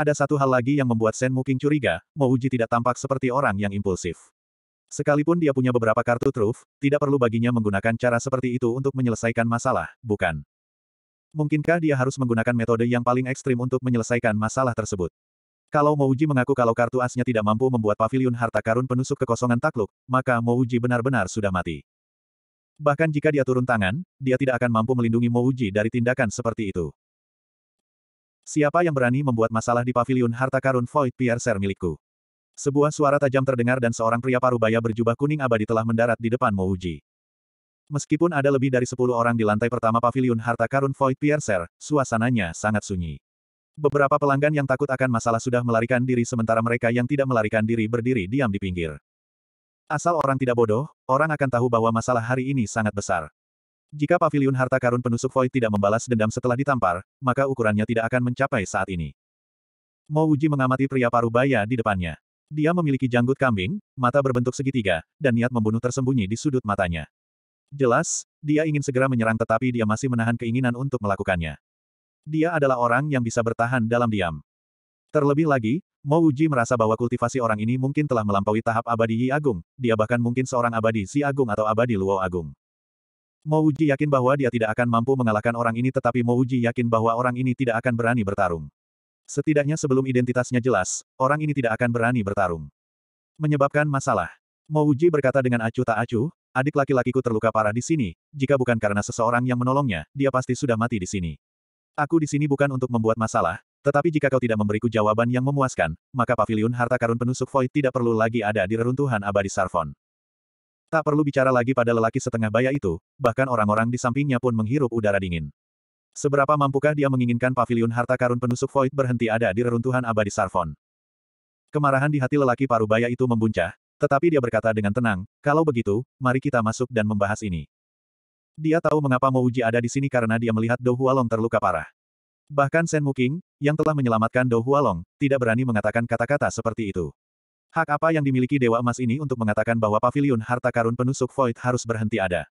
Ada satu hal lagi yang membuat Shen Muking curiga, Uji tidak tampak seperti orang yang impulsif. Sekalipun dia punya beberapa kartu truf, tidak perlu baginya menggunakan cara seperti itu untuk menyelesaikan masalah, bukan? Mungkinkah dia harus menggunakan metode yang paling ekstrim untuk menyelesaikan masalah tersebut? Kalau Uji mengaku kalau kartu asnya tidak mampu membuat pavilion harta karun penusuk kekosongan takluk, maka Uji benar-benar sudah mati. Bahkan jika dia turun tangan, dia tidak akan mampu melindungi Uji dari tindakan seperti itu. Siapa yang berani membuat masalah di paviliun harta karun Void Piercer milikku? Sebuah suara tajam terdengar dan seorang pria parubaya berjubah kuning abadi telah mendarat di depan Mouji. Meskipun ada lebih dari sepuluh orang di lantai pertama paviliun harta karun Void Piercer, suasananya sangat sunyi. Beberapa pelanggan yang takut akan masalah sudah melarikan diri sementara mereka yang tidak melarikan diri berdiri diam di pinggir. Asal orang tidak bodoh, orang akan tahu bahwa masalah hari ini sangat besar. Jika Pavilion harta karun penusuk Void tidak membalas dendam setelah ditampar, maka ukurannya tidak akan mencapai saat ini. Mo Uji mengamati pria Parubaya di depannya. Dia memiliki janggut kambing, mata berbentuk segitiga, dan niat membunuh tersembunyi di sudut matanya. Jelas, dia ingin segera menyerang tetapi dia masih menahan keinginan untuk melakukannya. Dia adalah orang yang bisa bertahan dalam diam. Terlebih lagi, Mo Uji merasa bahwa kultivasi orang ini mungkin telah melampaui tahap abadi Yi Agung, dia bahkan mungkin seorang abadi Si Agung atau abadi Luo Agung. Mouji yakin bahwa dia tidak akan mampu mengalahkan orang ini tetapi Mouji yakin bahwa orang ini tidak akan berani bertarung. Setidaknya sebelum identitasnya jelas, orang ini tidak akan berani bertarung. Menyebabkan masalah. Mouji berkata dengan acuh tak acuh, adik laki-lakiku terluka parah di sini, jika bukan karena seseorang yang menolongnya, dia pasti sudah mati di sini. Aku di sini bukan untuk membuat masalah, tetapi jika kau tidak memberiku jawaban yang memuaskan, maka pavilion harta karun penusuk Void tidak perlu lagi ada di reruntuhan abadi Sarfon. Tak perlu bicara lagi pada lelaki setengah baya itu, bahkan orang-orang di sampingnya pun menghirup udara dingin. Seberapa mampukah dia menginginkan pavilion harta karun penusuk Void berhenti ada di reruntuhan abadi Sarfon? Kemarahan di hati lelaki paruh baya itu membuncah, tetapi dia berkata dengan tenang, kalau begitu, mari kita masuk dan membahas ini. Dia tahu mengapa Uji ada di sini karena dia melihat Dou Hualong terluka parah. Bahkan Shen Muking, yang telah menyelamatkan Dou Hualong, tidak berani mengatakan kata-kata seperti itu. Hak apa yang dimiliki Dewa Emas ini untuk mengatakan bahwa pavilion harta karun penusuk Void harus berhenti ada.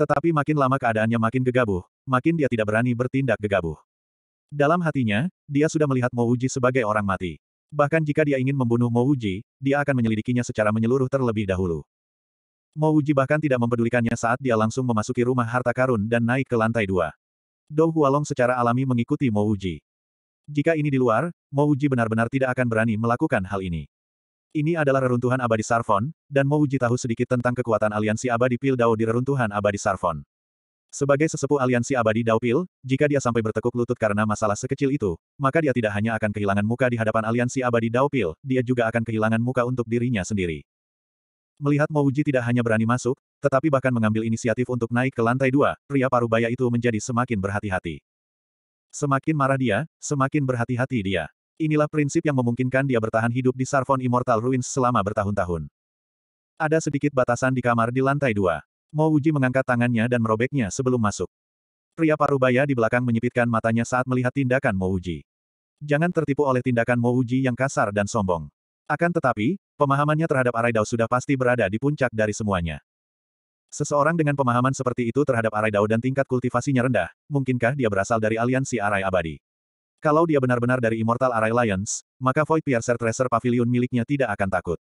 Tetapi makin lama keadaannya makin gegabah, makin dia tidak berani bertindak gegabah. Dalam hatinya, dia sudah melihat Mo Uji sebagai orang mati. Bahkan jika dia ingin membunuh Mo Uji, dia akan menyelidikinya secara menyeluruh terlebih dahulu. Mo Uji bahkan tidak mempedulikannya saat dia langsung memasuki rumah harta karun dan naik ke lantai dua. Dou Hualong secara alami mengikuti Mo Uji. Jika ini di luar, Mo Uji benar-benar tidak akan berani melakukan hal ini. Ini adalah reruntuhan abadi Sarfon, dan mau Uji tahu sedikit tentang kekuatan aliansi abadi Pil Dao di reruntuhan abadi Sarfon. Sebagai sesepuh aliansi abadi Dao Pil, jika dia sampai bertekuk lutut karena masalah sekecil itu, maka dia tidak hanya akan kehilangan muka di hadapan aliansi abadi Dao Pil, dia juga akan kehilangan muka untuk dirinya sendiri. Melihat Mouji tidak hanya berani masuk, tetapi bahkan mengambil inisiatif untuk naik ke lantai dua, pria parubaya itu menjadi semakin berhati-hati. Semakin marah dia, semakin berhati-hati dia. Inilah prinsip yang memungkinkan dia bertahan hidup di Sarvon Immortal Ruins selama bertahun-tahun. Ada sedikit batasan di kamar di lantai dua. Mo Uji mengangkat tangannya dan merobeknya sebelum masuk. Pria parubaya di belakang menyipitkan matanya saat melihat tindakan Mo Uji. Jangan tertipu oleh tindakan Mo Uji yang kasar dan sombong. Akan tetapi, pemahamannya terhadap Araidao sudah pasti berada di puncak dari semuanya. Seseorang dengan pemahaman seperti itu terhadap Araidao dan tingkat kultivasinya rendah, mungkinkah dia berasal dari aliansi Arai Abadi? Kalau dia benar-benar dari Immortal Array Lions, maka Void Piercer Tracer Pavilion miliknya tidak akan takut.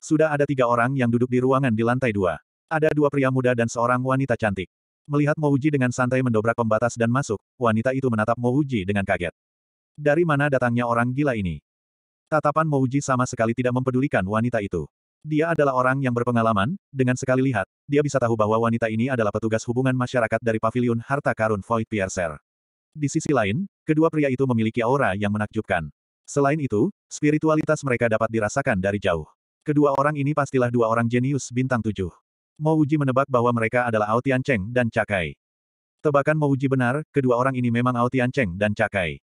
Sudah ada tiga orang yang duduk di ruangan di lantai dua. Ada dua pria muda dan seorang wanita cantik. Melihat Mouji dengan santai mendobrak pembatas dan masuk, wanita itu menatap Mouji dengan kaget. Dari mana datangnya orang gila ini? Tatapan Mouji sama sekali tidak mempedulikan wanita itu. Dia adalah orang yang berpengalaman, dengan sekali lihat, dia bisa tahu bahwa wanita ini adalah petugas hubungan masyarakat dari Pavilion Harta Karun Void Piercer. Di sisi lain, Kedua pria itu memiliki aura yang menakjubkan. Selain itu, spiritualitas mereka dapat dirasakan dari jauh. Kedua orang ini pastilah dua orang jenius bintang tujuh. Mouji menebak bahwa mereka adalah Ao Cheng dan Cakai. Tebakan Mouji benar, kedua orang ini memang Ao Cheng dan Cakai.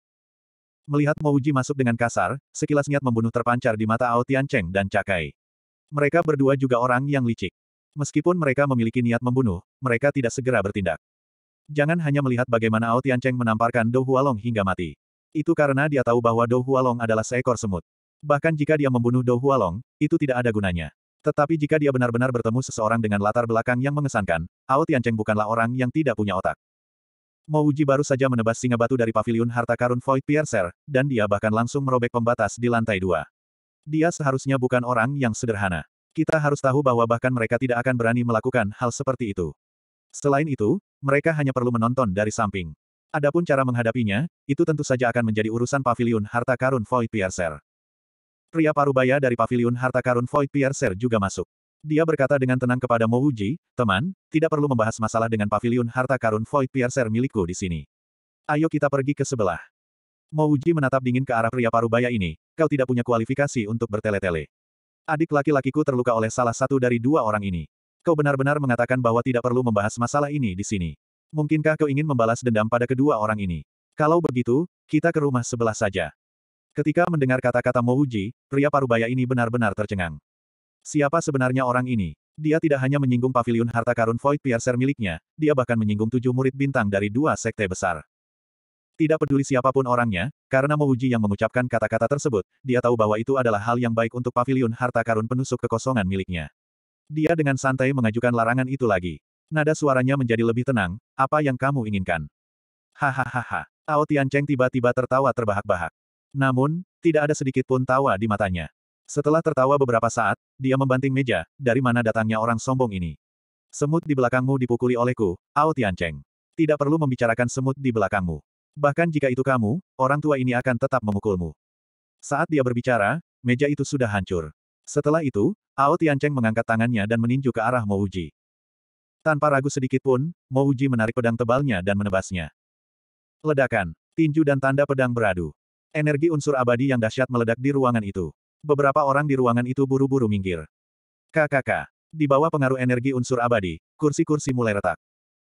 Melihat Mouji masuk dengan kasar, sekilas niat membunuh terpancar di mata Ao Cheng dan Cakai. Mereka berdua juga orang yang licik. Meskipun mereka memiliki niat membunuh, mereka tidak segera bertindak. Jangan hanya melihat bagaimana Ao Tian Cheng menamparkan Dou Hualong hingga mati. Itu karena dia tahu bahwa Dou Hualong adalah seekor semut. Bahkan jika dia membunuh Dou Hualong, itu tidak ada gunanya. Tetapi jika dia benar-benar bertemu seseorang dengan latar belakang yang mengesankan, Ao Tian Cheng bukanlah orang yang tidak punya otak. Mo Uji baru saja menebas singa batu dari pavilion harta karun Void Piercer, dan dia bahkan langsung merobek pembatas di lantai dua. Dia seharusnya bukan orang yang sederhana. Kita harus tahu bahwa bahkan mereka tidak akan berani melakukan hal seperti itu. Selain itu, mereka hanya perlu menonton dari samping. Adapun cara menghadapinya, itu tentu saja akan menjadi urusan Pavilion Harta Karun Void Piercer. Pria parubaya dari Pavilion Harta Karun Void Piercer juga masuk. Dia berkata dengan tenang kepada Mo teman, tidak perlu membahas masalah dengan Pavilion Harta Karun Void Piercer milikku di sini. Ayo kita pergi ke sebelah. Mo menatap dingin ke arah pria parubaya ini, kau tidak punya kualifikasi untuk bertele-tele. Adik laki-lakiku terluka oleh salah satu dari dua orang ini. Kau benar-benar mengatakan bahwa tidak perlu membahas masalah ini di sini. Mungkinkah kau ingin membalas dendam pada kedua orang ini? Kalau begitu, kita ke rumah sebelah saja. Ketika mendengar kata-kata Mouji, pria parubaya ini benar-benar tercengang. Siapa sebenarnya orang ini? Dia tidak hanya menyinggung pavilion harta karun Void Piercer miliknya, dia bahkan menyinggung tujuh murid bintang dari dua sekte besar. Tidak peduli siapapun orangnya, karena Mouji yang mengucapkan kata-kata tersebut, dia tahu bahwa itu adalah hal yang baik untuk pavilion harta karun penusuk kekosongan miliknya. Dia dengan santai mengajukan larangan itu lagi. Nada suaranya menjadi lebih tenang, apa yang kamu inginkan? Hahaha. Ao Tiancheng tiba-tiba tertawa terbahak-bahak. Namun, tidak ada sedikit pun tawa di matanya. Setelah tertawa beberapa saat, dia membanting meja, dari mana datangnya orang sombong ini. Semut di belakangmu dipukuli olehku, Ao Tiancheng. Tidak perlu membicarakan semut di belakangmu. Bahkan jika itu kamu, orang tua ini akan tetap memukulmu. Saat dia berbicara, meja itu sudah hancur. Setelah itu, Ao Tiancheng mengangkat tangannya dan meninju ke arah Mouji. Tanpa ragu sedikit pun, Mouji menarik pedang tebalnya dan menebasnya. Ledakan, tinju dan tanda pedang beradu. Energi unsur abadi yang dahsyat meledak di ruangan itu. Beberapa orang di ruangan itu buru-buru minggir. KKK. Di bawah pengaruh energi unsur abadi, kursi-kursi mulai retak.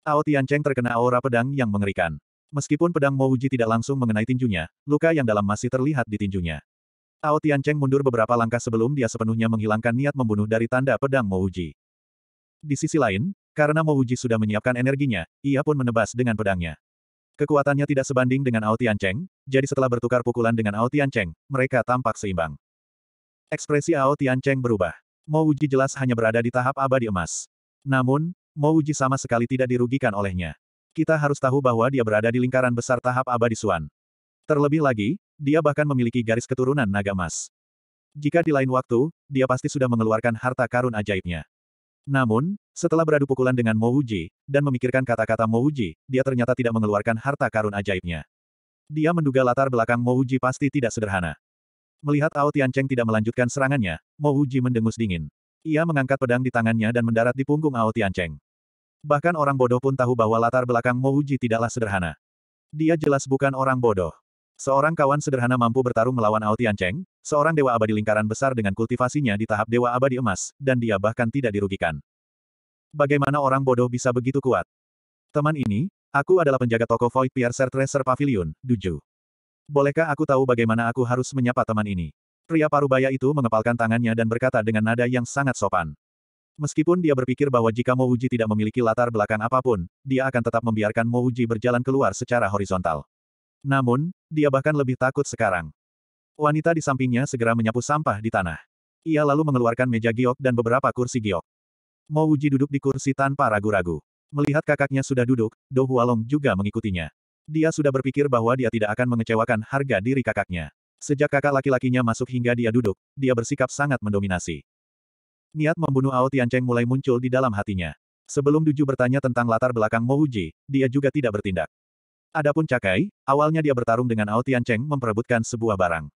Ao Tiancheng terkena aura pedang yang mengerikan. Meskipun pedang Mouji tidak langsung mengenai tinjunya, luka yang dalam masih terlihat di tinjunya. Ao Tiancheng mundur beberapa langkah sebelum dia sepenuhnya menghilangkan niat membunuh dari tanda pedang Mouji. Di sisi lain, karena Mouji sudah menyiapkan energinya, ia pun menebas dengan pedangnya. Kekuatannya tidak sebanding dengan Ao Tiancheng, jadi setelah bertukar pukulan dengan Ao Tiancheng, mereka tampak seimbang. Ekspresi Ao Tiancheng berubah. Mouji jelas hanya berada di tahap abadi emas. Namun, Mouji sama sekali tidak dirugikan olehnya. Kita harus tahu bahwa dia berada di lingkaran besar tahap abadi Suan. Terlebih lagi, dia bahkan memiliki garis keturunan naga emas. Jika di lain waktu, dia pasti sudah mengeluarkan harta karun ajaibnya. Namun, setelah beradu pukulan dengan Mouji, dan memikirkan kata-kata Mouji, dia ternyata tidak mengeluarkan harta karun ajaibnya. Dia menduga latar belakang Mouji pasti tidak sederhana. Melihat Ao Tiancheng tidak melanjutkan serangannya, Mouji mendengus dingin. Ia mengangkat pedang di tangannya dan mendarat di punggung Ao Tiancheng. Bahkan orang bodoh pun tahu bahwa latar belakang Mouji tidaklah sederhana. Dia jelas bukan orang bodoh. Seorang kawan sederhana mampu bertarung melawan Ao Tiancheng, seorang dewa abadi lingkaran besar dengan kultivasinya di tahap dewa abadi emas, dan dia bahkan tidak dirugikan. Bagaimana orang bodoh bisa begitu kuat? Teman ini, aku adalah penjaga toko Void Piercer Treasure Pavilion, Duju. Bolehkah aku tahu bagaimana aku harus menyapa teman ini? Pria parubaya itu mengepalkan tangannya dan berkata dengan nada yang sangat sopan. Meskipun dia berpikir bahwa jika Mouji tidak memiliki latar belakang apapun, dia akan tetap membiarkan Mouji berjalan keluar secara horizontal. Namun, dia bahkan lebih takut sekarang. Wanita di sampingnya segera menyapu sampah di tanah. Ia lalu mengeluarkan meja giok dan beberapa kursi giok. Mo Wuji duduk di kursi tanpa ragu-ragu. Melihat kakaknya sudah duduk, Do Hualong juga mengikutinya. Dia sudah berpikir bahwa dia tidak akan mengecewakan harga diri kakaknya. Sejak kakak laki-lakinya masuk hingga dia duduk, dia bersikap sangat mendominasi. Niat membunuh Ao Tiancheng mulai muncul di dalam hatinya. Sebelum Duju bertanya tentang latar belakang Mo Wuji, dia juga tidak bertindak. Adapun Cakai, awalnya dia bertarung dengan Ao Tian Cheng memperebutkan sebuah barang.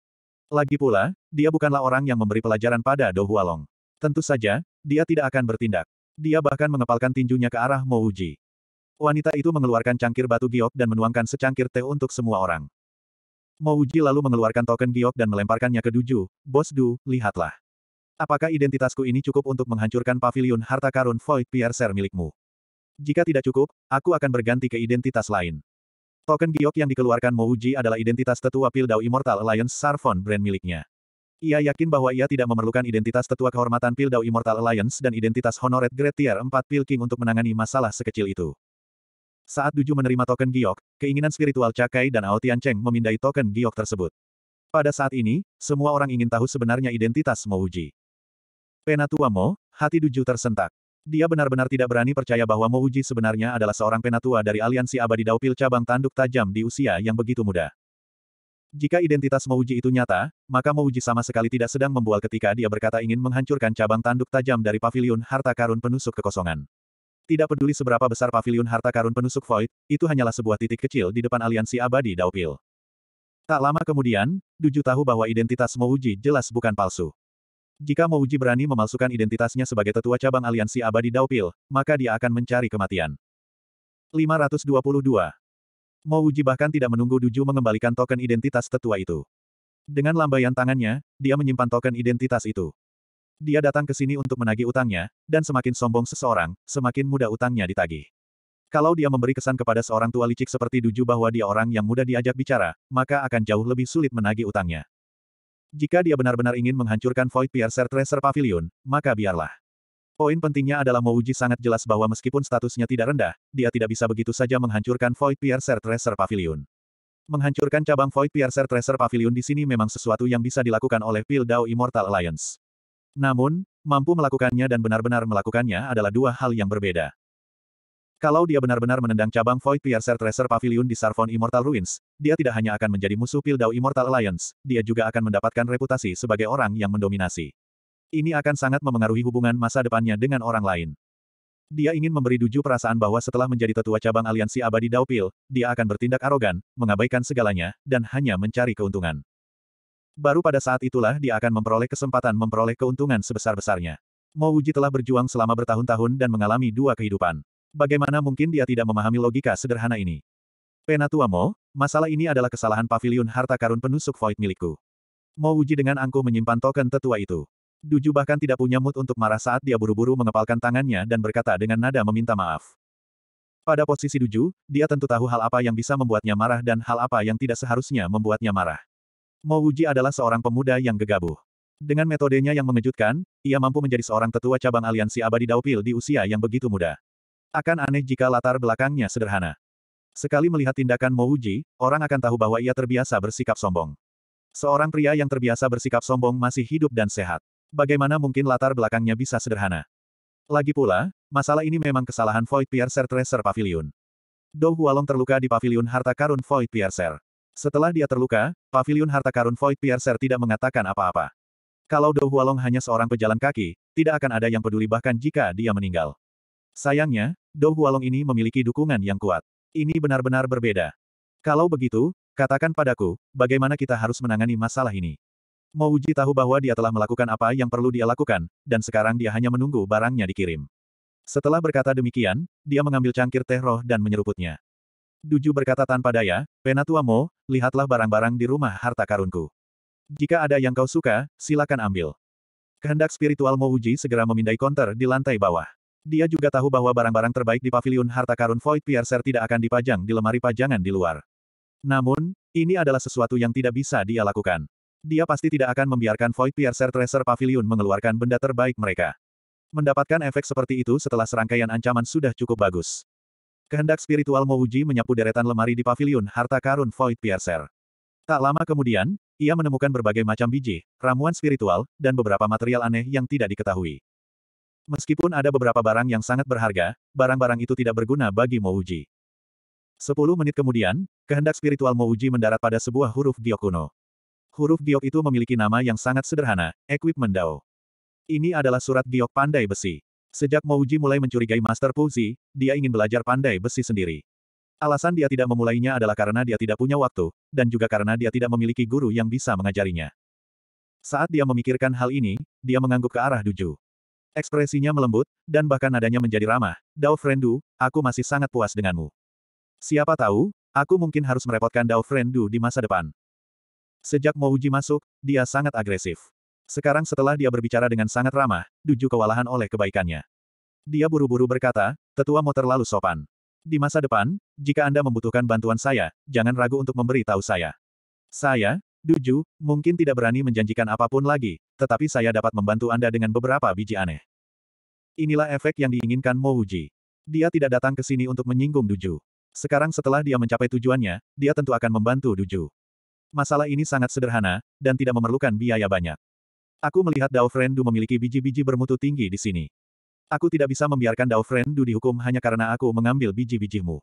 Lagi pula, dia bukanlah orang yang memberi pelajaran pada Do Hualong. Tentu saja, dia tidak akan bertindak. Dia bahkan mengepalkan tinjunya ke arah Mo Uji. Wanita itu mengeluarkan cangkir batu giok dan menuangkan secangkir teh untuk semua orang. Mo Uji lalu mengeluarkan token giok dan melemparkannya ke Duju, Bos Du, lihatlah. Apakah identitasku ini cukup untuk menghancurkan pavilion harta karun Void Piercer milikmu? Jika tidak cukup, aku akan berganti ke identitas lain. Token giok yang dikeluarkan Mouji adalah identitas tetua pil Dao Immortal Alliance Sarfon brand miliknya. Ia yakin bahwa ia tidak memerlukan identitas tetua kehormatan pil Dao Immortal Alliance dan identitas honoret Great Tier 4 Pil King untuk menangani masalah sekecil itu. Saat Duju menerima token giok, keinginan spiritual Cakai dan Ao Tian Cheng memindai token giok tersebut. Pada saat ini, semua orang ingin tahu sebenarnya identitas Mouji. Penatua Mo, hati Duju tersentak. Dia benar-benar tidak berani percaya bahwa Mouji sebenarnya adalah seorang penatua dari aliansi abadi Daupil cabang tanduk tajam di usia yang begitu muda. Jika identitas Mouji itu nyata, maka Mouji sama sekali tidak sedang membual ketika dia berkata ingin menghancurkan cabang tanduk tajam dari pavilion harta karun penusuk kekosongan. Tidak peduli seberapa besar pavilion harta karun penusuk Void, itu hanyalah sebuah titik kecil di depan aliansi abadi Daupil. Tak lama kemudian, Duju tahu bahwa identitas Mouji jelas bukan palsu. Jika Mouji berani memalsukan identitasnya sebagai tetua cabang aliansi abadi Daupil, maka dia akan mencari kematian. 522. Mouji bahkan tidak menunggu Duju mengembalikan token identitas tetua itu. Dengan lambaian tangannya, dia menyimpan token identitas itu. Dia datang ke sini untuk menagih utangnya, dan semakin sombong seseorang, semakin mudah utangnya ditagih. Kalau dia memberi kesan kepada seorang tua licik seperti Duju bahwa dia orang yang mudah diajak bicara, maka akan jauh lebih sulit menagih utangnya. Jika dia benar-benar ingin menghancurkan Void Piercer Tracer Pavilion, maka biarlah. Poin pentingnya adalah Mouji sangat jelas bahwa meskipun statusnya tidak rendah, dia tidak bisa begitu saja menghancurkan Void Piercer Tracer Pavilion. Menghancurkan cabang Void Piercer Tracer Pavilion di sini memang sesuatu yang bisa dilakukan oleh Pil Dao Immortal Alliance. Namun, mampu melakukannya dan benar-benar melakukannya adalah dua hal yang berbeda. Kalau dia benar-benar menendang cabang Void Piercer Treasure Pavilion di Sarfon Immortal Ruins, dia tidak hanya akan menjadi musuh Pildau Immortal Alliance, dia juga akan mendapatkan reputasi sebagai orang yang mendominasi. Ini akan sangat memengaruhi hubungan masa depannya dengan orang lain. Dia ingin memberi Duju perasaan bahwa setelah menjadi tetua cabang aliansi abadi Daupil, dia akan bertindak arogan, mengabaikan segalanya, dan hanya mencari keuntungan. Baru pada saat itulah dia akan memperoleh kesempatan memperoleh keuntungan sebesar-besarnya. Mouji telah berjuang selama bertahun-tahun dan mengalami dua kehidupan bagaimana mungkin dia tidak memahami logika sederhana ini? Penatua Mo, masalah ini adalah kesalahan pavilion harta karun penusuk void milikku. Mo uji dengan angkuh menyimpan token tetua itu. Duju bahkan tidak punya mood untuk marah saat dia buru-buru mengepalkan tangannya dan berkata dengan nada meminta maaf. Pada posisi Duju, dia tentu tahu hal apa yang bisa membuatnya marah dan hal apa yang tidak seharusnya membuatnya marah. Mo Wuji adalah seorang pemuda yang gegabah. Dengan metodenya yang mengejutkan, ia mampu menjadi seorang tetua cabang aliansi abadi Daupil di usia yang begitu muda. Akan aneh jika latar belakangnya sederhana. Sekali melihat tindakan Mouji, orang akan tahu bahwa ia terbiasa bersikap sombong. Seorang pria yang terbiasa bersikap sombong masih hidup dan sehat. Bagaimana mungkin latar belakangnya bisa sederhana? Lagi pula, masalah ini memang kesalahan Void Piercer Tracer Pavilion. Dou Hualong terluka di Pavilion Harta Karun Void Piercer. Setelah dia terluka, Pavilion Harta Karun Void Piercer tidak mengatakan apa-apa. Kalau Dou Hualong hanya seorang pejalan kaki, tidak akan ada yang peduli bahkan jika dia meninggal. Sayangnya, Dou Hualong ini memiliki dukungan yang kuat. Ini benar-benar berbeda. Kalau begitu, katakan padaku, bagaimana kita harus menangani masalah ini? Uji tahu bahwa dia telah melakukan apa yang perlu dia lakukan, dan sekarang dia hanya menunggu barangnya dikirim. Setelah berkata demikian, dia mengambil cangkir teh roh dan menyeruputnya. Duju berkata tanpa daya, Penatua Mo, lihatlah barang-barang di rumah harta karunku. Jika ada yang kau suka, silakan ambil. Kehendak spiritual Mo Uji segera memindai konter di lantai bawah. Dia juga tahu bahwa barang-barang terbaik di pavilion harta karun Void Piercer tidak akan dipajang di lemari pajangan di luar. Namun, ini adalah sesuatu yang tidak bisa dia lakukan. Dia pasti tidak akan membiarkan Void Piercer Treasure Pavilion mengeluarkan benda terbaik mereka. Mendapatkan efek seperti itu setelah serangkaian ancaman sudah cukup bagus. Kehendak spiritual Mouji menyapu deretan lemari di pavilion harta karun Void Piercer. Tak lama kemudian, ia menemukan berbagai macam biji, ramuan spiritual, dan beberapa material aneh yang tidak diketahui. Meskipun ada beberapa barang yang sangat berharga, barang-barang itu tidak berguna bagi Mouji. Sepuluh menit kemudian, kehendak spiritual Mouji mendarat pada sebuah huruf giok kuno. Huruf giok itu memiliki nama yang sangat sederhana, Equipment Dao. Ini adalah surat giok pandai besi. Sejak Mouji mulai mencurigai Master Puzi, dia ingin belajar pandai besi sendiri. Alasan dia tidak memulainya adalah karena dia tidak punya waktu, dan juga karena dia tidak memiliki guru yang bisa mengajarinya. Saat dia memikirkan hal ini, dia mengangguk ke arah Duju. Ekspresinya melembut, dan bahkan nadanya menjadi ramah. Dao Frendu, aku masih sangat puas denganmu. Siapa tahu, aku mungkin harus merepotkan Dao Frendu di masa depan. Sejak Uji masuk, dia sangat agresif. Sekarang setelah dia berbicara dengan sangat ramah, Duju kewalahan oleh kebaikannya. Dia buru-buru berkata, tetua mau terlalu sopan. Di masa depan, jika Anda membutuhkan bantuan saya, jangan ragu untuk memberitahu saya. Saya, Duju, mungkin tidak berani menjanjikan apapun lagi, tetapi saya dapat membantu Anda dengan beberapa biji aneh. Inilah efek yang diinginkan Mouji. Dia tidak datang ke sini untuk menyinggung Duju. Sekarang setelah dia mencapai tujuannya, dia tentu akan membantu Duju. Masalah ini sangat sederhana, dan tidak memerlukan biaya banyak. Aku melihat Dao Frendu memiliki biji-biji bermutu tinggi di sini. Aku tidak bisa membiarkan Dao Frendu dihukum hanya karena aku mengambil biji-bijimu.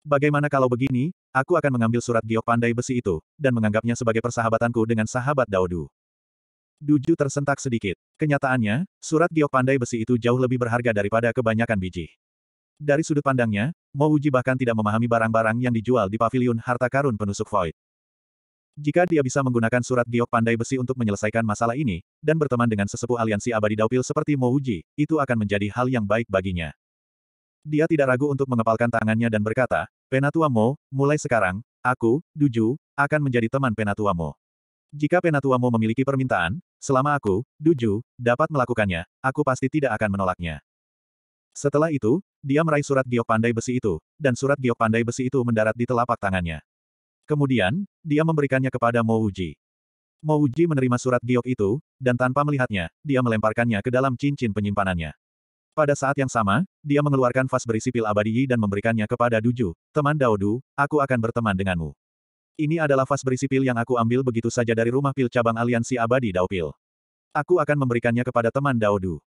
Bagaimana kalau begini, aku akan mengambil surat giok pandai besi itu, dan menganggapnya sebagai persahabatanku dengan sahabat Daudu. Duju tersentak sedikit. Kenyataannya, surat giok pandai besi itu jauh lebih berharga daripada kebanyakan biji. Dari sudut pandangnya, Mo Uji bahkan tidak memahami barang-barang yang dijual di paviliun harta karun penusuk Void. Jika dia bisa menggunakan surat giok pandai besi untuk menyelesaikan masalah ini, dan berteman dengan sesepuh aliansi abadi Daupil seperti Mo Uji, itu akan menjadi hal yang baik baginya. Dia tidak ragu untuk mengepalkan tangannya dan berkata, "Penatua Mo, mulai sekarang, aku, Duju, akan menjadi teman penatua Mo. Jika penatua Mo memiliki permintaan, selama aku, Duju, dapat melakukannya, aku pasti tidak akan menolaknya. Setelah itu, dia meraih surat giok pandai besi itu, dan surat giok pandai besi itu mendarat di telapak tangannya. Kemudian, dia memberikannya kepada Mo Uji. Mo Uji menerima surat giok itu, dan tanpa melihatnya, dia melemparkannya ke dalam cincin penyimpanannya. Pada saat yang sama, dia mengeluarkan vas berisi pil abadi dan memberikannya kepada Duju, teman Daodu, aku akan berteman denganmu. Ini adalah vas berisi pil yang aku ambil begitu saja dari rumah pil cabang aliansi abadi Daopil. Aku akan memberikannya kepada teman Daodu.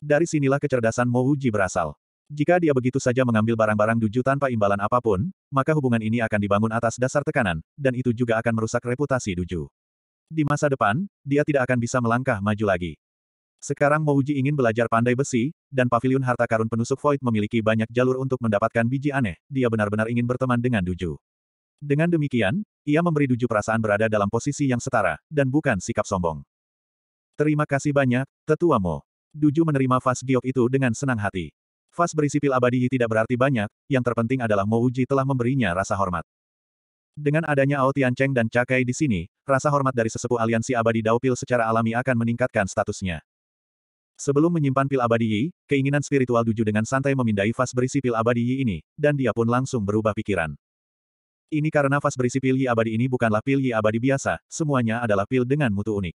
Dari sinilah kecerdasan Mo Mouji berasal. Jika dia begitu saja mengambil barang-barang Duju tanpa imbalan apapun, maka hubungan ini akan dibangun atas dasar tekanan, dan itu juga akan merusak reputasi Duju. Di masa depan, dia tidak akan bisa melangkah maju lagi. Sekarang Mouji ingin belajar pandai besi, dan pavilion harta karun penusuk Void memiliki banyak jalur untuk mendapatkan biji aneh, dia benar-benar ingin berteman dengan Duju. Dengan demikian, ia memberi Duju perasaan berada dalam posisi yang setara, dan bukan sikap sombong. Terima kasih banyak, Tetua Mo. Duju menerima vas giok itu dengan senang hati. Vas Pil abadi tidak berarti banyak, yang terpenting adalah Mouji telah memberinya rasa hormat. Dengan adanya Ao Tiancheng dan Cakai di sini, rasa hormat dari sesepuh aliansi abadi Daupil secara alami akan meningkatkan statusnya. Sebelum menyimpan pil abadi Yi, keinginan spiritual Duju dengan santai memindai vas berisi pil abadi Yi ini, dan dia pun langsung berubah pikiran. Ini karena vas berisi pil Yi abadi ini bukanlah pil Yi abadi biasa, semuanya adalah pil dengan mutu unik.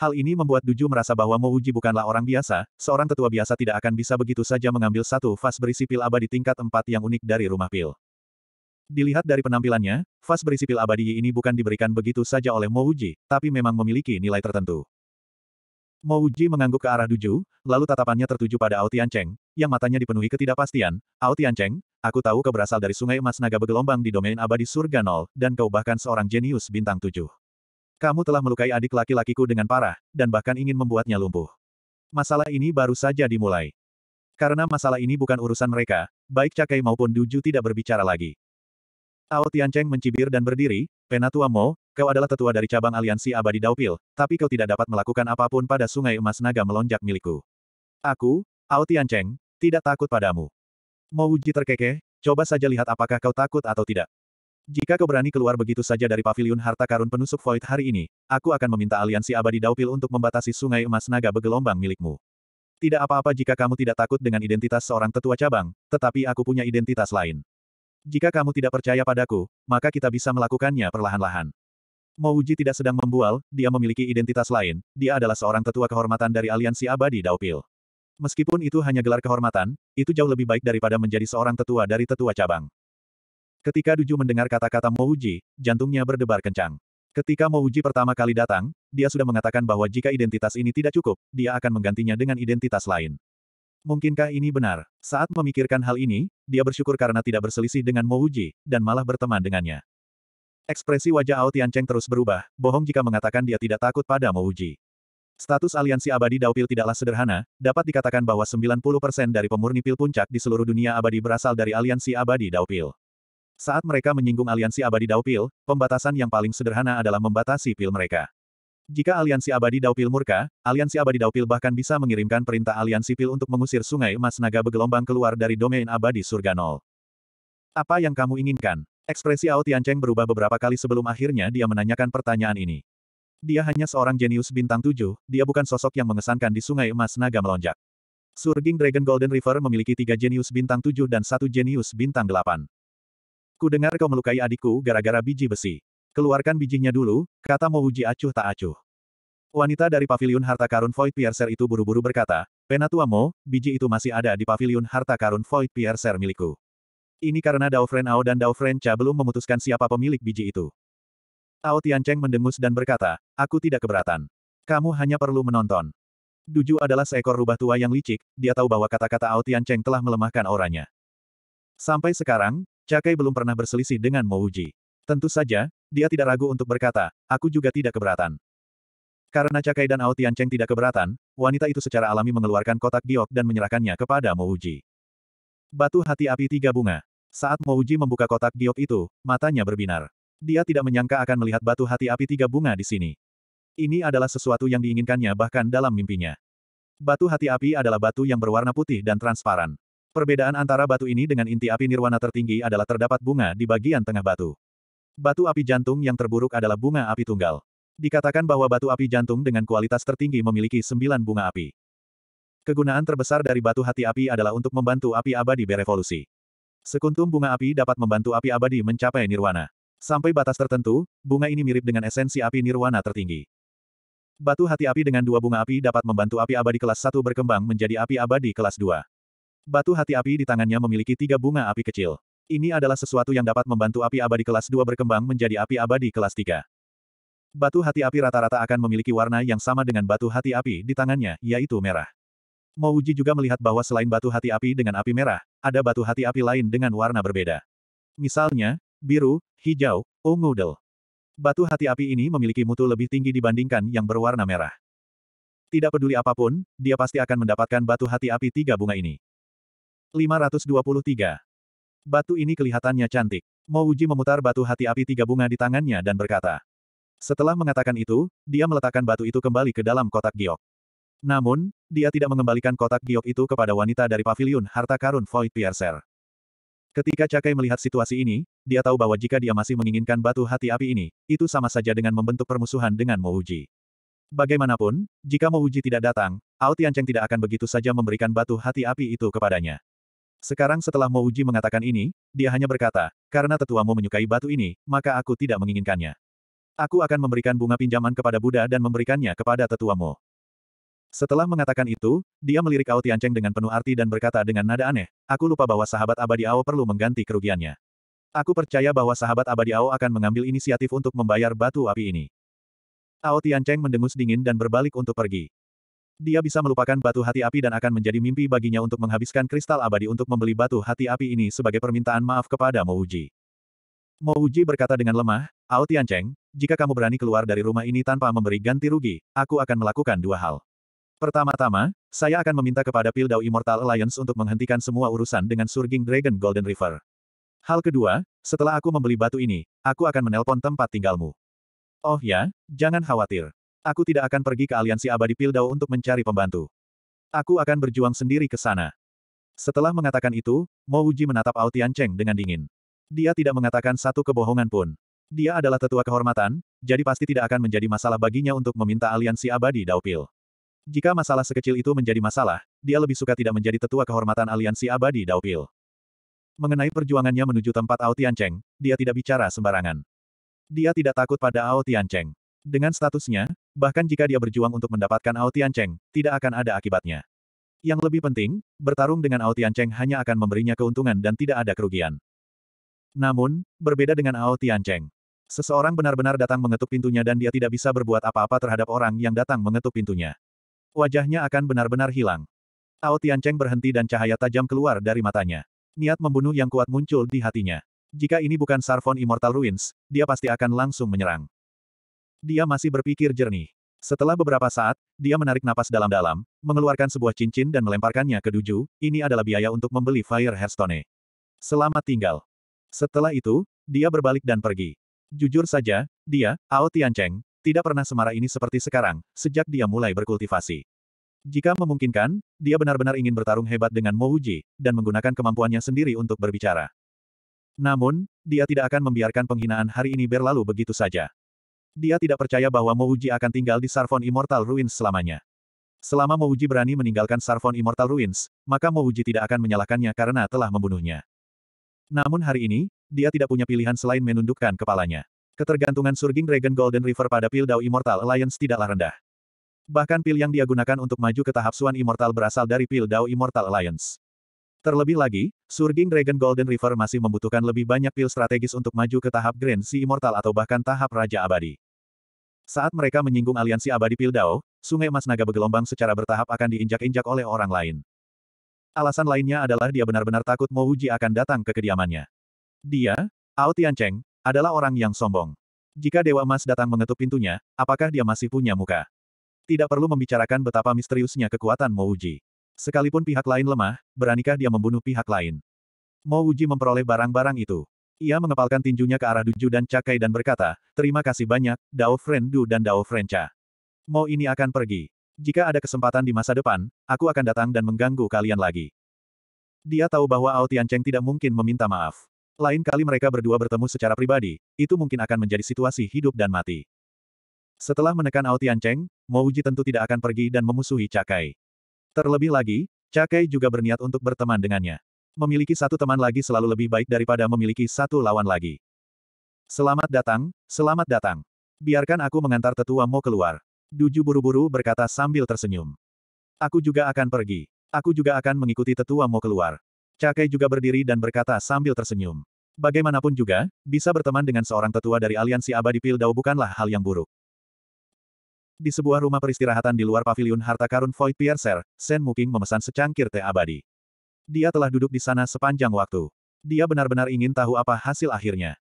Hal ini membuat Duju merasa bahwa Mo Uji bukanlah orang biasa, seorang tetua biasa tidak akan bisa begitu saja mengambil satu vas berisi pil abadi tingkat 4 yang unik dari rumah pil. Dilihat dari penampilannya, vas berisi pil abadi Yi ini bukan diberikan begitu saja oleh Mo Uji, tapi memang memiliki nilai tertentu. Mo Uji mengangguk ke arah Duju, lalu tatapannya tertuju pada Ao Tian Cheng, yang matanya dipenuhi ketidakpastian. Ao Cheng, aku tahu kau berasal dari sungai emas naga bergelombang di domain abadi surga nol, dan kau bahkan seorang jenius bintang tujuh. Kamu telah melukai adik laki-lakiku dengan parah, dan bahkan ingin membuatnya lumpuh. Masalah ini baru saja dimulai. Karena masalah ini bukan urusan mereka, baik Cakai maupun Duju tidak berbicara lagi. Ao Tian Cheng mencibir dan berdiri, Penatua Mo, kau adalah tetua dari cabang aliansi abadi Daupil, tapi kau tidak dapat melakukan apapun pada sungai emas naga melonjak milikku. Aku, Ao Tiancheng, tidak takut padamu. Mau uji terkekeh, coba saja lihat apakah kau takut atau tidak. Jika kau berani keluar begitu saja dari Pavilion harta karun penusuk Void hari ini, aku akan meminta aliansi abadi Daupil untuk membatasi sungai emas naga bergelombang milikmu. Tidak apa-apa jika kamu tidak takut dengan identitas seorang tetua cabang, tetapi aku punya identitas lain. Jika kamu tidak percaya padaku, maka kita bisa melakukannya perlahan-lahan. Mo Uji tidak sedang membual, dia memiliki identitas lain, dia adalah seorang tetua kehormatan dari aliansi abadi Daupil. Meskipun itu hanya gelar kehormatan, itu jauh lebih baik daripada menjadi seorang tetua dari tetua cabang. Ketika Duju mendengar kata-kata Mo Uji, jantungnya berdebar kencang. Ketika Mo Uji pertama kali datang, dia sudah mengatakan bahwa jika identitas ini tidak cukup, dia akan menggantinya dengan identitas lain. Mungkinkah ini benar? Saat memikirkan hal ini, dia bersyukur karena tidak berselisih dengan Mo Uji, dan malah berteman dengannya. Ekspresi wajah Ao Tiancheng terus berubah, bohong jika mengatakan dia tidak takut pada Mouji. Status aliansi abadi Daupil tidaklah sederhana, dapat dikatakan bahwa 90% dari pemurni pil puncak di seluruh dunia abadi berasal dari aliansi abadi Daupil. Saat mereka menyinggung aliansi abadi Daupil, pembatasan yang paling sederhana adalah membatasi pil mereka. Jika aliansi abadi Daupil murka, aliansi abadi Daupil bahkan bisa mengirimkan perintah aliansi pil untuk mengusir sungai emas naga bergelombang keluar dari domain abadi surga nol. Apa yang kamu inginkan? Ekspresi Ao Tiancheng berubah beberapa kali sebelum akhirnya dia menanyakan pertanyaan ini. Dia hanya seorang jenius bintang tujuh, dia bukan sosok yang mengesankan di Sungai Emas Naga Melonjak. Surging Dragon Golden River memiliki tiga jenius bintang tujuh dan satu jenius bintang delapan. Ku dengar kau melukai adikku gara-gara biji besi. Keluarkan bijinya dulu, kata Mo Mouji acuh tak acuh. Wanita dari Paviliun harta karun Void Piercer itu buru-buru berkata, Penatua Mo, biji itu masih ada di Paviliun harta karun Void Piercer milikku. Ini karena Dao Fren Ao dan Dao Fren Cha belum memutuskan siapa pemilik biji itu. Ao Tiancheng mendengus dan berkata, aku tidak keberatan. Kamu hanya perlu menonton. Duju adalah seekor rubah tua yang licik, dia tahu bahwa kata-kata Ao Tiancheng telah melemahkan auranya. Sampai sekarang, Cakai belum pernah berselisih dengan Uji. Tentu saja, dia tidak ragu untuk berkata, aku juga tidak keberatan. Karena Cakai dan Ao Tiancheng tidak keberatan, wanita itu secara alami mengeluarkan kotak giok dan menyerahkannya kepada Uji. Batu hati api tiga bunga. Saat Mouji membuka kotak giok itu, matanya berbinar. Dia tidak menyangka akan melihat batu hati api tiga bunga di sini. Ini adalah sesuatu yang diinginkannya bahkan dalam mimpinya. Batu hati api adalah batu yang berwarna putih dan transparan. Perbedaan antara batu ini dengan inti api nirwana tertinggi adalah terdapat bunga di bagian tengah batu. Batu api jantung yang terburuk adalah bunga api tunggal. Dikatakan bahwa batu api jantung dengan kualitas tertinggi memiliki sembilan bunga api. Kegunaan terbesar dari batu hati api adalah untuk membantu api abadi berevolusi. Sekuntum bunga api dapat membantu api abadi mencapai nirwana. Sampai batas tertentu, bunga ini mirip dengan esensi api nirwana tertinggi. Batu hati api dengan dua bunga api dapat membantu api abadi kelas 1 berkembang menjadi api abadi kelas 2. Batu hati api di tangannya memiliki tiga bunga api kecil. Ini adalah sesuatu yang dapat membantu api abadi kelas 2 berkembang menjadi api abadi kelas 3. Batu hati api rata-rata akan memiliki warna yang sama dengan batu hati api di tangannya, yaitu merah. Mo juga melihat bahwa selain batu hati api dengan api merah, ada batu hati api lain dengan warna berbeda. Misalnya, biru, hijau, ungu del. Batu hati api ini memiliki mutu lebih tinggi dibandingkan yang berwarna merah. Tidak peduli apapun, dia pasti akan mendapatkan batu hati api tiga bunga ini. 523. Batu ini kelihatannya cantik. Mo Uji memutar batu hati api tiga bunga di tangannya dan berkata. Setelah mengatakan itu, dia meletakkan batu itu kembali ke dalam kotak giok. Namun, dia tidak mengembalikan kotak giok itu kepada wanita dari pavilion harta karun Void Piercer. Ketika Cakai melihat situasi ini, dia tahu bahwa jika dia masih menginginkan batu hati api ini, itu sama saja dengan membentuk permusuhan dengan Uji. Bagaimanapun, jika Uji tidak datang, Ao Tiancheng tidak akan begitu saja memberikan batu hati api itu kepadanya. Sekarang setelah Uji mengatakan ini, dia hanya berkata, karena tetuamu menyukai batu ini, maka aku tidak menginginkannya. Aku akan memberikan bunga pinjaman kepada Buddha dan memberikannya kepada tetuamu. Setelah mengatakan itu, dia melirik Ao Tiancheng dengan penuh arti dan berkata dengan nada aneh, aku lupa bahwa sahabat abadi Ao perlu mengganti kerugiannya. Aku percaya bahwa sahabat abadi Ao akan mengambil inisiatif untuk membayar batu api ini. Ao Tiancheng mendengus dingin dan berbalik untuk pergi. Dia bisa melupakan batu hati api dan akan menjadi mimpi baginya untuk menghabiskan kristal abadi untuk membeli batu hati api ini sebagai permintaan maaf kepada Mouji. Mouji berkata dengan lemah, Ao Tiancheng, jika kamu berani keluar dari rumah ini tanpa memberi ganti rugi, aku akan melakukan dua hal. Pertama-tama, saya akan meminta kepada Pildau Immortal Alliance untuk menghentikan semua urusan dengan Surging Dragon Golden River. Hal kedua, setelah aku membeli batu ini, aku akan menelpon tempat tinggalmu. Oh ya, jangan khawatir. Aku tidak akan pergi ke aliansi abadi Pildau untuk mencari pembantu. Aku akan berjuang sendiri ke sana. Setelah mengatakan itu, Mo Uji menatap Ao Cheng dengan dingin. Dia tidak mengatakan satu kebohongan pun. Dia adalah tetua kehormatan, jadi pasti tidak akan menjadi masalah baginya untuk meminta aliansi abadi Daupil. Jika masalah sekecil itu menjadi masalah, dia lebih suka tidak menjadi tetua kehormatan aliansi abadi Daupil. Mengenai perjuangannya menuju tempat Ao Tiancheng, dia tidak bicara sembarangan. Dia tidak takut pada Ao Tiancheng. Dengan statusnya, bahkan jika dia berjuang untuk mendapatkan Ao Tiancheng, tidak akan ada akibatnya. Yang lebih penting, bertarung dengan Ao Tiancheng hanya akan memberinya keuntungan dan tidak ada kerugian. Namun, berbeda dengan Ao Tiancheng. Seseorang benar-benar datang mengetuk pintunya dan dia tidak bisa berbuat apa-apa terhadap orang yang datang mengetuk pintunya. Wajahnya akan benar-benar hilang. Tao Tiancheng berhenti dan cahaya tajam keluar dari matanya. Niat membunuh yang kuat muncul di hatinya. Jika ini bukan Sarfon Immortal Ruins, dia pasti akan langsung menyerang. Dia masih berpikir jernih. Setelah beberapa saat, dia menarik napas dalam-dalam, mengeluarkan sebuah cincin dan melemparkannya ke Duju, ini adalah biaya untuk membeli Fire Hearthstone. Selamat tinggal. Setelah itu, dia berbalik dan pergi. Jujur saja, dia, Ao Tiancheng, tidak pernah semara ini seperti sekarang, sejak dia mulai berkultivasi. Jika memungkinkan, dia benar-benar ingin bertarung hebat dengan Mo Wuji, dan menggunakan kemampuannya sendiri untuk berbicara. Namun, dia tidak akan membiarkan penghinaan hari ini berlalu begitu saja. Dia tidak percaya bahwa Mo Wuji akan tinggal di Sarfon Immortal Ruins selamanya. Selama Mo Wuji berani meninggalkan Sarfon Immortal Ruins, maka Mo Wuji tidak akan menyalahkannya karena telah membunuhnya. Namun hari ini, dia tidak punya pilihan selain menundukkan kepalanya ketergantungan Surging Dragon Golden River pada pil Dao Immortal Alliance tidaklah rendah. Bahkan pil yang dia gunakan untuk maju ke tahap Suan Immortal berasal dari pil Dao Immortal Alliance. Terlebih lagi, Surging Dragon Golden River masih membutuhkan lebih banyak pil strategis untuk maju ke tahap Grand Sea Immortal atau bahkan tahap Raja Abadi. Saat mereka menyinggung aliansi abadi pil Dao, Sungai Emas Naga bergelombang secara bertahap akan diinjak-injak oleh orang lain. Alasan lainnya adalah dia benar-benar takut Mo Uji akan datang ke kediamannya. Dia, Ao Tiancheng, adalah orang yang sombong. Jika Dewa Emas datang mengetuk pintunya, apakah dia masih punya muka? Tidak perlu membicarakan betapa misteriusnya kekuatan Mo Uji. Sekalipun pihak lain lemah, beranikah dia membunuh pihak lain? Mo Uji memperoleh barang-barang itu. Ia mengepalkan tinjunya ke arah Duju dan Cakai dan berkata, terima kasih banyak, Dao Fren Du dan Dao Fren Cha. Mo ini akan pergi. Jika ada kesempatan di masa depan, aku akan datang dan mengganggu kalian lagi. Dia tahu bahwa Ao Tian Cheng tidak mungkin meminta maaf. Lain kali mereka berdua bertemu secara pribadi, itu mungkin akan menjadi situasi hidup dan mati. Setelah menekan Ao Tiancheng, Mo Uji tentu tidak akan pergi dan memusuhi Cakai. Terlebih lagi, Cakai juga berniat untuk berteman dengannya. Memiliki satu teman lagi selalu lebih baik daripada memiliki satu lawan lagi. Selamat datang, selamat datang. Biarkan aku mengantar tetua Mo keluar. Duju buru-buru berkata sambil tersenyum. Aku juga akan pergi. Aku juga akan mengikuti tetua Mo keluar. Cakai juga berdiri dan berkata sambil tersenyum. Bagaimanapun juga, bisa berteman dengan seorang tetua dari aliansi abadi Pildau bukanlah hal yang buruk. Di sebuah rumah peristirahatan di luar paviliun harta karun Void Piercer, Sen Muking memesan secangkir teh abadi. Dia telah duduk di sana sepanjang waktu. Dia benar-benar ingin tahu apa hasil akhirnya.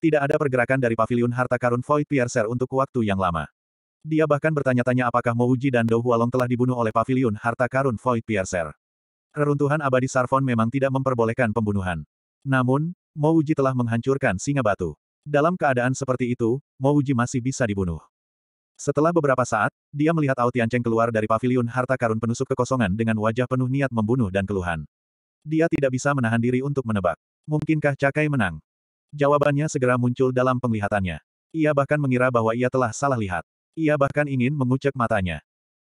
Tidak ada pergerakan dari paviliun harta karun Void Piercer untuk waktu yang lama. Dia bahkan bertanya-tanya apakah Mouji dan Dou Hualong telah dibunuh oleh paviliun harta karun Void Piercer. Reruntuhan abadi Sarfon memang tidak memperbolehkan pembunuhan. Namun, Mouji telah menghancurkan singa batu. Dalam keadaan seperti itu, Mouji masih bisa dibunuh. Setelah beberapa saat, dia melihat Ao Tiancheng keluar dari pavilion harta karun penusuk kekosongan dengan wajah penuh niat membunuh dan keluhan. Dia tidak bisa menahan diri untuk menebak. Mungkinkah Cakai menang? Jawabannya segera muncul dalam penglihatannya. Ia bahkan mengira bahwa ia telah salah lihat. Ia bahkan ingin mengucek matanya.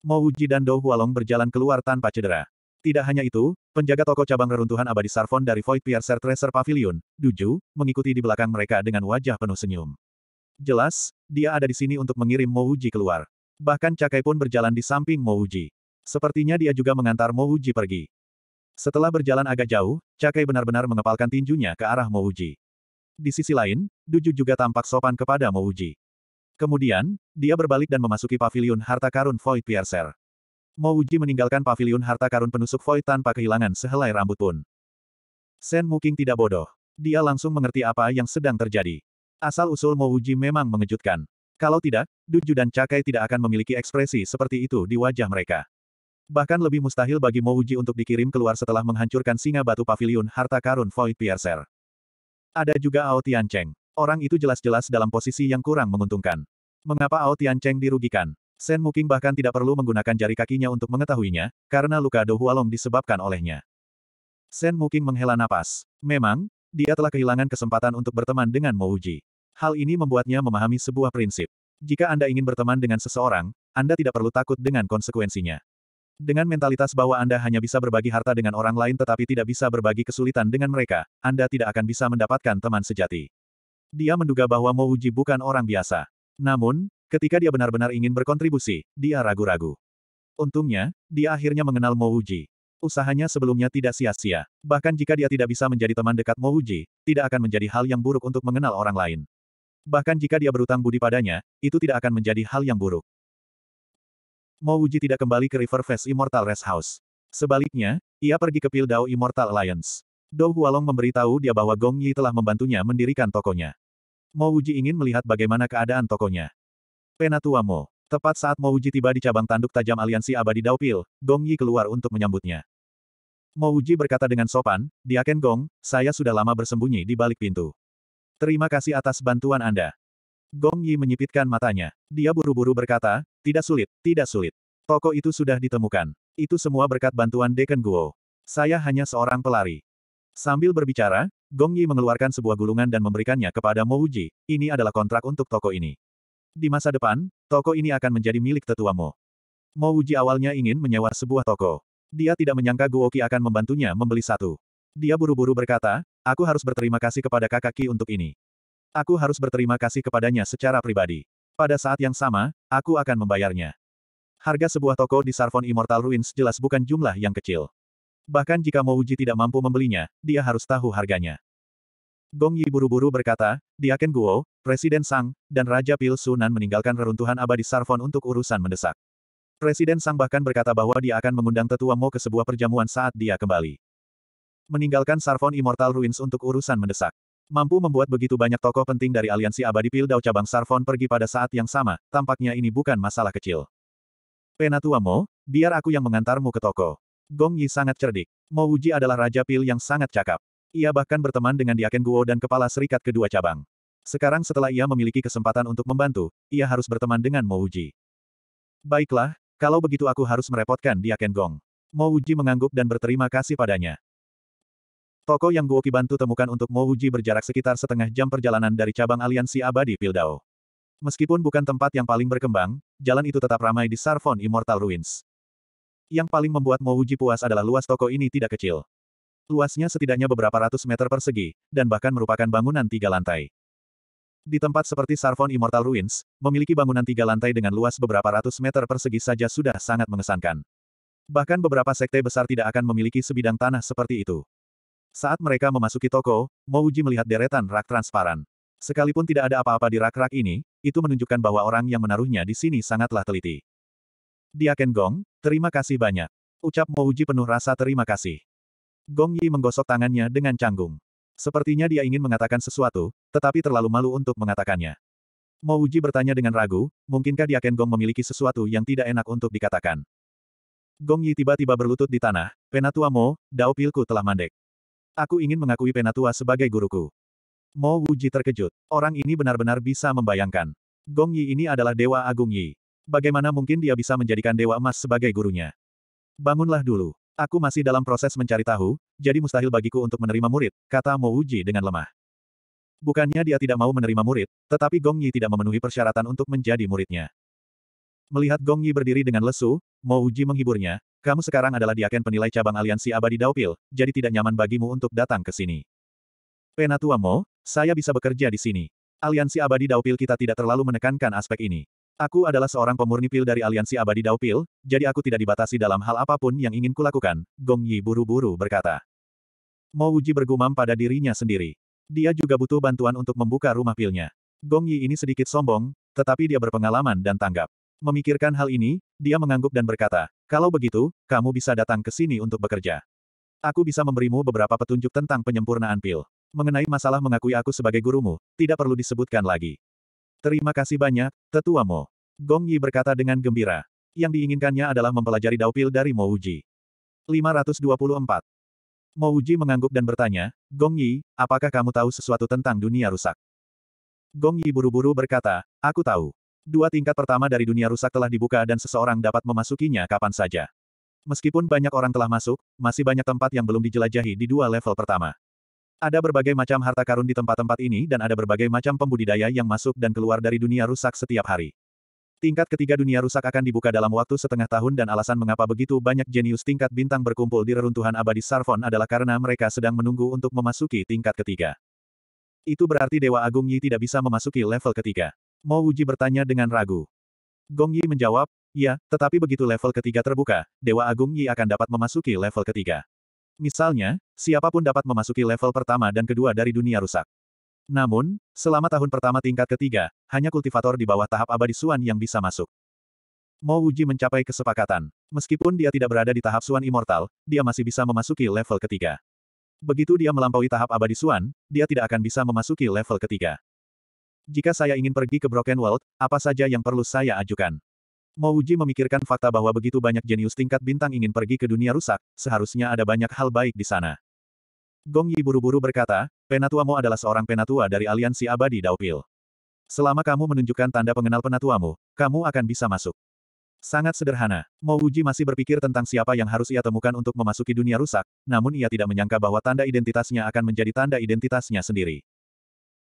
Mo dan Dou Hualong berjalan keluar tanpa cedera. Tidak hanya itu, penjaga toko cabang reruntuhan abadi Sarfon dari Void Piercer Treasure Pavilion, Duju, mengikuti di belakang mereka dengan wajah penuh senyum. Jelas, dia ada di sini untuk mengirim Mouji keluar. Bahkan Cakai pun berjalan di samping Mouji. Sepertinya dia juga mengantar Mouji pergi. Setelah berjalan agak jauh, Cakai benar-benar mengepalkan tinjunya ke arah Mouji. Di sisi lain, Duju juga tampak sopan kepada Mouji. Kemudian, dia berbalik dan memasuki pavilion harta karun Void Piercer. Mo Uji meninggalkan paviliun harta karun penusuk Void tanpa kehilangan sehelai rambut pun. Sen Muking tidak bodoh. Dia langsung mengerti apa yang sedang terjadi. Asal-usul Mo Uji memang mengejutkan. Kalau tidak, Duju dan Cakai tidak akan memiliki ekspresi seperti itu di wajah mereka. Bahkan lebih mustahil bagi Mo Uji untuk dikirim keluar setelah menghancurkan singa batu paviliun harta karun Void Piercer. Ada juga Ao Tian Cheng. Orang itu jelas-jelas dalam posisi yang kurang menguntungkan. Mengapa Ao Tian Cheng dirugikan? Sen Muking bahkan tidak perlu menggunakan jari kakinya untuk mengetahuinya, karena luka Dohualong disebabkan olehnya. Sen Muking menghela napas. Memang, dia telah kehilangan kesempatan untuk berteman dengan Mo Uji. Hal ini membuatnya memahami sebuah prinsip. Jika Anda ingin berteman dengan seseorang, Anda tidak perlu takut dengan konsekuensinya. Dengan mentalitas bahwa Anda hanya bisa berbagi harta dengan orang lain tetapi tidak bisa berbagi kesulitan dengan mereka, Anda tidak akan bisa mendapatkan teman sejati. Dia menduga bahwa Mo Uji bukan orang biasa. Namun, Ketika dia benar-benar ingin berkontribusi, dia ragu-ragu. Untungnya, dia akhirnya mengenal Mo Uji. Usahanya sebelumnya tidak sia-sia. Bahkan jika dia tidak bisa menjadi teman dekat Mo Uji, tidak akan menjadi hal yang buruk untuk mengenal orang lain. Bahkan jika dia berutang budi padanya, itu tidak akan menjadi hal yang buruk. Mo Uji tidak kembali ke River Fest Immortal Rest House. Sebaliknya, ia pergi ke Pildao Immortal Alliance. Dou Hualong memberitahu dia bahwa Gong Yi telah membantunya mendirikan tokonya. Mo Uji ingin melihat bagaimana keadaan tokonya. Penatuamo. Tepat saat Mouji tiba di cabang tanduk tajam aliansi abadi Daupil, Gong Yi keluar untuk menyambutnya. Mouji berkata dengan sopan, Diaken Gong, saya sudah lama bersembunyi di balik pintu. Terima kasih atas bantuan Anda. Gong Yi menyipitkan matanya. Dia buru-buru berkata, tidak sulit, tidak sulit. Toko itu sudah ditemukan. Itu semua berkat bantuan Deken Guo. Saya hanya seorang pelari. Sambil berbicara, Gong Yi mengeluarkan sebuah gulungan dan memberikannya kepada Mouji, ini adalah kontrak untuk toko ini. Di masa depan, toko ini akan menjadi milik tetua Mo Mo Wuji awalnya ingin menyewa sebuah toko. Dia tidak menyangka Guoki akan membantunya membeli satu. Dia buru-buru berkata, aku harus berterima kasih kepada kakak Ki untuk ini. Aku harus berterima kasih kepadanya secara pribadi. Pada saat yang sama, aku akan membayarnya. Harga sebuah toko di Sarfon Immortal Ruins jelas bukan jumlah yang kecil. Bahkan jika Mouji tidak mampu membelinya, dia harus tahu harganya. Gong Yi buru-buru berkata, Diaken Guo, Presiden Sang, dan Raja Pil Sunan meninggalkan reruntuhan abadi Sarfon untuk urusan mendesak. Presiden Sang bahkan berkata bahwa dia akan mengundang tetua Mo ke sebuah perjamuan saat dia kembali. Meninggalkan Sarfon Immortal Ruins untuk urusan mendesak. Mampu membuat begitu banyak tokoh penting dari aliansi abadi Pil Dao cabang Sarfon pergi pada saat yang sama, tampaknya ini bukan masalah kecil. Penatua Mo, biar aku yang mengantarmu ke toko. Gong Yi sangat cerdik. Mo Wuji adalah Raja Pil yang sangat cakap. Ia bahkan berteman dengan Diaken Guo dan kepala serikat kedua cabang. Sekarang setelah ia memiliki kesempatan untuk membantu, ia harus berteman dengan Mo Uji. Baiklah, kalau begitu aku harus merepotkan Diaken Gong. Mo Uji mengangguk dan berterima kasih padanya. Toko yang Guo bantu temukan untuk Mo Uji berjarak sekitar setengah jam perjalanan dari cabang aliansi abadi Pildao. Meskipun bukan tempat yang paling berkembang, jalan itu tetap ramai di Sarfon Immortal Ruins. Yang paling membuat Mo Uji puas adalah luas toko ini tidak kecil. Luasnya setidaknya beberapa ratus meter persegi, dan bahkan merupakan bangunan tiga lantai. Di tempat seperti Sarvon Immortal Ruins, memiliki bangunan tiga lantai dengan luas beberapa ratus meter persegi saja sudah sangat mengesankan. Bahkan beberapa sekte besar tidak akan memiliki sebidang tanah seperti itu. Saat mereka memasuki toko, Mouji melihat deretan rak transparan. Sekalipun tidak ada apa-apa di rak-rak ini, itu menunjukkan bahwa orang yang menaruhnya di sini sangatlah teliti. Diaken Gong, terima kasih banyak. Ucap Mouji penuh rasa terima kasih. Gong Yi menggosok tangannya dengan canggung. Sepertinya dia ingin mengatakan sesuatu, tetapi terlalu malu untuk mengatakannya. Mo Wuji bertanya dengan ragu, mungkinkah dia Diaken Gong memiliki sesuatu yang tidak enak untuk dikatakan. Gong Yi tiba-tiba berlutut di tanah, Penatua Mo, Dao Pilku telah mandek. Aku ingin mengakui Penatua sebagai guruku. Mo Wuji terkejut. Orang ini benar-benar bisa membayangkan. Gong Yi ini adalah Dewa Agung Yi. Bagaimana mungkin dia bisa menjadikan Dewa Emas sebagai gurunya? Bangunlah dulu. Aku masih dalam proses mencari tahu, jadi mustahil bagiku untuk menerima murid, kata Mo Uji dengan lemah. Bukannya dia tidak mau menerima murid, tetapi Gong Yi tidak memenuhi persyaratan untuk menjadi muridnya. Melihat Gong Yi berdiri dengan lesu, Mo Uji menghiburnya, kamu sekarang adalah diaken penilai cabang aliansi abadi Daupil, jadi tidak nyaman bagimu untuk datang ke sini. Penatua Mo, saya bisa bekerja di sini. Aliansi abadi Daupil kita tidak terlalu menekankan aspek ini. Aku adalah seorang pemurni pil dari aliansi abadi Dao Pil, jadi aku tidak dibatasi dalam hal apapun yang ingin kulakukan, Gong Yi buru-buru berkata. Mo Wuji bergumam pada dirinya sendiri. Dia juga butuh bantuan untuk membuka rumah pilnya. Gong Yi ini sedikit sombong, tetapi dia berpengalaman dan tanggap. Memikirkan hal ini, dia mengangguk dan berkata, kalau begitu, kamu bisa datang ke sini untuk bekerja. Aku bisa memberimu beberapa petunjuk tentang penyempurnaan pil. Mengenai masalah mengakui aku sebagai gurumu, tidak perlu disebutkan lagi. Terima kasih banyak, Tetua Mo. Gong Yi berkata dengan gembira. Yang diinginkannya adalah mempelajari daupil dari Mo Uji. 524. Mo Uji mengangguk dan bertanya, Gong Yi, apakah kamu tahu sesuatu tentang dunia rusak? Gong Yi buru-buru berkata, aku tahu. Dua tingkat pertama dari dunia rusak telah dibuka dan seseorang dapat memasukinya kapan saja. Meskipun banyak orang telah masuk, masih banyak tempat yang belum dijelajahi di dua level pertama. Ada berbagai macam harta karun di tempat-tempat ini dan ada berbagai macam pembudidaya yang masuk dan keluar dari dunia rusak setiap hari. Tingkat ketiga dunia rusak akan dibuka dalam waktu setengah tahun dan alasan mengapa begitu banyak jenius tingkat bintang berkumpul di reruntuhan abadi Sarfon adalah karena mereka sedang menunggu untuk memasuki tingkat ketiga. Itu berarti Dewa Agung Yi tidak bisa memasuki level ketiga. Mo Wuji bertanya dengan ragu. Gong Yi menjawab, ya, tetapi begitu level ketiga terbuka, Dewa Agung Yi akan dapat memasuki level ketiga. Misalnya, siapapun dapat memasuki level pertama dan kedua dari dunia rusak. Namun, selama tahun pertama tingkat ketiga, hanya kultivator di bawah tahap abadi Suan yang bisa masuk. Mo Wuji mencapai kesepakatan. Meskipun dia tidak berada di tahap Suan Immortal, dia masih bisa memasuki level ketiga. Begitu dia melampaui tahap abadi Suan, dia tidak akan bisa memasuki level ketiga. Jika saya ingin pergi ke Broken World, apa saja yang perlu saya ajukan? Mo Wuji memikirkan fakta bahwa begitu banyak jenius tingkat bintang ingin pergi ke dunia rusak, seharusnya ada banyak hal baik di sana. Gong Yi buru-buru berkata, Penatuamu adalah seorang penatua dari aliansi abadi Daupil. Selama kamu menunjukkan tanda pengenal penatuamu, kamu akan bisa masuk. Sangat sederhana, Mo Uji masih berpikir tentang siapa yang harus ia temukan untuk memasuki dunia rusak, namun ia tidak menyangka bahwa tanda identitasnya akan menjadi tanda identitasnya sendiri.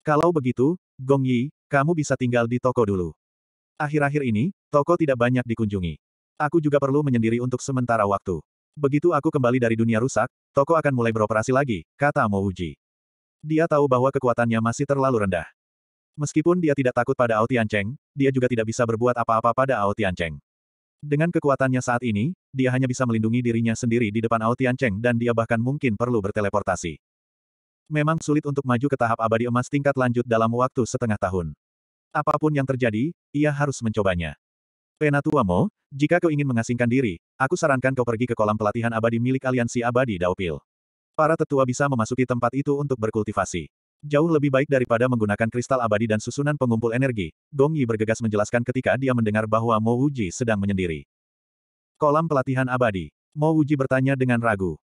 Kalau begitu, Gong Yi, kamu bisa tinggal di toko dulu. Akhir-akhir ini, toko tidak banyak dikunjungi. Aku juga perlu menyendiri untuk sementara waktu. Begitu aku kembali dari dunia rusak, toko akan mulai beroperasi lagi, kata Mouji. Dia tahu bahwa kekuatannya masih terlalu rendah. Meskipun dia tidak takut pada Ao Tiancheng, dia juga tidak bisa berbuat apa-apa pada Ao Tiancheng. Dengan kekuatannya saat ini, dia hanya bisa melindungi dirinya sendiri di depan Ao Tiancheng dan dia bahkan mungkin perlu berteleportasi. Memang sulit untuk maju ke tahap abadi emas tingkat lanjut dalam waktu setengah tahun. Apapun yang terjadi, ia harus mencobanya. Mo, jika kau ingin mengasingkan diri, aku sarankan kau pergi ke kolam pelatihan abadi milik aliansi abadi Daupil. Para tetua bisa memasuki tempat itu untuk berkultivasi. Jauh lebih baik daripada menggunakan kristal abadi dan susunan pengumpul energi, Gong Yi bergegas menjelaskan ketika dia mendengar bahwa Mo Wuji sedang menyendiri. Kolam pelatihan abadi. Mo Wuji bertanya dengan ragu.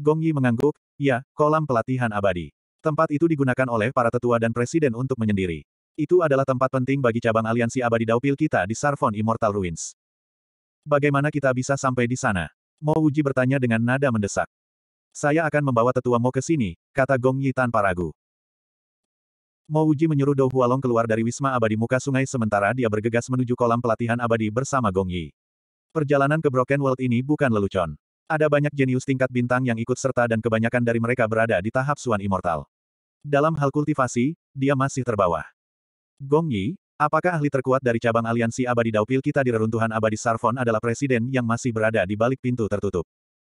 Gong Yi mengangguk, ya, kolam pelatihan abadi. Tempat itu digunakan oleh para tetua dan presiden untuk menyendiri. Itu adalah tempat penting bagi cabang aliansi abadi Daupil kita di Sarvon Immortal Ruins. Bagaimana kita bisa sampai di sana? Mo Uji bertanya dengan nada mendesak. Saya akan membawa tetua Mo ke sini, kata Gong Yi tanpa ragu. Mo Uji menyuruh Dou Hualong keluar dari Wisma Abadi Muka Sungai sementara dia bergegas menuju kolam pelatihan abadi bersama Gong Yi. Perjalanan ke Broken World ini bukan lelucon. Ada banyak jenius tingkat bintang yang ikut serta dan kebanyakan dari mereka berada di tahap Suan Immortal. Dalam hal kultivasi, dia masih terbawah. Gong Yi, apakah ahli terkuat dari cabang aliansi abadi Daupil kita di reruntuhan abadi Sarfon adalah presiden yang masih berada di balik pintu tertutup?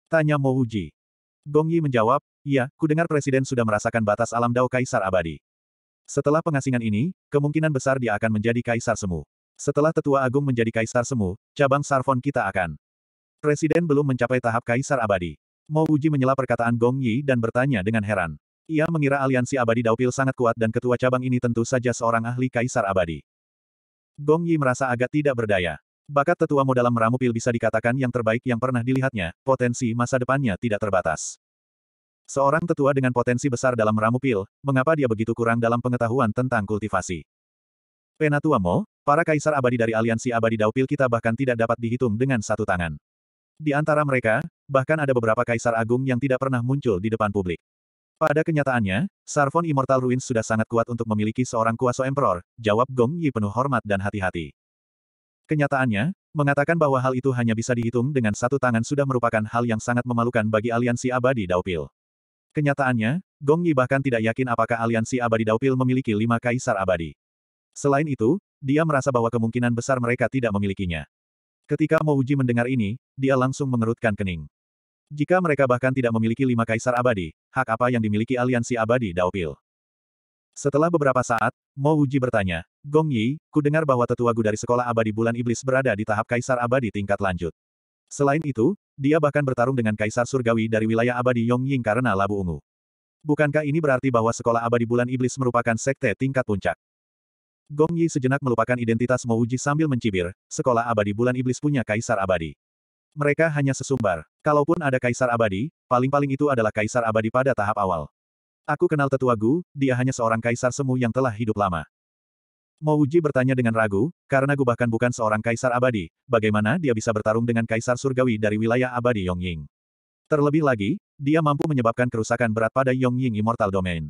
Tanya Mo Uji. Gong Yi menjawab, iya, ku dengar presiden sudah merasakan batas alam Dao Kaisar abadi. Setelah pengasingan ini, kemungkinan besar dia akan menjadi Kaisar Semu. Setelah Tetua Agung menjadi Kaisar Semu, cabang Sarfon kita akan. Presiden belum mencapai tahap Kaisar abadi. Mo Uji menyela perkataan Gong Yi dan bertanya dengan heran. Ia mengira aliansi abadi Daupil sangat kuat dan ketua cabang ini tentu saja seorang ahli kaisar abadi. Gong Yi merasa agak tidak berdaya. Bakat tetua dalam meramu pil bisa dikatakan yang terbaik yang pernah dilihatnya, potensi masa depannya tidak terbatas. Seorang tetua dengan potensi besar dalam meramu pil, mengapa dia begitu kurang dalam pengetahuan tentang kultivasi? Penatua Mo, para kaisar abadi dari aliansi abadi Daupil kita bahkan tidak dapat dihitung dengan satu tangan. Di antara mereka, bahkan ada beberapa kaisar agung yang tidak pernah muncul di depan publik. Pada kenyataannya, Sarvon Immortal Ruins sudah sangat kuat untuk memiliki seorang kuasa Emperor, jawab Gong Yi penuh hormat dan hati-hati. Kenyataannya, mengatakan bahwa hal itu hanya bisa dihitung dengan satu tangan sudah merupakan hal yang sangat memalukan bagi aliansi abadi Daupil. Kenyataannya, Gong Yi bahkan tidak yakin apakah aliansi abadi Daupil memiliki lima kaisar abadi. Selain itu, dia merasa bahwa kemungkinan besar mereka tidak memilikinya. Ketika Mouji mendengar ini, dia langsung mengerutkan kening. Jika mereka bahkan tidak memiliki lima kaisar abadi, hak apa yang dimiliki aliansi abadi Daopil? Setelah beberapa saat, Mo Uji bertanya, Gong Yi, ku dengar bahwa tetua gu dari sekolah abadi bulan iblis berada di tahap kaisar abadi tingkat lanjut. Selain itu, dia bahkan bertarung dengan kaisar surgawi dari wilayah abadi Yong Ying karena labu ungu. Bukankah ini berarti bahwa sekolah abadi bulan iblis merupakan sekte tingkat puncak? Gong Yi sejenak melupakan identitas Mo Uji sambil mencibir, sekolah abadi bulan iblis punya kaisar abadi. Mereka hanya sesumbar. Kalaupun ada kaisar abadi, paling-paling itu adalah kaisar abadi pada tahap awal. Aku kenal tetua Gu, dia hanya seorang kaisar semu yang telah hidup lama. Mouji bertanya dengan ragu, karena Gu bahkan bukan seorang kaisar abadi, bagaimana dia bisa bertarung dengan kaisar surgawi dari wilayah abadi Yongying. Terlebih lagi, dia mampu menyebabkan kerusakan berat pada Yongying Immortal Domain.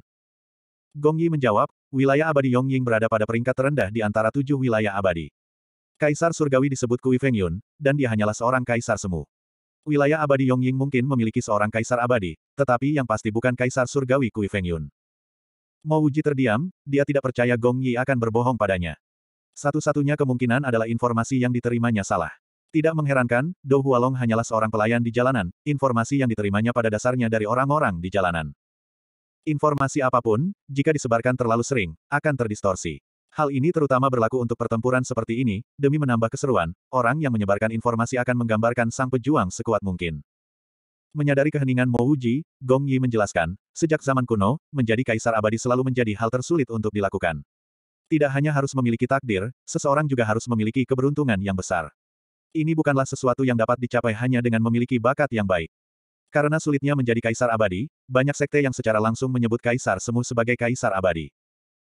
Gongyi menjawab, wilayah abadi Yongying berada pada peringkat terendah di antara tujuh wilayah abadi. Kaisar surgawi disebut Kui Feng Yun, dan dia hanyalah seorang kaisar semu. Wilayah abadi Yongying mungkin memiliki seorang kaisar abadi, tetapi yang pasti bukan kaisar surgawi Kui Feng Yun. Mo Wuji terdiam, dia tidak percaya Gong Yi akan berbohong padanya. Satu-satunya kemungkinan adalah informasi yang diterimanya salah. Tidak mengherankan, Dou Hualong hanyalah seorang pelayan di jalanan, informasi yang diterimanya pada dasarnya dari orang-orang di jalanan. Informasi apapun, jika disebarkan terlalu sering, akan terdistorsi. Hal ini terutama berlaku untuk pertempuran seperti ini, demi menambah keseruan, orang yang menyebarkan informasi akan menggambarkan sang pejuang sekuat mungkin. Menyadari keheningan Wuji, Gong Yi menjelaskan, sejak zaman kuno, menjadi kaisar abadi selalu menjadi hal tersulit untuk dilakukan. Tidak hanya harus memiliki takdir, seseorang juga harus memiliki keberuntungan yang besar. Ini bukanlah sesuatu yang dapat dicapai hanya dengan memiliki bakat yang baik. Karena sulitnya menjadi kaisar abadi, banyak sekte yang secara langsung menyebut kaisar semu sebagai kaisar abadi.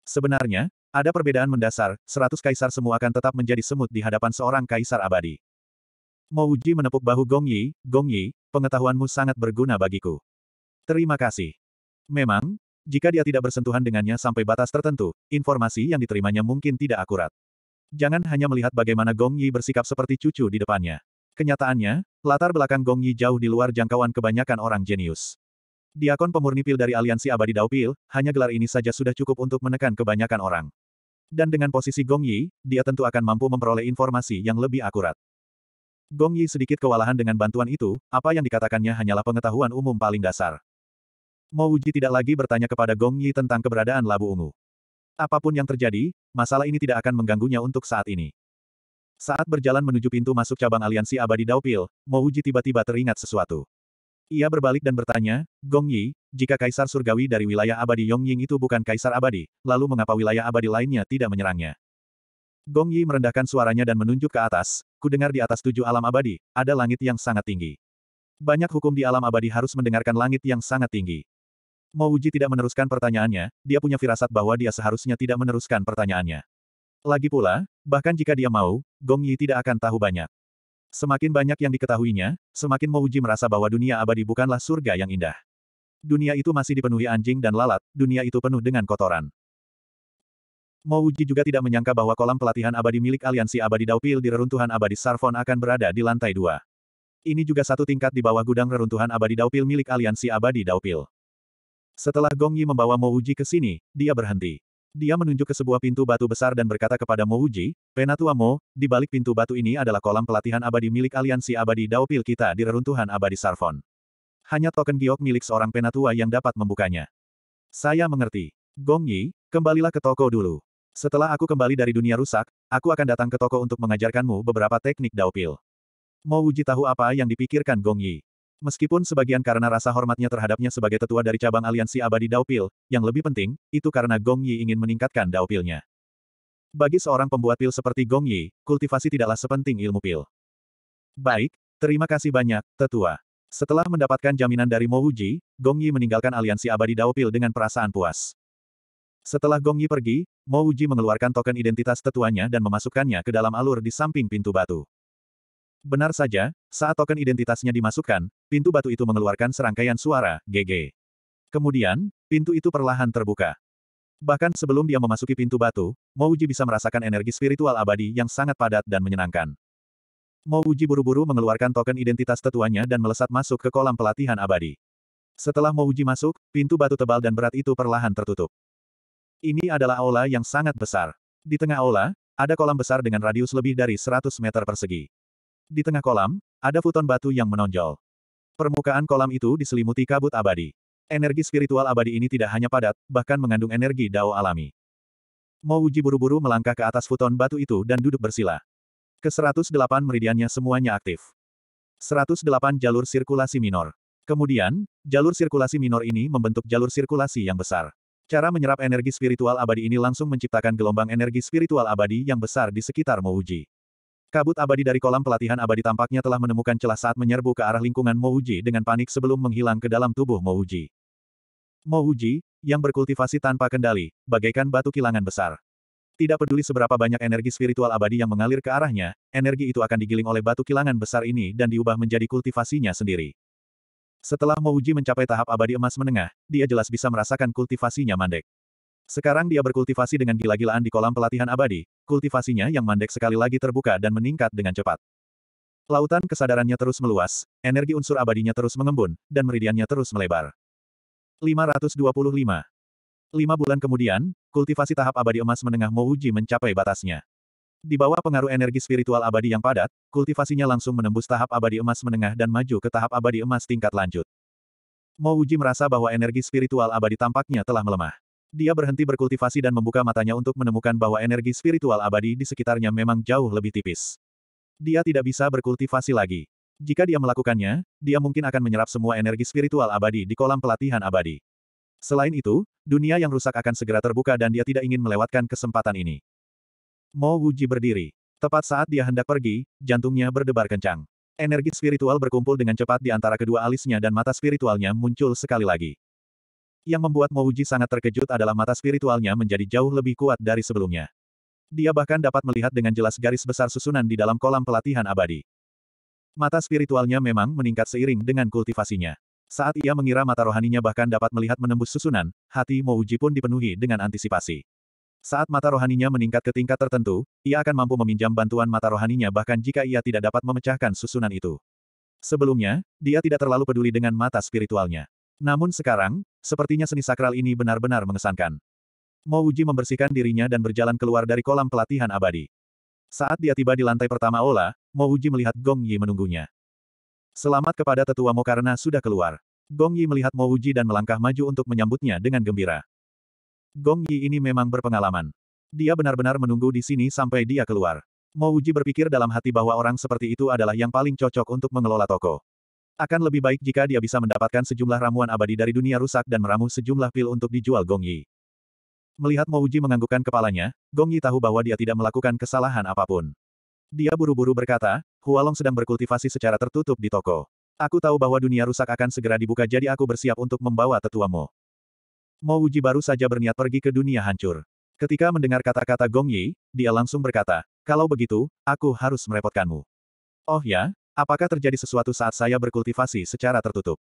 Sebenarnya, ada perbedaan mendasar, seratus kaisar semua akan tetap menjadi semut di hadapan seorang kaisar abadi. Mouji menepuk bahu Gong Yi, Gong Yi, pengetahuanmu sangat berguna bagiku. Terima kasih. Memang, jika dia tidak bersentuhan dengannya sampai batas tertentu, informasi yang diterimanya mungkin tidak akurat. Jangan hanya melihat bagaimana Gong Yi bersikap seperti cucu di depannya. Kenyataannya, latar belakang Gong Yi jauh di luar jangkauan kebanyakan orang jenius. Diakon pemurni pil dari aliansi abadi Daupil, hanya gelar ini saja sudah cukup untuk menekan kebanyakan orang dan dengan posisi Gong Yi, dia tentu akan mampu memperoleh informasi yang lebih akurat. Gong Yi sedikit kewalahan dengan bantuan itu, apa yang dikatakannya hanyalah pengetahuan umum paling dasar. Mo Wuji tidak lagi bertanya kepada Gong Yi tentang keberadaan labu ungu. Apapun yang terjadi, masalah ini tidak akan mengganggunya untuk saat ini. Saat berjalan menuju pintu masuk cabang aliansi abadi Daupil, Mo Wuji tiba-tiba teringat sesuatu. Ia berbalik dan bertanya, Gong Yi, jika kaisar surgawi dari wilayah abadi Yongying itu bukan kaisar abadi, lalu mengapa wilayah abadi lainnya tidak menyerangnya? Gong Yi merendahkan suaranya dan menunjuk ke atas, kudengar di atas tujuh alam abadi, ada langit yang sangat tinggi. Banyak hukum di alam abadi harus mendengarkan langit yang sangat tinggi. Mo Uji tidak meneruskan pertanyaannya, dia punya firasat bahwa dia seharusnya tidak meneruskan pertanyaannya. Lagi pula, bahkan jika dia mau, Gong Yi tidak akan tahu banyak. Semakin banyak yang diketahuinya, semakin Mouji merasa bahwa dunia abadi bukanlah surga yang indah. Dunia itu masih dipenuhi anjing dan lalat, dunia itu penuh dengan kotoran. Mouji juga tidak menyangka bahwa kolam pelatihan abadi milik aliansi abadi Daupil di reruntuhan abadi Sarfon akan berada di lantai dua. Ini juga satu tingkat di bawah gudang reruntuhan abadi Daupil milik aliansi abadi Daupil. Setelah Gong Yi membawa Mouji ke sini, dia berhenti. Dia menunjuk ke sebuah pintu batu besar dan berkata kepada Mo Wuji, Penatua Mo, di balik pintu batu ini adalah kolam pelatihan abadi milik aliansi abadi Dao Pil kita di reruntuhan abadi Sarfon. Hanya token giok milik seorang penatua yang dapat membukanya. Saya mengerti. Gong Yi, kembalilah ke toko dulu. Setelah aku kembali dari dunia rusak, aku akan datang ke toko untuk mengajarkanmu beberapa teknik Dao Pil. Mo Wuji tahu apa yang dipikirkan Gong Yi. Meskipun sebagian karena rasa hormatnya terhadapnya sebagai tetua dari cabang aliansi abadi Daupil, yang lebih penting, itu karena Gong Yi ingin meningkatkan Daupilnya. Bagi seorang pembuat pil seperti Gong Yi, kultivasi tidaklah sepenting ilmu pil. Baik, terima kasih banyak, tetua. Setelah mendapatkan jaminan dari Mo Wuji, Gong Yi meninggalkan aliansi abadi Daupil dengan perasaan puas. Setelah Gong Yi pergi, Mo Wuji mengeluarkan token identitas tetuanya dan memasukkannya ke dalam alur di samping pintu batu. Benar saja, saat token identitasnya dimasukkan, pintu batu itu mengeluarkan serangkaian suara, GG. Kemudian, pintu itu perlahan terbuka. Bahkan sebelum dia memasuki pintu batu, Mouji bisa merasakan energi spiritual abadi yang sangat padat dan menyenangkan. Mouji buru-buru mengeluarkan token identitas tetuanya dan melesat masuk ke kolam pelatihan abadi. Setelah Mouji masuk, pintu batu tebal dan berat itu perlahan tertutup. Ini adalah aula yang sangat besar. Di tengah aula, ada kolam besar dengan radius lebih dari 100 meter persegi. Di tengah kolam, ada futon batu yang menonjol. Permukaan kolam itu diselimuti kabut abadi. Energi spiritual abadi ini tidak hanya padat, bahkan mengandung energi dao alami. Mo Wuji buru-buru melangkah ke atas futon batu itu dan duduk bersila. Ke-108 meridiannya semuanya aktif. 108 jalur sirkulasi minor. Kemudian, jalur sirkulasi minor ini membentuk jalur sirkulasi yang besar. Cara menyerap energi spiritual abadi ini langsung menciptakan gelombang energi spiritual abadi yang besar di sekitar Mouji. Kabut abadi dari kolam pelatihan abadi tampaknya telah menemukan celah saat menyerbu ke arah lingkungan Mouji dengan panik sebelum menghilang ke dalam tubuh Mouji. Mouji, yang berkultivasi tanpa kendali, bagaikan batu kilangan besar. Tidak peduli seberapa banyak energi spiritual abadi yang mengalir ke arahnya, energi itu akan digiling oleh batu kilangan besar ini dan diubah menjadi kultivasinya sendiri. Setelah Mouji mencapai tahap abadi emas menengah, dia jelas bisa merasakan kultivasinya mandek. Sekarang dia berkultivasi dengan gila-gilaan di kolam pelatihan abadi, kultivasinya yang mandek sekali lagi terbuka dan meningkat dengan cepat. Lautan kesadarannya terus meluas, energi unsur abadinya terus mengembun, dan meridiannya terus melebar. 525. Lima bulan kemudian, kultivasi tahap abadi emas menengah Mouji mencapai batasnya. Di bawah pengaruh energi spiritual abadi yang padat, kultivasinya langsung menembus tahap abadi emas menengah dan maju ke tahap abadi emas tingkat lanjut. Mouji merasa bahwa energi spiritual abadi tampaknya telah melemah. Dia berhenti berkultivasi dan membuka matanya untuk menemukan bahwa energi spiritual abadi di sekitarnya memang jauh lebih tipis. Dia tidak bisa berkultivasi lagi. Jika dia melakukannya, dia mungkin akan menyerap semua energi spiritual abadi di kolam pelatihan abadi. Selain itu, dunia yang rusak akan segera terbuka dan dia tidak ingin melewatkan kesempatan ini. Mo Wuji berdiri. Tepat saat dia hendak pergi, jantungnya berdebar kencang. Energi spiritual berkumpul dengan cepat di antara kedua alisnya dan mata spiritualnya muncul sekali lagi. Yang membuat Mouji sangat terkejut adalah mata spiritualnya menjadi jauh lebih kuat dari sebelumnya. Dia bahkan dapat melihat dengan jelas garis besar susunan di dalam kolam pelatihan abadi. Mata spiritualnya memang meningkat seiring dengan kultivasinya. Saat ia mengira mata rohaninya bahkan dapat melihat menembus susunan, hati Mouji pun dipenuhi dengan antisipasi. Saat mata rohaninya meningkat ke tingkat tertentu, ia akan mampu meminjam bantuan mata rohaninya bahkan jika ia tidak dapat memecahkan susunan itu. Sebelumnya, dia tidak terlalu peduli dengan mata spiritualnya. Namun sekarang, sepertinya seni sakral ini benar-benar mengesankan. Uji membersihkan dirinya dan berjalan keluar dari kolam pelatihan abadi. Saat dia tiba di lantai pertama Ola, Uji melihat Gong Yi menunggunya. Selamat kepada tetua Mo karena sudah keluar. Gong Yi melihat Mo Uji dan melangkah maju untuk menyambutnya dengan gembira. Gong Yi ini memang berpengalaman. Dia benar-benar menunggu di sini sampai dia keluar. Mo Uji berpikir dalam hati bahwa orang seperti itu adalah yang paling cocok untuk mengelola toko. Akan lebih baik jika dia bisa mendapatkan sejumlah ramuan abadi dari dunia rusak dan meramu sejumlah pil untuk dijual Gong Yi. Melihat Mo Uji menganggukkan kepalanya, Gong Yi tahu bahwa dia tidak melakukan kesalahan apapun. Dia buru-buru berkata, Hualong sedang berkultivasi secara tertutup di toko. Aku tahu bahwa dunia rusak akan segera dibuka jadi aku bersiap untuk membawa tetuamu. Uji baru saja berniat pergi ke dunia hancur. Ketika mendengar kata-kata Gong Yi, dia langsung berkata, kalau begitu, aku harus merepotkanmu. Oh ya, Apakah terjadi sesuatu saat saya berkultivasi secara tertutup?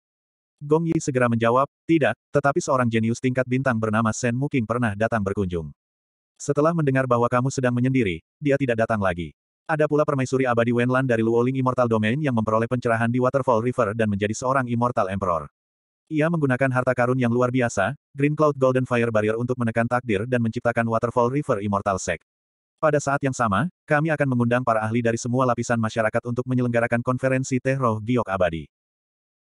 Gong Yi segera menjawab, tidak, tetapi seorang jenius tingkat bintang bernama Shen Muking pernah datang berkunjung. Setelah mendengar bahwa kamu sedang menyendiri, dia tidak datang lagi. Ada pula permaisuri abadi Wenlan dari Luoling Immortal Domain yang memperoleh pencerahan di Waterfall River dan menjadi seorang Immortal Emperor. Ia menggunakan harta karun yang luar biasa, Green Cloud Golden Fire Barrier untuk menekan takdir dan menciptakan Waterfall River Immortal Sect. Pada saat yang sama, kami akan mengundang para ahli dari semua lapisan masyarakat untuk menyelenggarakan konferensi Teh Roh Giok Abadi.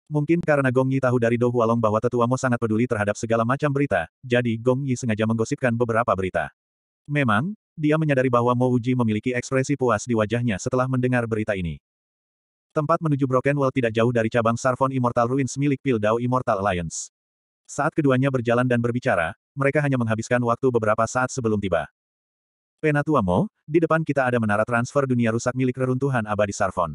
Mungkin karena Gong Yi tahu dari Do Hualong bahwa tetua Mo sangat peduli terhadap segala macam berita, jadi Gong Yi sengaja menggosipkan beberapa berita. Memang, dia menyadari bahwa Mo Uji memiliki ekspresi puas di wajahnya setelah mendengar berita ini. Tempat menuju Broken Brokenwell tidak jauh dari cabang Sarfon Immortal Ruins milik Pildao Immortal Alliance. Saat keduanya berjalan dan berbicara, mereka hanya menghabiskan waktu beberapa saat sebelum tiba. Penatuamo, di depan kita ada menara transfer dunia rusak milik reruntuhan abadi Sarfon.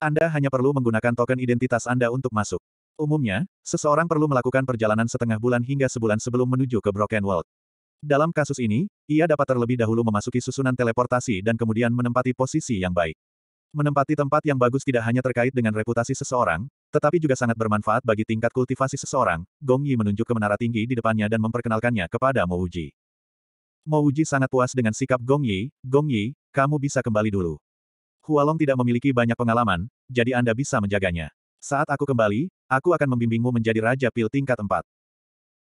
Anda hanya perlu menggunakan token identitas Anda untuk masuk. Umumnya, seseorang perlu melakukan perjalanan setengah bulan hingga sebulan sebelum menuju ke Broken World. Dalam kasus ini, ia dapat terlebih dahulu memasuki susunan teleportasi dan kemudian menempati posisi yang baik. Menempati tempat yang bagus tidak hanya terkait dengan reputasi seseorang, tetapi juga sangat bermanfaat bagi tingkat kultivasi seseorang. Gong Yi menunjuk ke menara tinggi di depannya dan memperkenalkannya kepada Mo Uji. Mo Uji sangat puas dengan sikap Gong Yi, Gong Yi, kamu bisa kembali dulu. Hualong tidak memiliki banyak pengalaman, jadi Anda bisa menjaganya. Saat aku kembali, aku akan membimbingmu menjadi Raja Pil tingkat 4.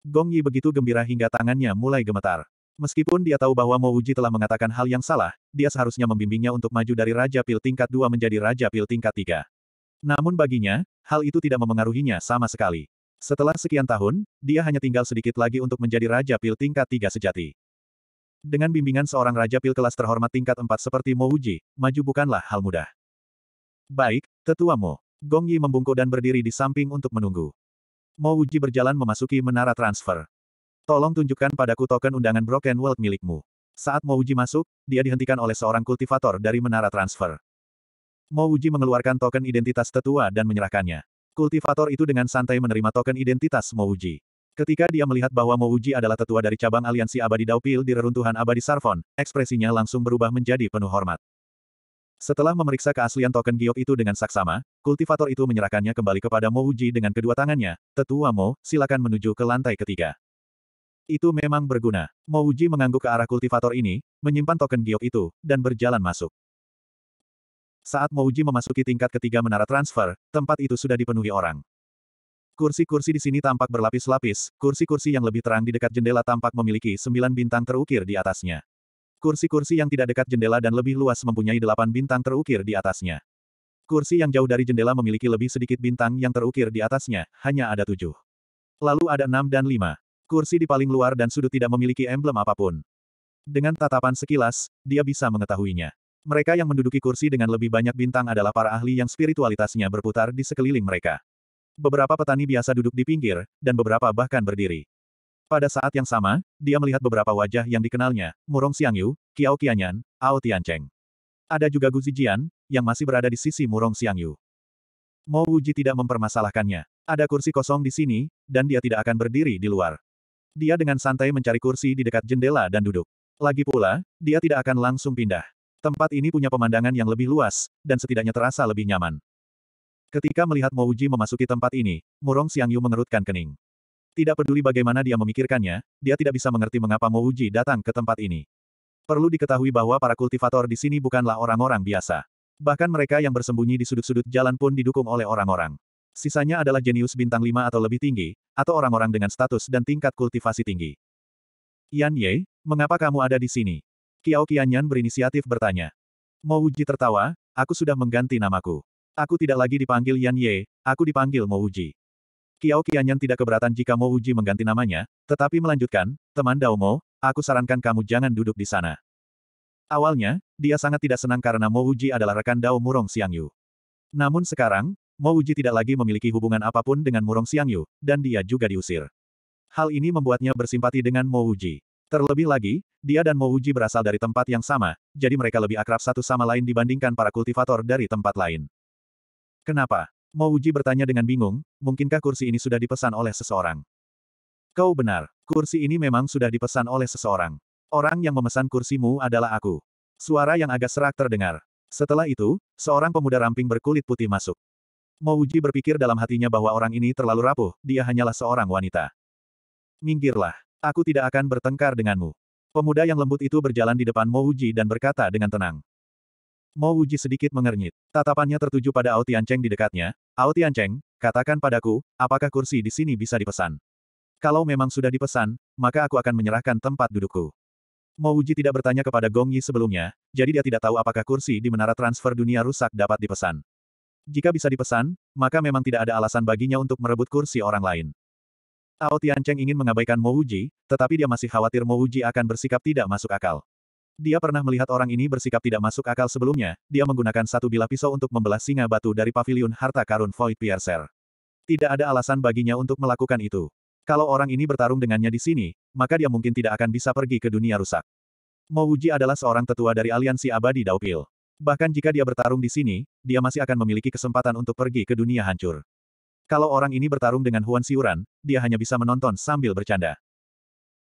Gong Yi begitu gembira hingga tangannya mulai gemetar. Meskipun dia tahu bahwa Mo Uji telah mengatakan hal yang salah, dia seharusnya membimbingnya untuk maju dari Raja Pil tingkat 2 menjadi Raja Pil tingkat 3. Namun baginya, hal itu tidak memengaruhinya sama sekali. Setelah sekian tahun, dia hanya tinggal sedikit lagi untuk menjadi Raja Pil tingkat 3 sejati. Dengan bimbingan seorang raja pil kelas terhormat tingkat 4 seperti Mo Uji, maju bukanlah hal mudah. Baik, tetua Mo. Gong Yi membungkuk dan berdiri di samping untuk menunggu. Mo Uji berjalan memasuki menara transfer. Tolong tunjukkan padaku token undangan Broken World milikmu. Saat Mo Uji masuk, dia dihentikan oleh seorang kultivator dari menara transfer. Mo Uji mengeluarkan token identitas tetua dan menyerahkannya. Kultivator itu dengan santai menerima token identitas Mo Uji. Ketika dia melihat bahwa Mouji adalah tetua dari cabang aliansi abadi Daupil di reruntuhan abadi Sarfon, ekspresinya langsung berubah menjadi penuh hormat. Setelah memeriksa keaslian token giok itu dengan saksama, kultivator itu menyerahkannya kembali kepada Mouji dengan kedua tangannya, tetua Mo, silakan menuju ke lantai ketiga. Itu memang berguna. Mouji mengangguk ke arah kultivator ini, menyimpan token giok itu, dan berjalan masuk. Saat Mouji memasuki tingkat ketiga menara transfer, tempat itu sudah dipenuhi orang. Kursi-kursi di sini tampak berlapis-lapis, kursi-kursi yang lebih terang di dekat jendela tampak memiliki sembilan bintang terukir di atasnya. Kursi-kursi yang tidak dekat jendela dan lebih luas mempunyai delapan bintang terukir di atasnya. Kursi yang jauh dari jendela memiliki lebih sedikit bintang yang terukir di atasnya, hanya ada tujuh. Lalu ada enam dan lima. Kursi di paling luar dan sudut tidak memiliki emblem apapun. Dengan tatapan sekilas, dia bisa mengetahuinya. Mereka yang menduduki kursi dengan lebih banyak bintang adalah para ahli yang spiritualitasnya berputar di sekeliling mereka. Beberapa petani biasa duduk di pinggir, dan beberapa bahkan berdiri. Pada saat yang sama, dia melihat beberapa wajah yang dikenalnya, Murong Xiangyu, Kiao Qianyan, Ao Tiancheng. Ada juga Gu Zijian, yang masih berada di sisi Murong Xiangyu. Mo Wuji tidak mempermasalahkannya. Ada kursi kosong di sini, dan dia tidak akan berdiri di luar. Dia dengan santai mencari kursi di dekat jendela dan duduk. Lagi pula, dia tidak akan langsung pindah. Tempat ini punya pemandangan yang lebih luas, dan setidaknya terasa lebih nyaman. Ketika melihat Mouji memasuki tempat ini, Murong Xiangyu mengerutkan kening. Tidak peduli bagaimana dia memikirkannya, dia tidak bisa mengerti mengapa Mouji datang ke tempat ini. Perlu diketahui bahwa para kultivator di sini bukanlah orang-orang biasa. Bahkan mereka yang bersembunyi di sudut-sudut jalan pun didukung oleh orang-orang. Sisanya adalah jenius bintang lima atau lebih tinggi, atau orang-orang dengan status dan tingkat kultivasi tinggi. Yan Ye, mengapa kamu ada di sini? Kiao Qianyan berinisiatif bertanya. Mouji tertawa, aku sudah mengganti namaku. Aku tidak lagi dipanggil Yan Ye, aku dipanggil Mo Uji. Kiao Qianyan tidak keberatan jika Mo Uji mengganti namanya, tetapi melanjutkan, teman Dao Mo, aku sarankan kamu jangan duduk di sana. Awalnya, dia sangat tidak senang karena Mo Uji adalah rekan Dao Murong Xiangyu. Namun sekarang, Mo Uji tidak lagi memiliki hubungan apapun dengan Murong Xiangyu, dan dia juga diusir. Hal ini membuatnya bersimpati dengan Mo Uji. Terlebih lagi, dia dan Mo Uji berasal dari tempat yang sama, jadi mereka lebih akrab satu sama lain dibandingkan para kultivator dari tempat lain. Kenapa? Uji bertanya dengan bingung, mungkinkah kursi ini sudah dipesan oleh seseorang? Kau benar, kursi ini memang sudah dipesan oleh seseorang. Orang yang memesan kursimu adalah aku. Suara yang agak serak terdengar. Setelah itu, seorang pemuda ramping berkulit putih masuk. Mouji berpikir dalam hatinya bahwa orang ini terlalu rapuh, dia hanyalah seorang wanita. Minggirlah, aku tidak akan bertengkar denganmu. Pemuda yang lembut itu berjalan di depan Mouji dan berkata dengan tenang. Mo Wuji sedikit mengernyit. Tatapannya tertuju pada Ao Tiancheng di dekatnya. Ao Tiancheng, katakan padaku, apakah kursi di sini bisa dipesan? Kalau memang sudah dipesan, maka aku akan menyerahkan tempat dudukku. Mo Wuji tidak bertanya kepada Gong Yi sebelumnya, jadi dia tidak tahu apakah kursi di menara transfer dunia rusak dapat dipesan. Jika bisa dipesan, maka memang tidak ada alasan baginya untuk merebut kursi orang lain. Ao Tiancheng ingin mengabaikan Mo Wuji, tetapi dia masih khawatir Mo Wuji akan bersikap tidak masuk akal. Dia pernah melihat orang ini bersikap tidak masuk akal sebelumnya, dia menggunakan satu bilah pisau untuk membelah singa batu dari pavilion harta karun Void Piercer. Tidak ada alasan baginya untuk melakukan itu. Kalau orang ini bertarung dengannya di sini, maka dia mungkin tidak akan bisa pergi ke dunia rusak. Mouji adalah seorang tetua dari aliansi abadi Daupil. Bahkan jika dia bertarung di sini, dia masih akan memiliki kesempatan untuk pergi ke dunia hancur. Kalau orang ini bertarung dengan Huan Siuran, dia hanya bisa menonton sambil bercanda.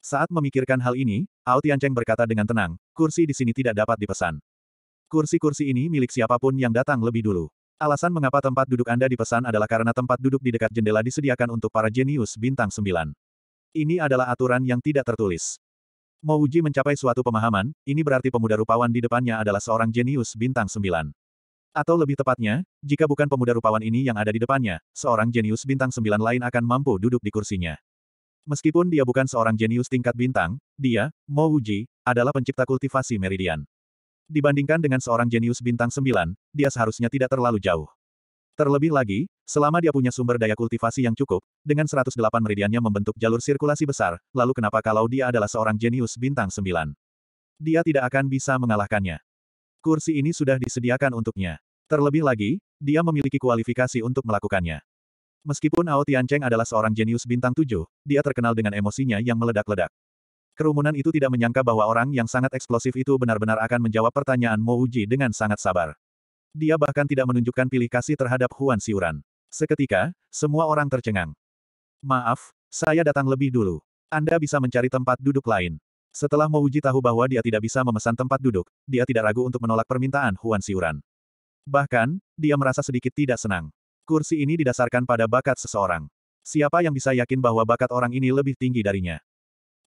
Saat memikirkan hal ini, Ao Tiancheng berkata dengan tenang, kursi di sini tidak dapat dipesan. Kursi-kursi ini milik siapapun yang datang lebih dulu. Alasan mengapa tempat duduk Anda dipesan adalah karena tempat duduk di dekat jendela disediakan untuk para jenius bintang sembilan. Ini adalah aturan yang tidak tertulis. uji mencapai suatu pemahaman, ini berarti pemuda rupawan di depannya adalah seorang jenius bintang sembilan. Atau lebih tepatnya, jika bukan pemuda rupawan ini yang ada di depannya, seorang jenius bintang sembilan lain akan mampu duduk di kursinya. Meskipun dia bukan seorang jenius tingkat bintang, dia, Mo Wuji, adalah pencipta kultivasi meridian. Dibandingkan dengan seorang jenius bintang sembilan, dia seharusnya tidak terlalu jauh. Terlebih lagi, selama dia punya sumber daya kultivasi yang cukup, dengan 108 meridiannya membentuk jalur sirkulasi besar, lalu kenapa kalau dia adalah seorang jenius bintang sembilan, Dia tidak akan bisa mengalahkannya. Kursi ini sudah disediakan untuknya. Terlebih lagi, dia memiliki kualifikasi untuk melakukannya. Meskipun Ao Tiancheng adalah seorang jenius bintang tujuh, dia terkenal dengan emosinya yang meledak-ledak. Kerumunan itu tidak menyangka bahwa orang yang sangat eksplosif itu benar-benar akan menjawab pertanyaan Mo Uji dengan sangat sabar. Dia bahkan tidak menunjukkan pilih kasih terhadap Huan Siuran. Seketika, semua orang tercengang. Maaf, saya datang lebih dulu. Anda bisa mencari tempat duduk lain. Setelah Mo Uji tahu bahwa dia tidak bisa memesan tempat duduk, dia tidak ragu untuk menolak permintaan Huan Siuran. Bahkan, dia merasa sedikit tidak senang. Kursi ini didasarkan pada bakat seseorang. Siapa yang bisa yakin bahwa bakat orang ini lebih tinggi darinya?